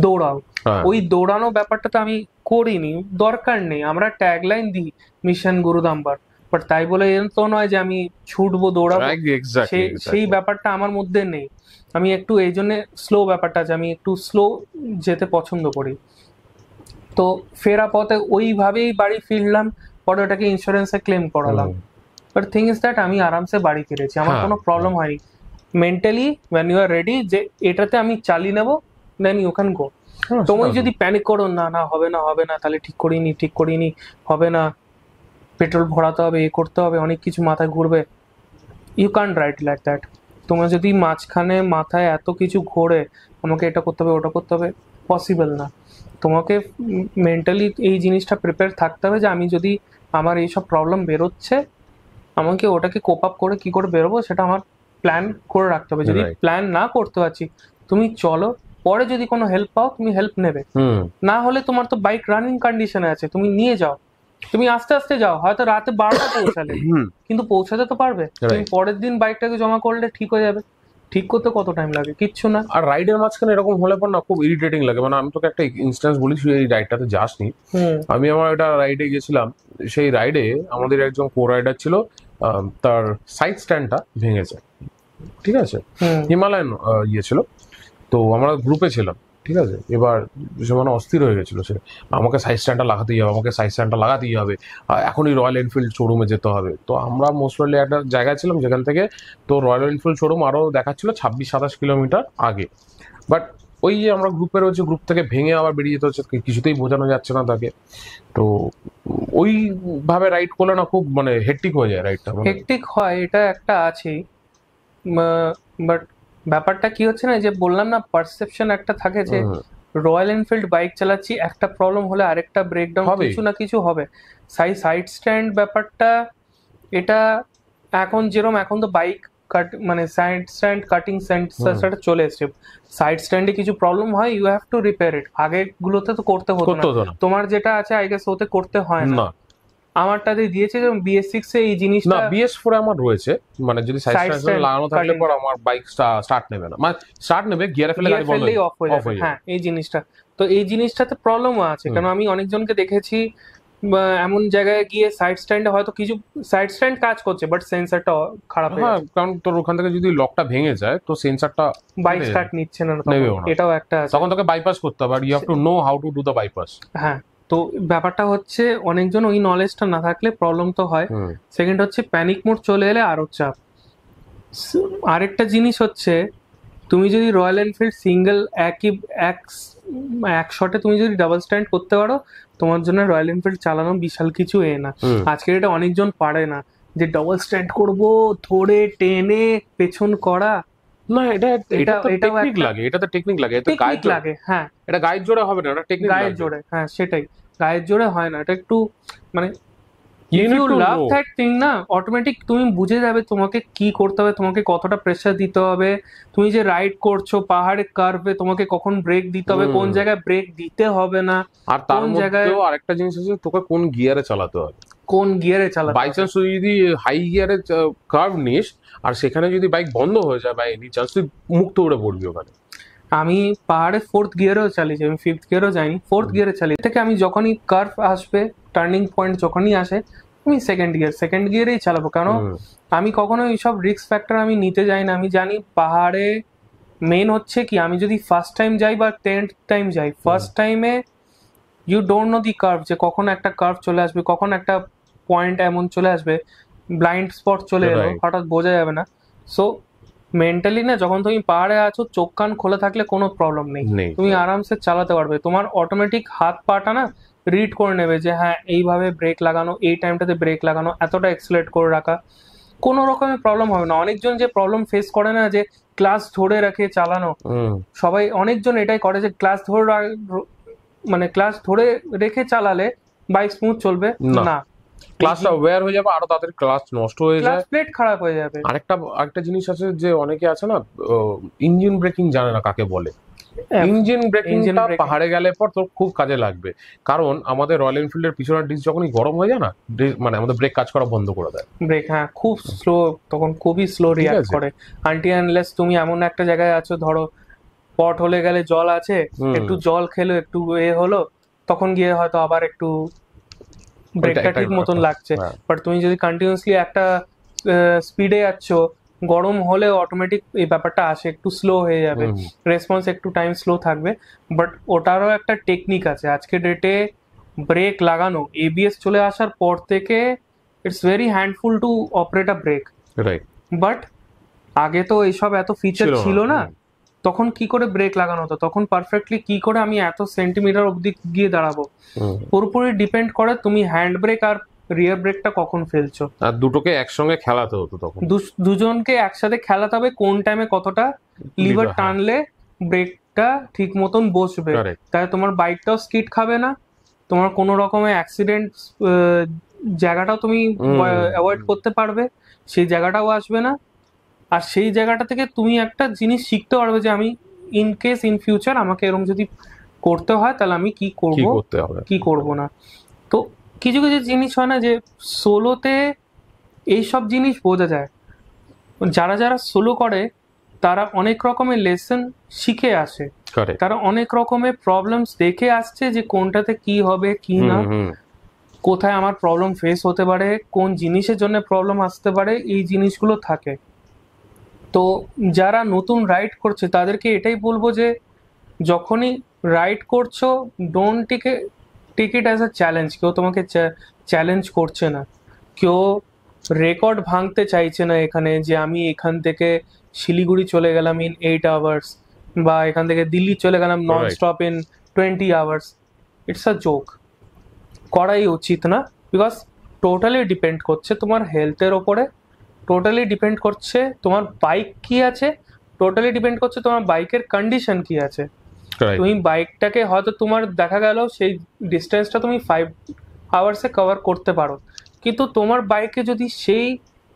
দৌড়াও হ্যাঁ। ওই দৌড়ানো ব্যাপারটা তো আমি করিনি দরকার নেই আমরা ট্যাগ লাইন দিই মিশন গুরুদাম্বার বাট তাই বলে তো নয় যে আমি ছুটবো দৌড়াবো সেই ব্যাপারটা আমার মধ্যে নেই আমি একটু এই জন্য স্লো ব্যাপারটা আছে আমি একটু স্লো যেতে পছন্দ করি তো ফেরা পথে ওইভাবেই বাড়ি ফিরলাম পরে ওটাকে ইন্স্যুরেন্সে ক্লেম করালাম বাট থিং ইস দ্যাট আমি আরামসে বাড়ি ফিরেছি আমার হ্যাঁ, কোনো প্রবলেম হ্যাঁ। হয়নি mentally when you are ready যে এটাতে আমি চালিয়ে নেবো দেন ইউ ক্যান গো তোমায় যদি প্যানিক করো না না হবে না হবে না তাহলে ঠিক করিনি ঠিক করিনি হবে না পেট্রোল ভরাতে হবে এ করতে হবে অনেক কিছু মাথায় ঘুরবে you can right like that তোমার যদি মাঝখানে মাথায় এত কিছু ঘোরে আমাকে এটা করতে হবে ওটা করতে হবে পসিবল না তোমাকে মেন্টালি এই জিনিসটা প্রিপেয়ার থাকতে হবে যে আমি যদি আমার এইসব প্রবলেম বেরোচ্ছে আমাকে ওটাকে কোপ আপ করে কি করে বেরোবো সেটা আমার প্ল্যান করে রাখতে হবে যদি প্ল্যান না করতে পারছি তুমি চলো পরে যদি কোনো হেল্প পাও তুমি হেল্প নেবে না হলে তোমার তো বাইক রানিং কন্ডিশনে আছে তুমি নিয়ে যাও তুমি আস্তে আস্তে যাও হয়তো রাতে বারোটা পৌঁছালে কিন্তু পৌঁছাতে তো পারবে তুমি পরের দিন বাইকটাকে জমা করলে ঠিক হয়ে যাবে ঠিক করতে কত টাইম লাগে কিচ্ছু না আর রাইডের মাঝখানে এরকম হলে পর না খুব ইরিটেটিং লাগে মানে আমি তোকে একটা ইনস্ট্যান্স বলি এই রাইডটাতে যাসনি আমি আমার একটা রাইডে গেছিলাম সেই রাইডে আমাদের একজন কো রাইডার ছিল তার সাইড স্ট্যান্ডটা ভেঙে যায় ঠিক আছে হিমালয়ান ইয়ে ছিল তো আমরা গ্রুপে ছিলাম ঠিক আছে এবার সে মানে অস্থির হয়ে গেছিলো সে আমাকে সাইজ স্ট্যান্ডটা লাগাতেই হবে আমাকে সাইজ স্ট্যান্ডটা লাগাতেই হবে এখনই রয়্যাল এনফিল্ড শোরুমে যেতে হবে তো আমরা মোস্টলি একটা জায়গায় ছিলাম যেখান থেকে তো রয়্যাল এনফিল্ড শোরুম আরও দেখাচ্ছিলো ছাব্বিশ সাতাশ কিলোমিটার আগে বাট ওই যে আমরা গ্রুপে রয়েছে গ্রুপ থেকে ভেঙে আবার বেরিয়ে যেতে হচ্ছে কিছুতেই বোঝানো যাচ্ছে না তাকে তো ওইভাবে রাইড করলে না খুব মানে হেট্টিক হয়ে যায় রাইডটা হেট্টিক মানে হয় এটা একটা আছেই বাট ব্যাপারটা কি হচ্ছে না যে বললাম না পারসেপশন একটা থাকে যে রয়্যাল এনফিল্ড বাইক চালাচ্ছি একটা প্রবলেম হলে আরেকটা ব্রেকডাউন কিছু না কিছু হবে সাই সাইড স্ট্যান্ড ব্যাপারটা এটা এখন যেরকম এখন তো বাইক কাট মানে সাইড স্ট্যান্ড কাটিং সেন্টার চলে এসছে সাইড স্ট্যান্ডে কিছু প্রবলেম হয় you have to repair it আগে গুলোতে তো করতে হতো না তোমার যেটা আছে আই গেস ওতে করতে হয় না আমারটাতে দিয়েছে যেমন বিএস সিক্স এই জিনিসটা না বিএস ফোর আমার রয়েছে মানে যদি সাইড স্ট্যান্ড লাগানো থাকলে পর আমার বাইক স্টার্ট নেবে না মানে স্টার্ট নেবে গিয়ার ফেলে গাড়ি বন্ধ অফ হয়ে যাবে হ্যাঁ এই জিনিসটা তো এই জিনিসটাতে প্রবলেমও আছে কারণ আমি অনেকজনকে দেখেছি এমন জায়গায় গিয়ে সাইড স্ট্যান্ডে হয়তো কিছু সাইড স্ট্যান্ড কাজ করছে বাট সেন্সারটা খারাপ হ্যাঁ কারণ তোর ওখান থেকে যদি লকটা ভেঙে যায় তো সেন্সারটা বাইক স্টার্ট নিচ্ছে না এটাও একটা তখন তোকে বাইপাস করতে হবে আর you have to know how to do the bypass হ্যাঁ তো ব্যাপারটা হচ্ছে অনেকজন ওই নলেজটা না থাকলে প্রবলেম তো হয় সেকেন্ড হচ্ছে প্যানিক মোড চলে এলে আরও চাপ আরেকটা জিনিস হচ্ছে তুমি যদি রয়্যাল এনফিল্ড সিঙ্গেল একই এক এক শটে তুমি যদি ডাবল স্ট্যান্ড করতে পারো তোমার জন্য রয়্যাল এনফিল্ড চালানো বিশাল কিছু এ না আজকের এটা অনেকজন পারে না যে ডাবল স্ট্যান্ড করব ধরে টেনে পেছন করা না এটা এটা টেকনিক লাগে এটা তো টেকনিক লাগে এটা গায়ের লাগে হ্যাঁ এটা গায়ের জোরে হবে না এটা টেকনিক গায়ের জোরে হ্যাঁ সেটাই গায়ের জোরে হয় না এটা একটু মানে ইউ লাভ দ্যাট থিং না অটোমেটিক তুমি বুঝে যাবে তোমাকে কি করতে হবে তোমাকে কতটা প্রেসার দিতে হবে তুমি যে রাইড করছো পাহাড়ে কার্ভে তোমাকে কখন ব্রেক দিতে হবে কোন জায়গায় ব্রেক দিতে হবে না আর তার মধ্যেও আরেকটা জিনিস আছে তোকে কোন গিয়ারে চালাতে হবে কোন গিয়ারে চালাতে বাই চান্স তুই যদি হাই গিয়ারে কার্ভ নিস আর সেখানে যদি বাইক বন্ধ হয়ে যায় বা এনি চান্স তুই মুখ উড়ে পড়বি ওখানে আমি পাহাড়ে ফোর্থ গিয়ারেও চালিয়েছি আমি ফিফথ গিয়ারও যাইনি ফোর্থ গিয়ারে চালিয়ে থেকে আমি যখনই কার্ভ আসবে টার্নিং পয়েন্ট যখনই আসে আমি সেকেন্ড গিয়ার সেকেন্ড গিয়ারেই চালাবো কারণ আমি কখনো এইসব রিস্ক ফ্যাক্টর আমি নিতে যাই না আমি জানি পাহাড়ে মেন হচ্ছে কি আমি যদি ফার্স্ট টাইম যাই বা টেন্থ টাইম যাই ফার্স্ট টাইমে you don't know the curve যে কখন একটা কার্ভ চলে আসবে কখন একটা পয়েন্ট এমন চলে আসবে ব্লাইন্ড স্পট চলে এলো হঠাৎ বোঝা যাবে না সো মেন্টালি না যখন তুমি পাহাড়ে আছো চোখ কান খোলে থাকলে কোনো প্রবলেম নেই তুমি আরামসে চালাতে পারবে তোমার অটোমেটিক হাত পাটা না রিড করে নেবে যে হ্যাঁ এইভাবে ব্রেক লাগানো এই টাইমটাতে ব্রেক লাগানো এতটা এক্সেলেট করে রাখা কোনো রকমের প্রবলেম হবে না অনেকজন যে প্রবলেম ফেস করে না যে ক্লাস ধরে রাখে চালানো সবাই অনেকজন এটাই করে যে ক্লাস ধরে মানে ক্লাস ধরে রেখে চালালে বাইক স্মুথ চলবে না ক্লাসটা ওয়্যার হয়ে যাবে আরো তাদের ক্লাস নষ্ট হয়ে যায় প্লেট খারাপ হয়ে যাবে আরেকটা আরেকটা জিনিস আছে যে অনেকে আছে না ইঞ্জিন ব্রেকিং জানে না কাকে বলে ইঞ্জিন হ্যাঁ, ব্রেকিংটা পাহাড়ে গেলে পর তোর খুব কাজে লাগবে কারণ আমাদের রয়্যাল এনফিল্ডের পিছনের ডিস্ক যখনই গরম হয়ে যায় না মানে আমাদের ব্রেক কাজ করা বন্ধ করে দেয় ব্রেক হ্যাঁ খুব স্লো তখন খুবই স্লো রিয়াক্ট করে আনটি আনলেস তুমি এমন একটা জায়গায় আছো ধরো পট হলে গেলে জল আছে একটু জল খেলো একটু এ হলো তখন গিয়ে হয়তো আবার একটু ব্রেকটা ঠিক মতন লাগছে বাট হ্যাঁ। তুমি যদি কন্টিনিউসলি একটা স্পিডে যাচ্ছ গরম হলে অটোমেটিক এই ব্যাপারটা আসে একটু স্লো হয়ে যাবে রেসপন্স একটু টাইম স্লো থাকবে বাট ওটারও একটা টেকনিক আছে আজকে ডেটে ব্রেক লাগানো এবিএস চলে আসার পর থেকে it's very handful to operate a brake right but আগে তো এইসব এত ফিচার ছিল না তখন কি করে ব্রেক লাগানো হতো তখন পারফেক্টলি কি করে আমি এত সেন্টিমিটার অবধি গিয়ে দাঁড়াবো পুরোপুরি ডিপেন্ড করে তুমি হ্যান্ড ব্রেক আর রিয়ার ব্রেকটা কখন ফেলছো আর দুটোকে একসঙ্গে খেলাতে হতো তখন দুজনকে একসাথে খেলাতে হবে কোন টাইমে কতটা লিভার হ্যাঁ। টানলে ব্রেকটা ঠিক মতন বসবে তাহলে তোমার বাইকটাও স্কিট খাবে না তোমার কোনো রকমের অ্যাক্সিডেন্ট জায়গাটাও তুমি অ্যাভয়েড করতে পারবে সেই জায়গাটাও আসবে না আর সেই জায়গাটা থেকে তুমি একটা জিনিস শিখতে পারবে যে আমি ইন কেস ইন ফিউচার আমাকে এরকম যদি করতে হয় তাহলে আমি কি করব কি করব না তো কিছু কিছু জিনিস হয় না যে সোলোতে এই সব জিনিস বোঝা যায় যারা যারা সোলো করে তারা অনেক রকমের লেসন শিখে আসে তারা অনেক রকমের প্রবলেমস দেখে আসছে যে কোনটাতে কি হবে কি না কোথায় আমার প্রবলেম ফেস হতে পারে কোন জিনিসের জন্য প্রবলেম আসতে পারে এই জিনিসগুলো থাকে তো যারা নতুন রাইড করছে তাদেরকে এটাই বলবো যে যখনই রাইড করছো don't take ticket it as a challenge কেউ তোমাকে চ্যালেঞ্জ করছে না কেউ রেকর্ড ভাঙতে চাইছে না এখানে যে আমি এখান থেকে শিলিগুড়ি চলে গেলাম ইন এইট আওয়ার্স বা এখান থেকে দিল্লি চলে গেলাম non stop in twenty hours it's a joke করাই উচিত না বিকজ টোটালি ডিপেন্ড করছে তোমার হেলথের ওপরে টোটালি ডিপেন্ড করছে তোমার বাইক কি আছে টোটালি ডিপেন্ড করছে তোমার বাইকের কন্ডিশন কি আছে তুমি বাইকটাকে হয়তো তোমার দেখা গেল সেই ডিস্টেন্সটা তুমি ফাইভ আওয়ার্সে কভার করতে পারো কিন্তু তোমার বাইকে যদি সেই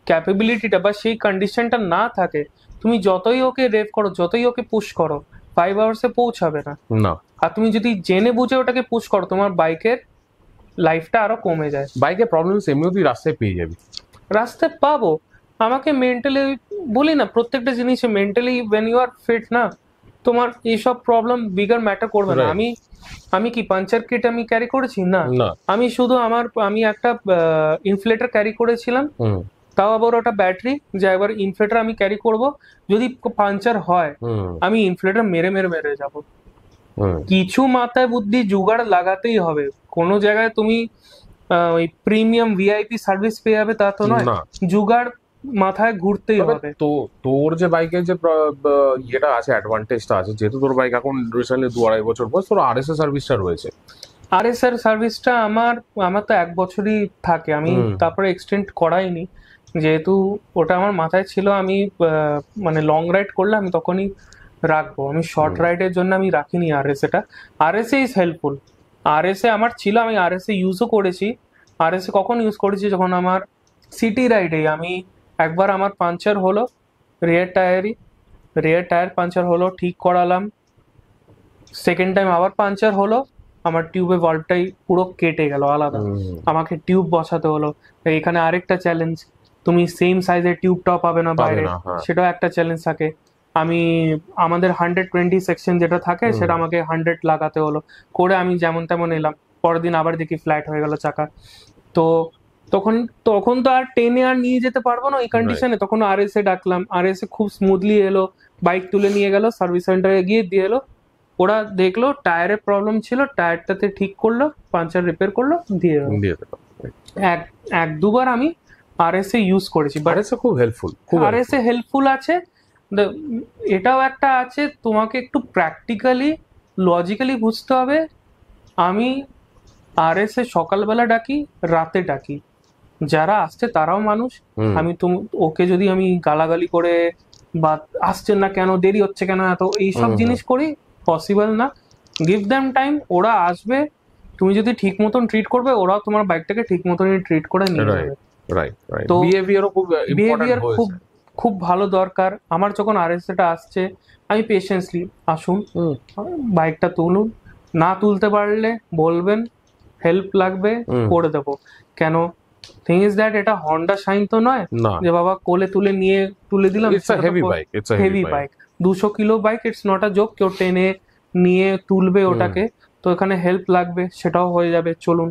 ক্যাপেবিলিটিটা বা সেই কন্ডিশনটা না থাকে তুমি যতই ওকে রেভ করো যতই ওকে পুশ করো ফাইভ আওয়ার্সে পৌঁছাবে না না আর তুমি যদি জেনে বুঝে ওটাকে পুশ করো তোমার বাইকের লাইফটা আরো কমে যায় বাইকের প্রবলেমস এমনিতেই রাস্তায় পেয়ে যাবে রাস্তায় পাবো আমাকে মেন্টালি বলি না প্রত্যেকটা জিনিসে mentally when you are fit না তোমার এইসব প্রবলেম বিগার ম্যাটার করবে না আমি আমি কি পাঞ্চার কিট আমি ক্যারি করেছি না আমি শুধু আমার আমি একটা ইনফ্লেটার ক্যারি করেছিলাম তাও আবার ওটা ব্যাটারি যে একবার ইনফ্লেটার আমি ক্যারি করব যদি পাঞ্চার হয় আমি ইনফ্লেটার মেরে মেরে মেরে যাব কিছু মাথায় বুদ্ধি জোগাড় লাগাতেই হবে কোনো জায়গায় তুমি ওই প্রিমিয়াম ভিআইপি সার্ভিস পেয়ে যাবে তা তো নয় জোগাড় মাথায় ঘুরতেই হবে তো তোর যে বাইকের যে ইয়েটা আছে অ্যাডভান্টেজটা আছে যেহেতু তোর বাইক এখন রিসেন্টলি দু আড়াই বছর বয়স তোর আর এস এ সার্ভিসটা রয়েছে আর এস এর সার্ভিসটা আমার আমার তো এক বছরই থাকে আমি তারপরে এক্সটেন্ড করাইনি যেহেতু ওটা আমার মাথায় ছিল আমি মানে লং রাইড করলে আমি তখনই রাখবো আমি শর্ট রাইডের জন্য আমি রাখিনি আর এস এটা R S A is helpful R S A আমার ছিল আমি আর এস এ ইউজও করেছি আর এস এ কখন ইউজ করেছি যখন আমার সিটি রাইডে আমি একবার আমার পাঞ্চার হলো রিয়ার টায়ারই রিয়ার টায়ার পাঞ্চার হলো ঠিক করালাম সেকেন্ড টাইম আবার পাঞ্চার হলো আমার টিউবে বাল্বটাই পুরো কেটে গেল আলাদা আমাকে টিউব বসাতে হলো এখানে আরেকটা চ্যালেঞ্জ তুমি সেম সাইজের টিউবটাও পাবে না বাইরে হ্যাঁ। সেটাও একটা চ্যালেঞ্জ থাকে আমি আমাদের হান্ড্রেড টোয়েন্টি সেকশন যেটা থাকে সেটা আমাকে হান্ড্রেড লাগাতে হলো করে আমি যেমন তেমন এলাম পরের দিন আবার দেখি ফ্ল্যাট হয়ে গেল চাকা তো তখন তখন তো আর টেনে আর নিয়ে যেতে পারবো না ওই কন্ডিশনে তখন আর এস এ ডাকলাম আর এস এ খুব স্মুথলি এলো বাইক তুলে নিয়ে গেল সার্ভিস সেন্টারে গিয়ে দিয়ে এলো ওরা দেখলো টায়ারের প্রবলেম ছিল টায়ারটাতে ঠিক করলো পাঞ্চার রিপেয়ার করলো দিয়ে দিয়ে এক এক দুবার আমি আর এস এ ইউজ করেছি আর এস এ খুব helpful R S A helpful আছে এটাও একটা আছে তোমাকে একটু প্র্যাকটিক্যালি লজিক্যালি বুঝতে হবে আমি আর এস এ সকালবেলা ডাকি রাতে ডাকি যারা আসছে তারাও মানুষ আমি তুমি ওকে যদি আমি গালাগালি করে বা আসছেন না কেন দেরি হচ্ছে কেন এত এইসব জিনিস করি পসিবল না গিভ দ্যাম টাইম ওরা আসবে তুমি যদি ঠিক মতন ট্রিট করবে ওরাও তোমার বাইকটাকে ঠিক মতনই ট্রিট করে নিয়ে যাবে তো বিহেভিয়ার খুব খুব ভালো দরকার আমার যখন আর টা আসছে আমি পেশেন্সলি আসুন বাইকটা তুলুন না তুলতে পারলে বলবেন হেল্প লাগবে করে দেবো কেন থিং ইজ দ্যাট এটা হন্ডা শাইন তো নয় যে বাবা কোলে তুলে নিয়ে তুলে দিলাম it's a heavy bike it's a heavy bike 200 kilo bike it's not a joke কেউ টেনে নিয়ে তুলবে ওটাকে তো এখানে হেল্প লাগবে সেটাও হয়ে যাবে চলুন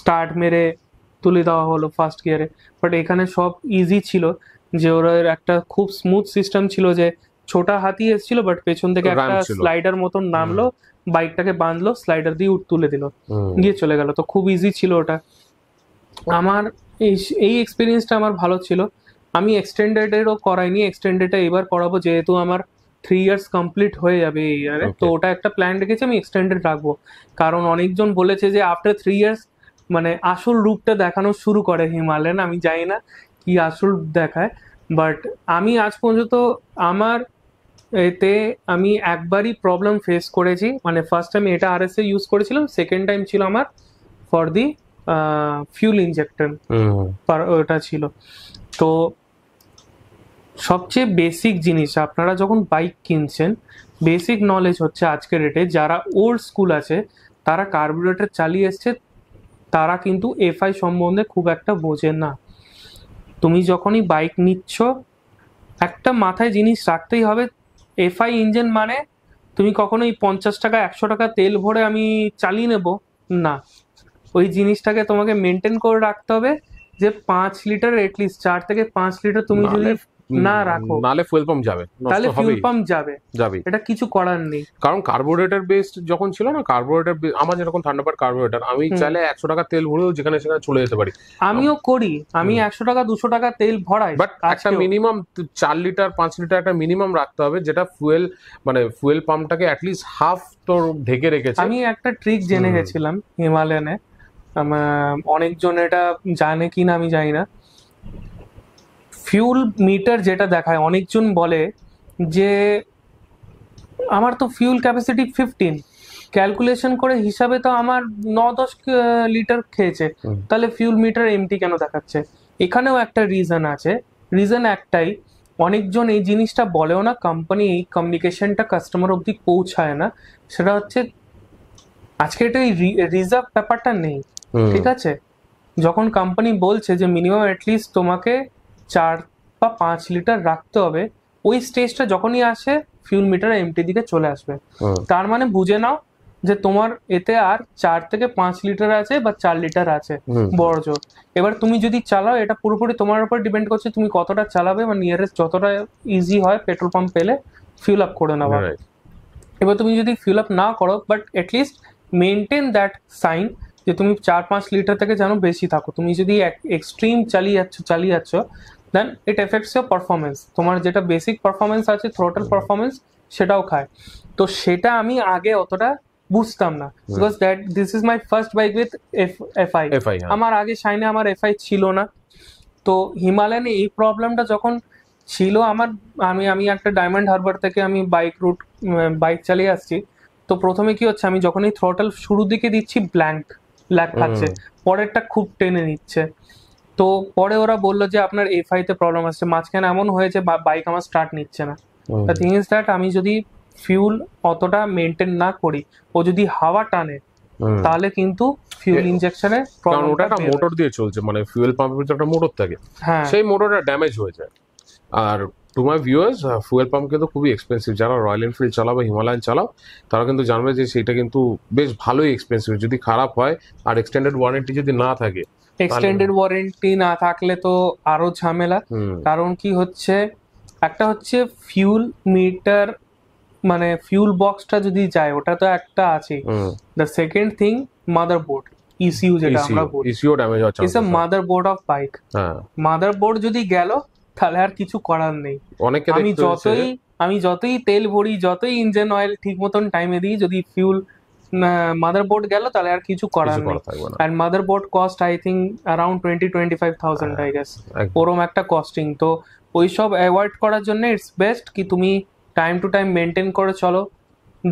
স্টার্ট মেরে তুলে দেওয়া হলো ফার্স্ট গিয়ারে বাট এখানে সব ইজি ছিল যে ওরা একটা খুব স্মুথ সিস্টেম ছিল যে ছোটা হাতি এসেছিল বাট পেছন থেকে একটা স্লাইডার মতন নামলো বাইকটাকে বাঁধলো স্লাইডার দিয়ে তুলে দিল গিয়ে চলে গেল তো খুব ইজি ছিল ওটা আমার এই এক্সপিরিয়েন্সটা আমার ভালো ছিল আমি এক্সটেন্ডেডেরও করাইনি এক্সটেন্ডেডটা এবার করাবো যেহেতু আমার থ্রি ইয়ার্স কমপ্লিট হয়ে যাবে এই ইয়ারে তো ওটা একটা প্ল্যান রেখেছি আমি এক্সটেন্ডেড রাখবো কারণ অনেকজন বলেছে যে আফটার থ্রি ইয়ার্স মানে আসল রূপটা দেখানো শুরু করে হিমালয়ান আমি জানি না কি আসল দেখায় বাট আমি আজ পর্যন্ত আমার এতে আমি একবারই প্রবলেম ফেস করেছি মানে ফার্স্ট টাইম এটা আর ইউজ করেছিলাম সেকেন্ড টাইম ছিল আমার ফর দি ফিউল ইঞ্জেক্টর ওটা ছিল তো সবচেয়ে বেসিক জিনিস আপনারা যখন বাইক কিনছেন বেসিক নলেজ হচ্ছে আজকের ডেটে যারা ওল্ড স্কুল আছে তারা কার্বুরেটর চালিয়ে এসছে তারা কিন্তু এফআই সম্বন্ধে খুব একটা বোঝে না তুমি যখনই বাইক নিচ্ছ একটা মাথায় জিনিস রাখতেই হবে এফআই ইঞ্জিন মানে তুমি কখনোই পঞ্চাশ টাকা একশো টাকা তেল ভরে আমি চালিয়ে নেব না ওই জিনিসটাকে তোমাকে মেনটেন করে রাখতে হবে যে পাঁচ লিটার এটলিস্ট চার থেকে পাঁচ লিটার তুমি যদি না রাখো নালে ফুয়েল পাম্প যাবে তাহলে ফুয়েল পাম্প যাবে যাবে এটা কিছু করার নেই কারণ কার্বোরেটর বেসড যখন ছিল না কার্বোরেটর আমার যেরকম থান্ডারবার্ড কার্বোরেটর আমি চাইলে একশো টাকা তেল ভরেও যেখানে সেখানে চলে যেতে পারি আমিও করি আমি একশো টাকা দুশো টাকা তেল ভরাই বাট একটা মিনিমাম চার লিটার পাঁচ লিটার একটা মিনিমাম রাখতে হবে যেটা ফুয়েল মানে ফুয়েল পাম্পটাকে অ্যাটলিস্ট হাফ তোর ঢেকে রেখেছে আমি একটা ট্রিক জেনে গেছিলাম হিমালয়ানে অনেকজন এটা জানে কি না আমি জানি না ফিউল মিটার যেটা দেখায় অনেকজন বলে যে আমার তো ফিউল ক্যাপাসিটি ফিফটিন ক্যালকুলেশন করে হিসাবে তো আমার ন দশ লিটার খেয়েছে তাহলে ফিউল মিটার এমটি কেন দেখাচ্ছে এখানেও একটা রিজন আছে রিজন একটাই অনেকজন এই জিনিসটা বলেও না কোম্পানি এই কমিউনিকেশনটা কাস্টমার অবধি পৌঁছায় না সেটা হচ্ছে আজকে এটা এই রিজার্ভ ব্যাপারটা নেই ঠিক আছে যখন কোম্পানি বলছে যে মিনিমাম অ্যাটলিস্ট তোমাকে চার বা পাঁচ লিটার রাখতে হবে ওই স্টেজটা যখনই আসে ফিউল মিটার এমটি দিকে চলে আসবে তার মানে বুঝে নাও যে তোমার এতে আর চার থেকে পাঁচ লিটার আছে বা চার লিটার আছে বড় জোর এবার তুমি যদি চালাও এটা পুরোপুরি তোমার উপর ডিপেন্ড করছে তুমি কতটা চালাবে বা নিয়ারেস্ট যতটা ইজি হয় পেট্রোল পাম্প পেলে ফিল আপ করে নেওয়া এবার তুমি যদি ফিল আপ না করো but at least maintain that sign যে তুমি চার পাঁচ লিটার থেকে যেন বেশি থাকো তুমি যদি এক্সট্রিম চালিয়ে যাচ্ছ চালিয়ে যাচ্ছ দেন ইট এফেক্টস ইয়ার পারফরমেন্স তোমার যেটা বেসিক পারফরমেন্স আছে থ্রোটাল পারফরমেন্স সেটাও খায় তো সেটা আমি আগে অতটা বুঝতাম না because that this is my first bike with F I আমার আগে শাইনে আমার এফআই ছিল না তো হিমালয়ানে এই প্রবলেমটা যখন ছিল আমার আমি আমি একটা ডায়মন্ড হারবার থেকে আমি বাইক রুট বাইক চালিয়ে আসছি তো প্রথমে কি হচ্ছে আমি যখনই থ্রোটাল শুরুর দিকে দিচ্ছি ব্ল্যাঙ্ক ল্যাগ খাচ্ছে পরেরটা খুব টেনে নিচ্ছে তো পরে ওরা বললো যে আপনার এফ আই তে প্রবলেম আসছে মাঝখানে এমন হয়েছে বাইক আমার স্টার্ট নিচ্ছে না থিং ইজ দ্যাট আমি যদি ফিউল অতটা মেনটেন না করি ও যদি হাওয়া টানে তাহলে কিন্তু ফিউল ইনজেকশনে কারণ ওটা একটা মোটর দিয়ে চলছে মানে ফিউল পাম্পের একটা মোটর থাকে হ্যাঁ। সেই মোটরটা ড্যামেজ হয়ে যায় আর তোমার ভিউয়ার্স ফুয়েল পাম্প কিন্তু খুবই এক্সপেন্সিভ যারা রয়্যাল এনফিল্ড চালাও বা হিমালয়ান চালাও তারা কিন্তু জানবে যে সেটা কিন্তু বেশ ভালোই এক্সপেন্সিভ যদি খারাপ হয় আর এক্সটেন্ডেড ওয়ারেন্টি যদি না থাকে এক্সটেন্ডেড ওয়ারেন্টি না থাকলে তো আরো ঝামেলা কারণ কি হচ্ছে একটা হচ্ছে ফিউল মিটার মানে ফিউল বক্সটা যদি যায় ওটা তো একটা আছে the second thing motherboard issue যেটা e আমরা বলি ইসিউ ড্যামেজ হচ্ছে it's a motherboard of bike হ্যাঁ মাদারবোর্ড যদি গেল তাহলে আর কিছু করার নেই আমি যতই আমি যতই তেল ভরি যতই ইঞ্জিন অয়েল ঠিক মতন টাইমে দিই যদি ফিউল মাদারবোর্ড গেল তাহলে আর কিছু করার নেই আর motherboard cost I think twenty 20 25000 I guess ওরম একটা কস্টিং তো ওইসব অ্যাভয়েড করার জন্য ইটস বেস্ট কি তুমি টাইম টু টাইম মেনটেন করে চলো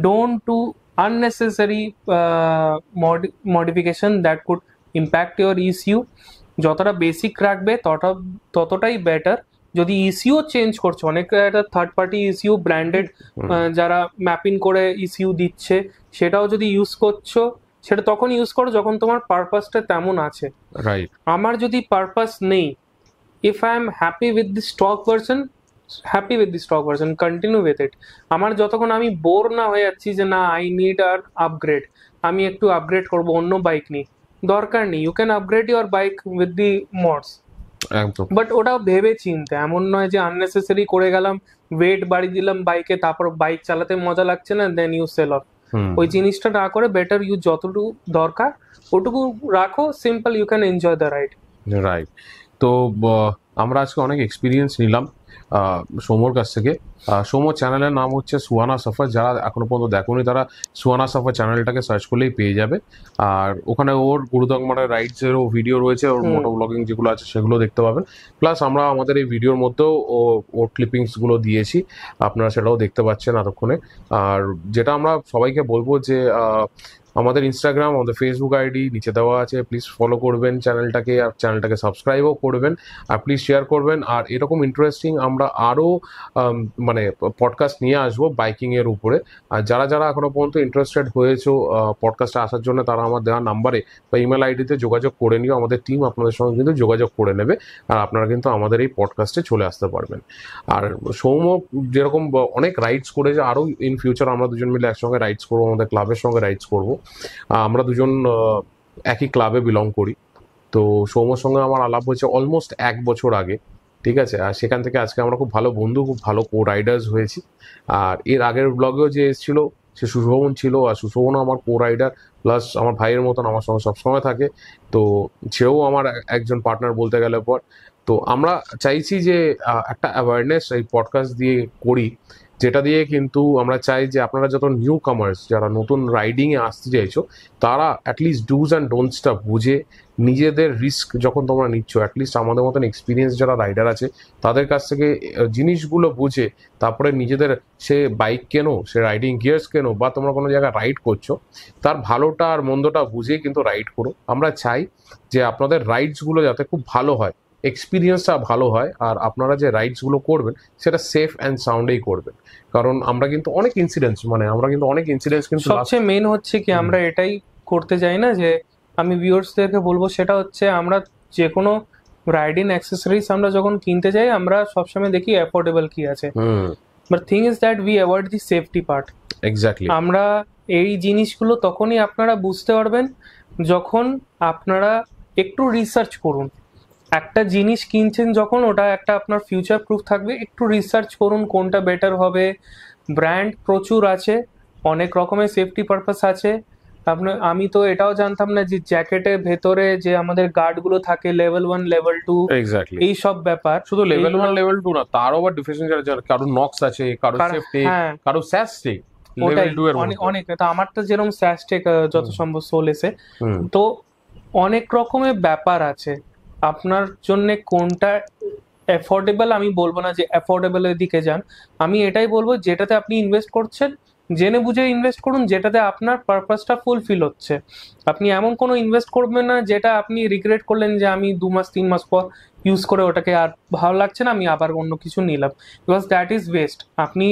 don't to unnecessary modification that could impact your issue যতটা বেসিক রাখবে তত ততটাই বেটার যদি ইসিও e চেঞ্জ করছে অনেক একটা থার্ড পার্টি ইসিউ ব্র্যান্ডেড যারা ম্যাপিং করে ইসিউ e দিচ্ছে সেটাও যদি ইউজ করছো সেটা তখন ইউজ করো যখন তোমার পারপাসটা তেমন আছে রাইট আমার যদি পারপাস নেই if I am happy with the stock version happy with the stock version continue with it আমার যতক্ষণ আমি বোর না হয়ে যাচ্ছি যে না আই নিড আর আপগ্রেড আমি একটু আপগ্রেড করব অন্য বাইক নিয়ে দরকার নেই you can upgrade your bike with the mods but ওটা ভেবে চিনতে এমন নয় যে আননেসেসারি করে গেলাম ওয়েট বাড়িয়ে দিলাম বাইকে তারপর বাইক চালাতে মজা লাগছে না দেন ইউ সেল অফ ওই জিনিসটা না করে বেটার ইউ যতটুকু দরকার ওটুকু রাখো simple you can enjoy the ride right তো আমরা আজকে অনেক এক্সপিরিয়েন্স নিলাম সোমর কাছ থেকে সোমো চ্যানেলের নাম হচ্ছে সুয়ানা সফর যারা এখনো পর্যন্ত দেখোনি তারা সুয়ানা সফর চ্যানেলটাকে সার্চ করলেই পেয়ে যাবে আর ওখানে ওর গুরুদং গুরুদংমানের ও ভিডিও রয়েছে ওর মোটো ব্লগিং যেগুলো আছে সেগুলো দেখতে পাবেন প্লাস আমরা আমাদের এই ভিডিওর মধ্যেও ওর ক্লিপিংসগুলো দিয়েছি আপনারা সেটাও দেখতে পাচ্ছেন আরক্ষণে আর যেটা আমরা সবাইকে বলবো যে আমাদের ইনস্টাগ্রাম আমাদের ফেসবুক আইডি নিচে দেওয়া আছে প্লিজ ফলো করবেন চ্যানেলটাকে আর চ্যানেলটাকে সাবস্ক্রাইবও করবেন আর প্লিজ শেয়ার করবেন আর এরকম ইন্টারেস্টিং আমরা আরও মানে পডকাস্ট নিয়ে আসবো বাইকিংয়ের উপরে আর যারা যারা এখনও পর্যন্ত ইন্টারেস্টেড হয়েছো পডকাস্টে আসার জন্য তারা আমার দেওয়া নাম্বারে বা ইমেল আইডিতে যোগাযোগ করে নিও আমাদের টিম আপনাদের সঙ্গে কিন্তু যোগাযোগ করে নেবে আর আপনারা কিন্তু আমাদের এই পডকাস্টে চলে আসতে পারবেন আর সৌম যেরকম অনেক রাইডস করেছে আরও ইন ফিউচার আমরা দুজন মিলে একসঙ্গে রাইডস করবো আমাদের ক্লাবের সঙ্গে রাইডস করবো আমরা দুজন একই ক্লাবে বিলং করি তো সৌম্যর সঙ্গে আমার আলাপ হয়েছে অলমোস্ট এক বছর আগে ঠিক আছে আর সেখান থেকে আজকে আমরা খুব ভালো বন্ধু খুব ভালো কো রাইডার্স হয়েছি আর এর আগের ব্লগেও যে এসেছিল সে সুশোভন ছিল আর সুশোভনও আমার কো রাইডার প্লাস আমার ভাইয়ের মতন আমার সঙ্গে সবসময় থাকে তো সেও আমার একজন পার্টনার বলতে গেলে পর তো আমরা চাইছি যে একটা অ্যাওয়ারনেস এই পডকাস্ট দিয়ে করি যেটা দিয়ে কিন্তু আমরা চাই যে আপনারা যত নিউ কামার্স যারা নতুন রাইডিংয়ে আসতে চাইছো তারা অ্যাটলিস্ট ডুজ অ্যান্ড ডোন্টসটা বুঝে নিজেদের রিস্ক যখন তোমরা নিচ্ছ অ্যাটলিস্ট আমাদের মতন এক্সপিরিয়েন্স যারা রাইডার আছে তাদের কাছ থেকে জিনিসগুলো বুঝে তারপরে নিজেদের সে বাইক কেনো সে রাইডিং গিয়ার্স কেনো বা তোমরা কোনো জায়গায় রাইড করছো তার ভালোটা আর মন্দটা বুঝে কিন্তু রাইড করো আমরা চাই যে আপনাদের রাইডসগুলো যাতে খুব ভালো হয় এক্সপিরিয়েন্সটা ভালো হয় আর আপনারা যে রাইডসগুলো করবেন সেটা সেফ অ্যান্ড সাউন্ডেই করবেন কারণ আমরা কিন্তু অনেক ইনসিডেন্টস মানে আমরা কিন্তু অনেক ইনসিডেন্টস কিন্তু সবচেয়ে মেন হচ্ছে কি আমরা এটাই করতে চাই না যে আমি ভিউয়ার্সদেরকে বলবো সেটা হচ্ছে আমরা যে কোনো রাইডিং অ্যাক্সেসরিজ আমরা যখন কিনতে যাই আমরা সবসময় দেখি অ্যাফোর্ডেবল কি আছে but thing is that we avoid the safety part exactly আমরা এই জিনিসগুলো তখনই আপনারা বুঝতে পারবেন যখন আপনারা একটু রিসার্চ করুন একটা জিনিস কিনছেন যখন ওটা একটা আপনার ফিউচার প্রুফ থাকবে একটু রিসার্চ করুন কোনটা বেটার হবে ব্র্যান্ড প্রচুর আছে অনেক রকমের সেফটি পারপাস আছে আপনার আমি তো এটাও জানতাম না যে জ্যাকেটের ভেতরে যে আমাদের গার্ডগুলো থাকে লেভেল ওয়ান লেভেল টু এই সব ব্যাপার শুধু লেভেল ওয়ান লেভেল টু না তারও আবার ডিফারেন্স কারো নক্স আছে কারো সেফটি কারো স্যাস্টিক ওটাই অনেক আমার তো যেরকম স্যাস্টেক যত সম্ভব সোলেসে তো অনেক রকমের ব্যাপার আছে আপনার জন্য কোনটা অ্যাফোর্ডেবল আমি বলবো না যে অ্যাফোর্ডেবলের দিকে যান আমি এটাই বলবো যেটাতে আপনি ইনভেস্ট করছেন জেনে বুঝে ইনভেস্ট করুন যেটাতে আপনার পারপাসটা ফুলফিল হচ্ছে আপনি এমন কোনো ইনভেস্ট করবেন না যেটা আপনি রিগ্রেট করলেন যে আমি দু মাস তিন মাস পর ইউজ করে ওটাকে আর ভালো লাগছে না আমি আবার অন্য কিছু নিলাম বিকজ দ্যাট ইজ ওয়েস্ট আপনি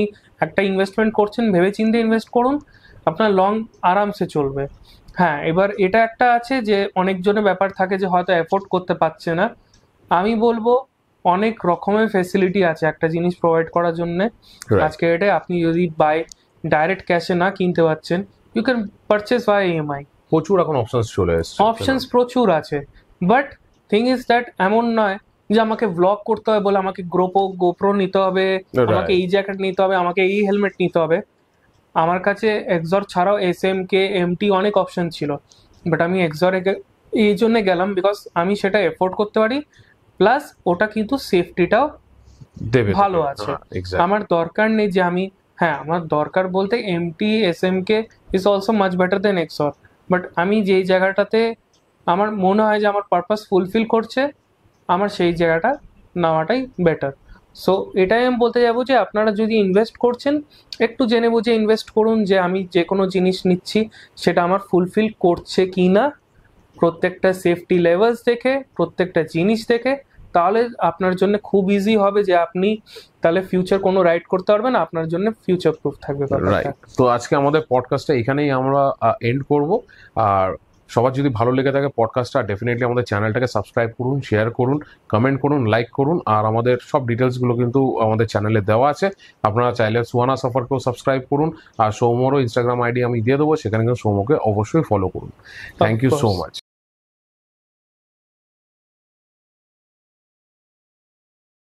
একটা ইনভেস্টমেন্ট করছেন ভেবে চিন্তে ইনভেস্ট করুন আপনার লং আরামসে চলবে হ্যাঁ এবার এটা একটা আছে যে অনেকজনের ব্যাপার থাকে যে হয়তো অ্যাফোর্ড করতে পারছে না আমি বলবো অনেক রকমের ফেসিলিটি আছে একটা জিনিস প্রোভাইড করার জন্য আজকে এটে আপনি যদি বাই ডাইরেক্ট ক্যাশে না কিনতে পারছেন you can purchase by EMI প্রচুর এখন অপশনস চলে এসেছে অপশনস প্রচুর আছে বাট থিং ইজ দ্যাট এমন নয় যে আমাকে ব্লগ করতে হবে বলে আমাকে গ্রোপো গোপ্রো নিতে হবে আমাকে এই জ্যাকেট নিতে হবে আমাকে এই হেলমেট নিতে হবে আমার কাছে এক্সর ছাড়াও এস এম কে এমটি অনেক অপশন ছিল বাট আমি এক্সর এই জন্য গেলাম বিকজ আমি সেটা এফোর্ড করতে পারি প্লাস ওটা কিন্তু সেফটিটাও দেবে ভালো আছে হ্যাঁ, আমার দরকার নেই যে আমি হ্যাঁ আমার দরকার বলতে MT S M K is also much better than এক্সর বাট আমি যেই জায়গাটাতে আমার মনে হয় যে আমার পারপাস ফুলফিল করছে আমার সেই জায়গাটা নেওয়াটাই বেটার সো এটাই আমি বলতে যাবো যে আপনারা যদি ইনভেস্ট করছেন একটু জেনে বুঝে ইনভেস্ট করুন যে আমি যে কোনো জিনিস নিচ্ছি সেটা আমার ফুলফিল করছে কি না প্রত্যেকটা সেফটি লেভেলস দেখে প্রত্যেকটা জিনিস দেখে তাহলে আপনার জন্য খুব ইজি হবে যে আপনি তাহলে ফিউচার কোনো রাইড করতে পারবেন আপনার জন্য ফিউচার প্রুফ থাকবে রাইট তো আজকে আমাদের পডকাস্টটা এখানেই আমরা এন্ড করব আর সবার যদি ভালো লেগে থাকে পডকাস্টটা ডেফিনেটলি আমাদের চ্যানেলটাকে সাবস্ক্রাইব করুন শেয়ার করুন কমেন্ট করুন লাইক করুন আর আমাদের সব ডিটেলসগুলো কিন্তু আমাদের চ্যানেলে দেওয়া আছে আপনারা চাইলে সুহানা সফারকেও সাবস্ক্রাইব করুন আর সৌমরও ইনস্টাগ্রাম আইডি আমি দিয়ে দেবো সেখানে কিন্তু সৌমকে অবশ্যই ফলো করুন থ্যাংক ইউ সো মাচ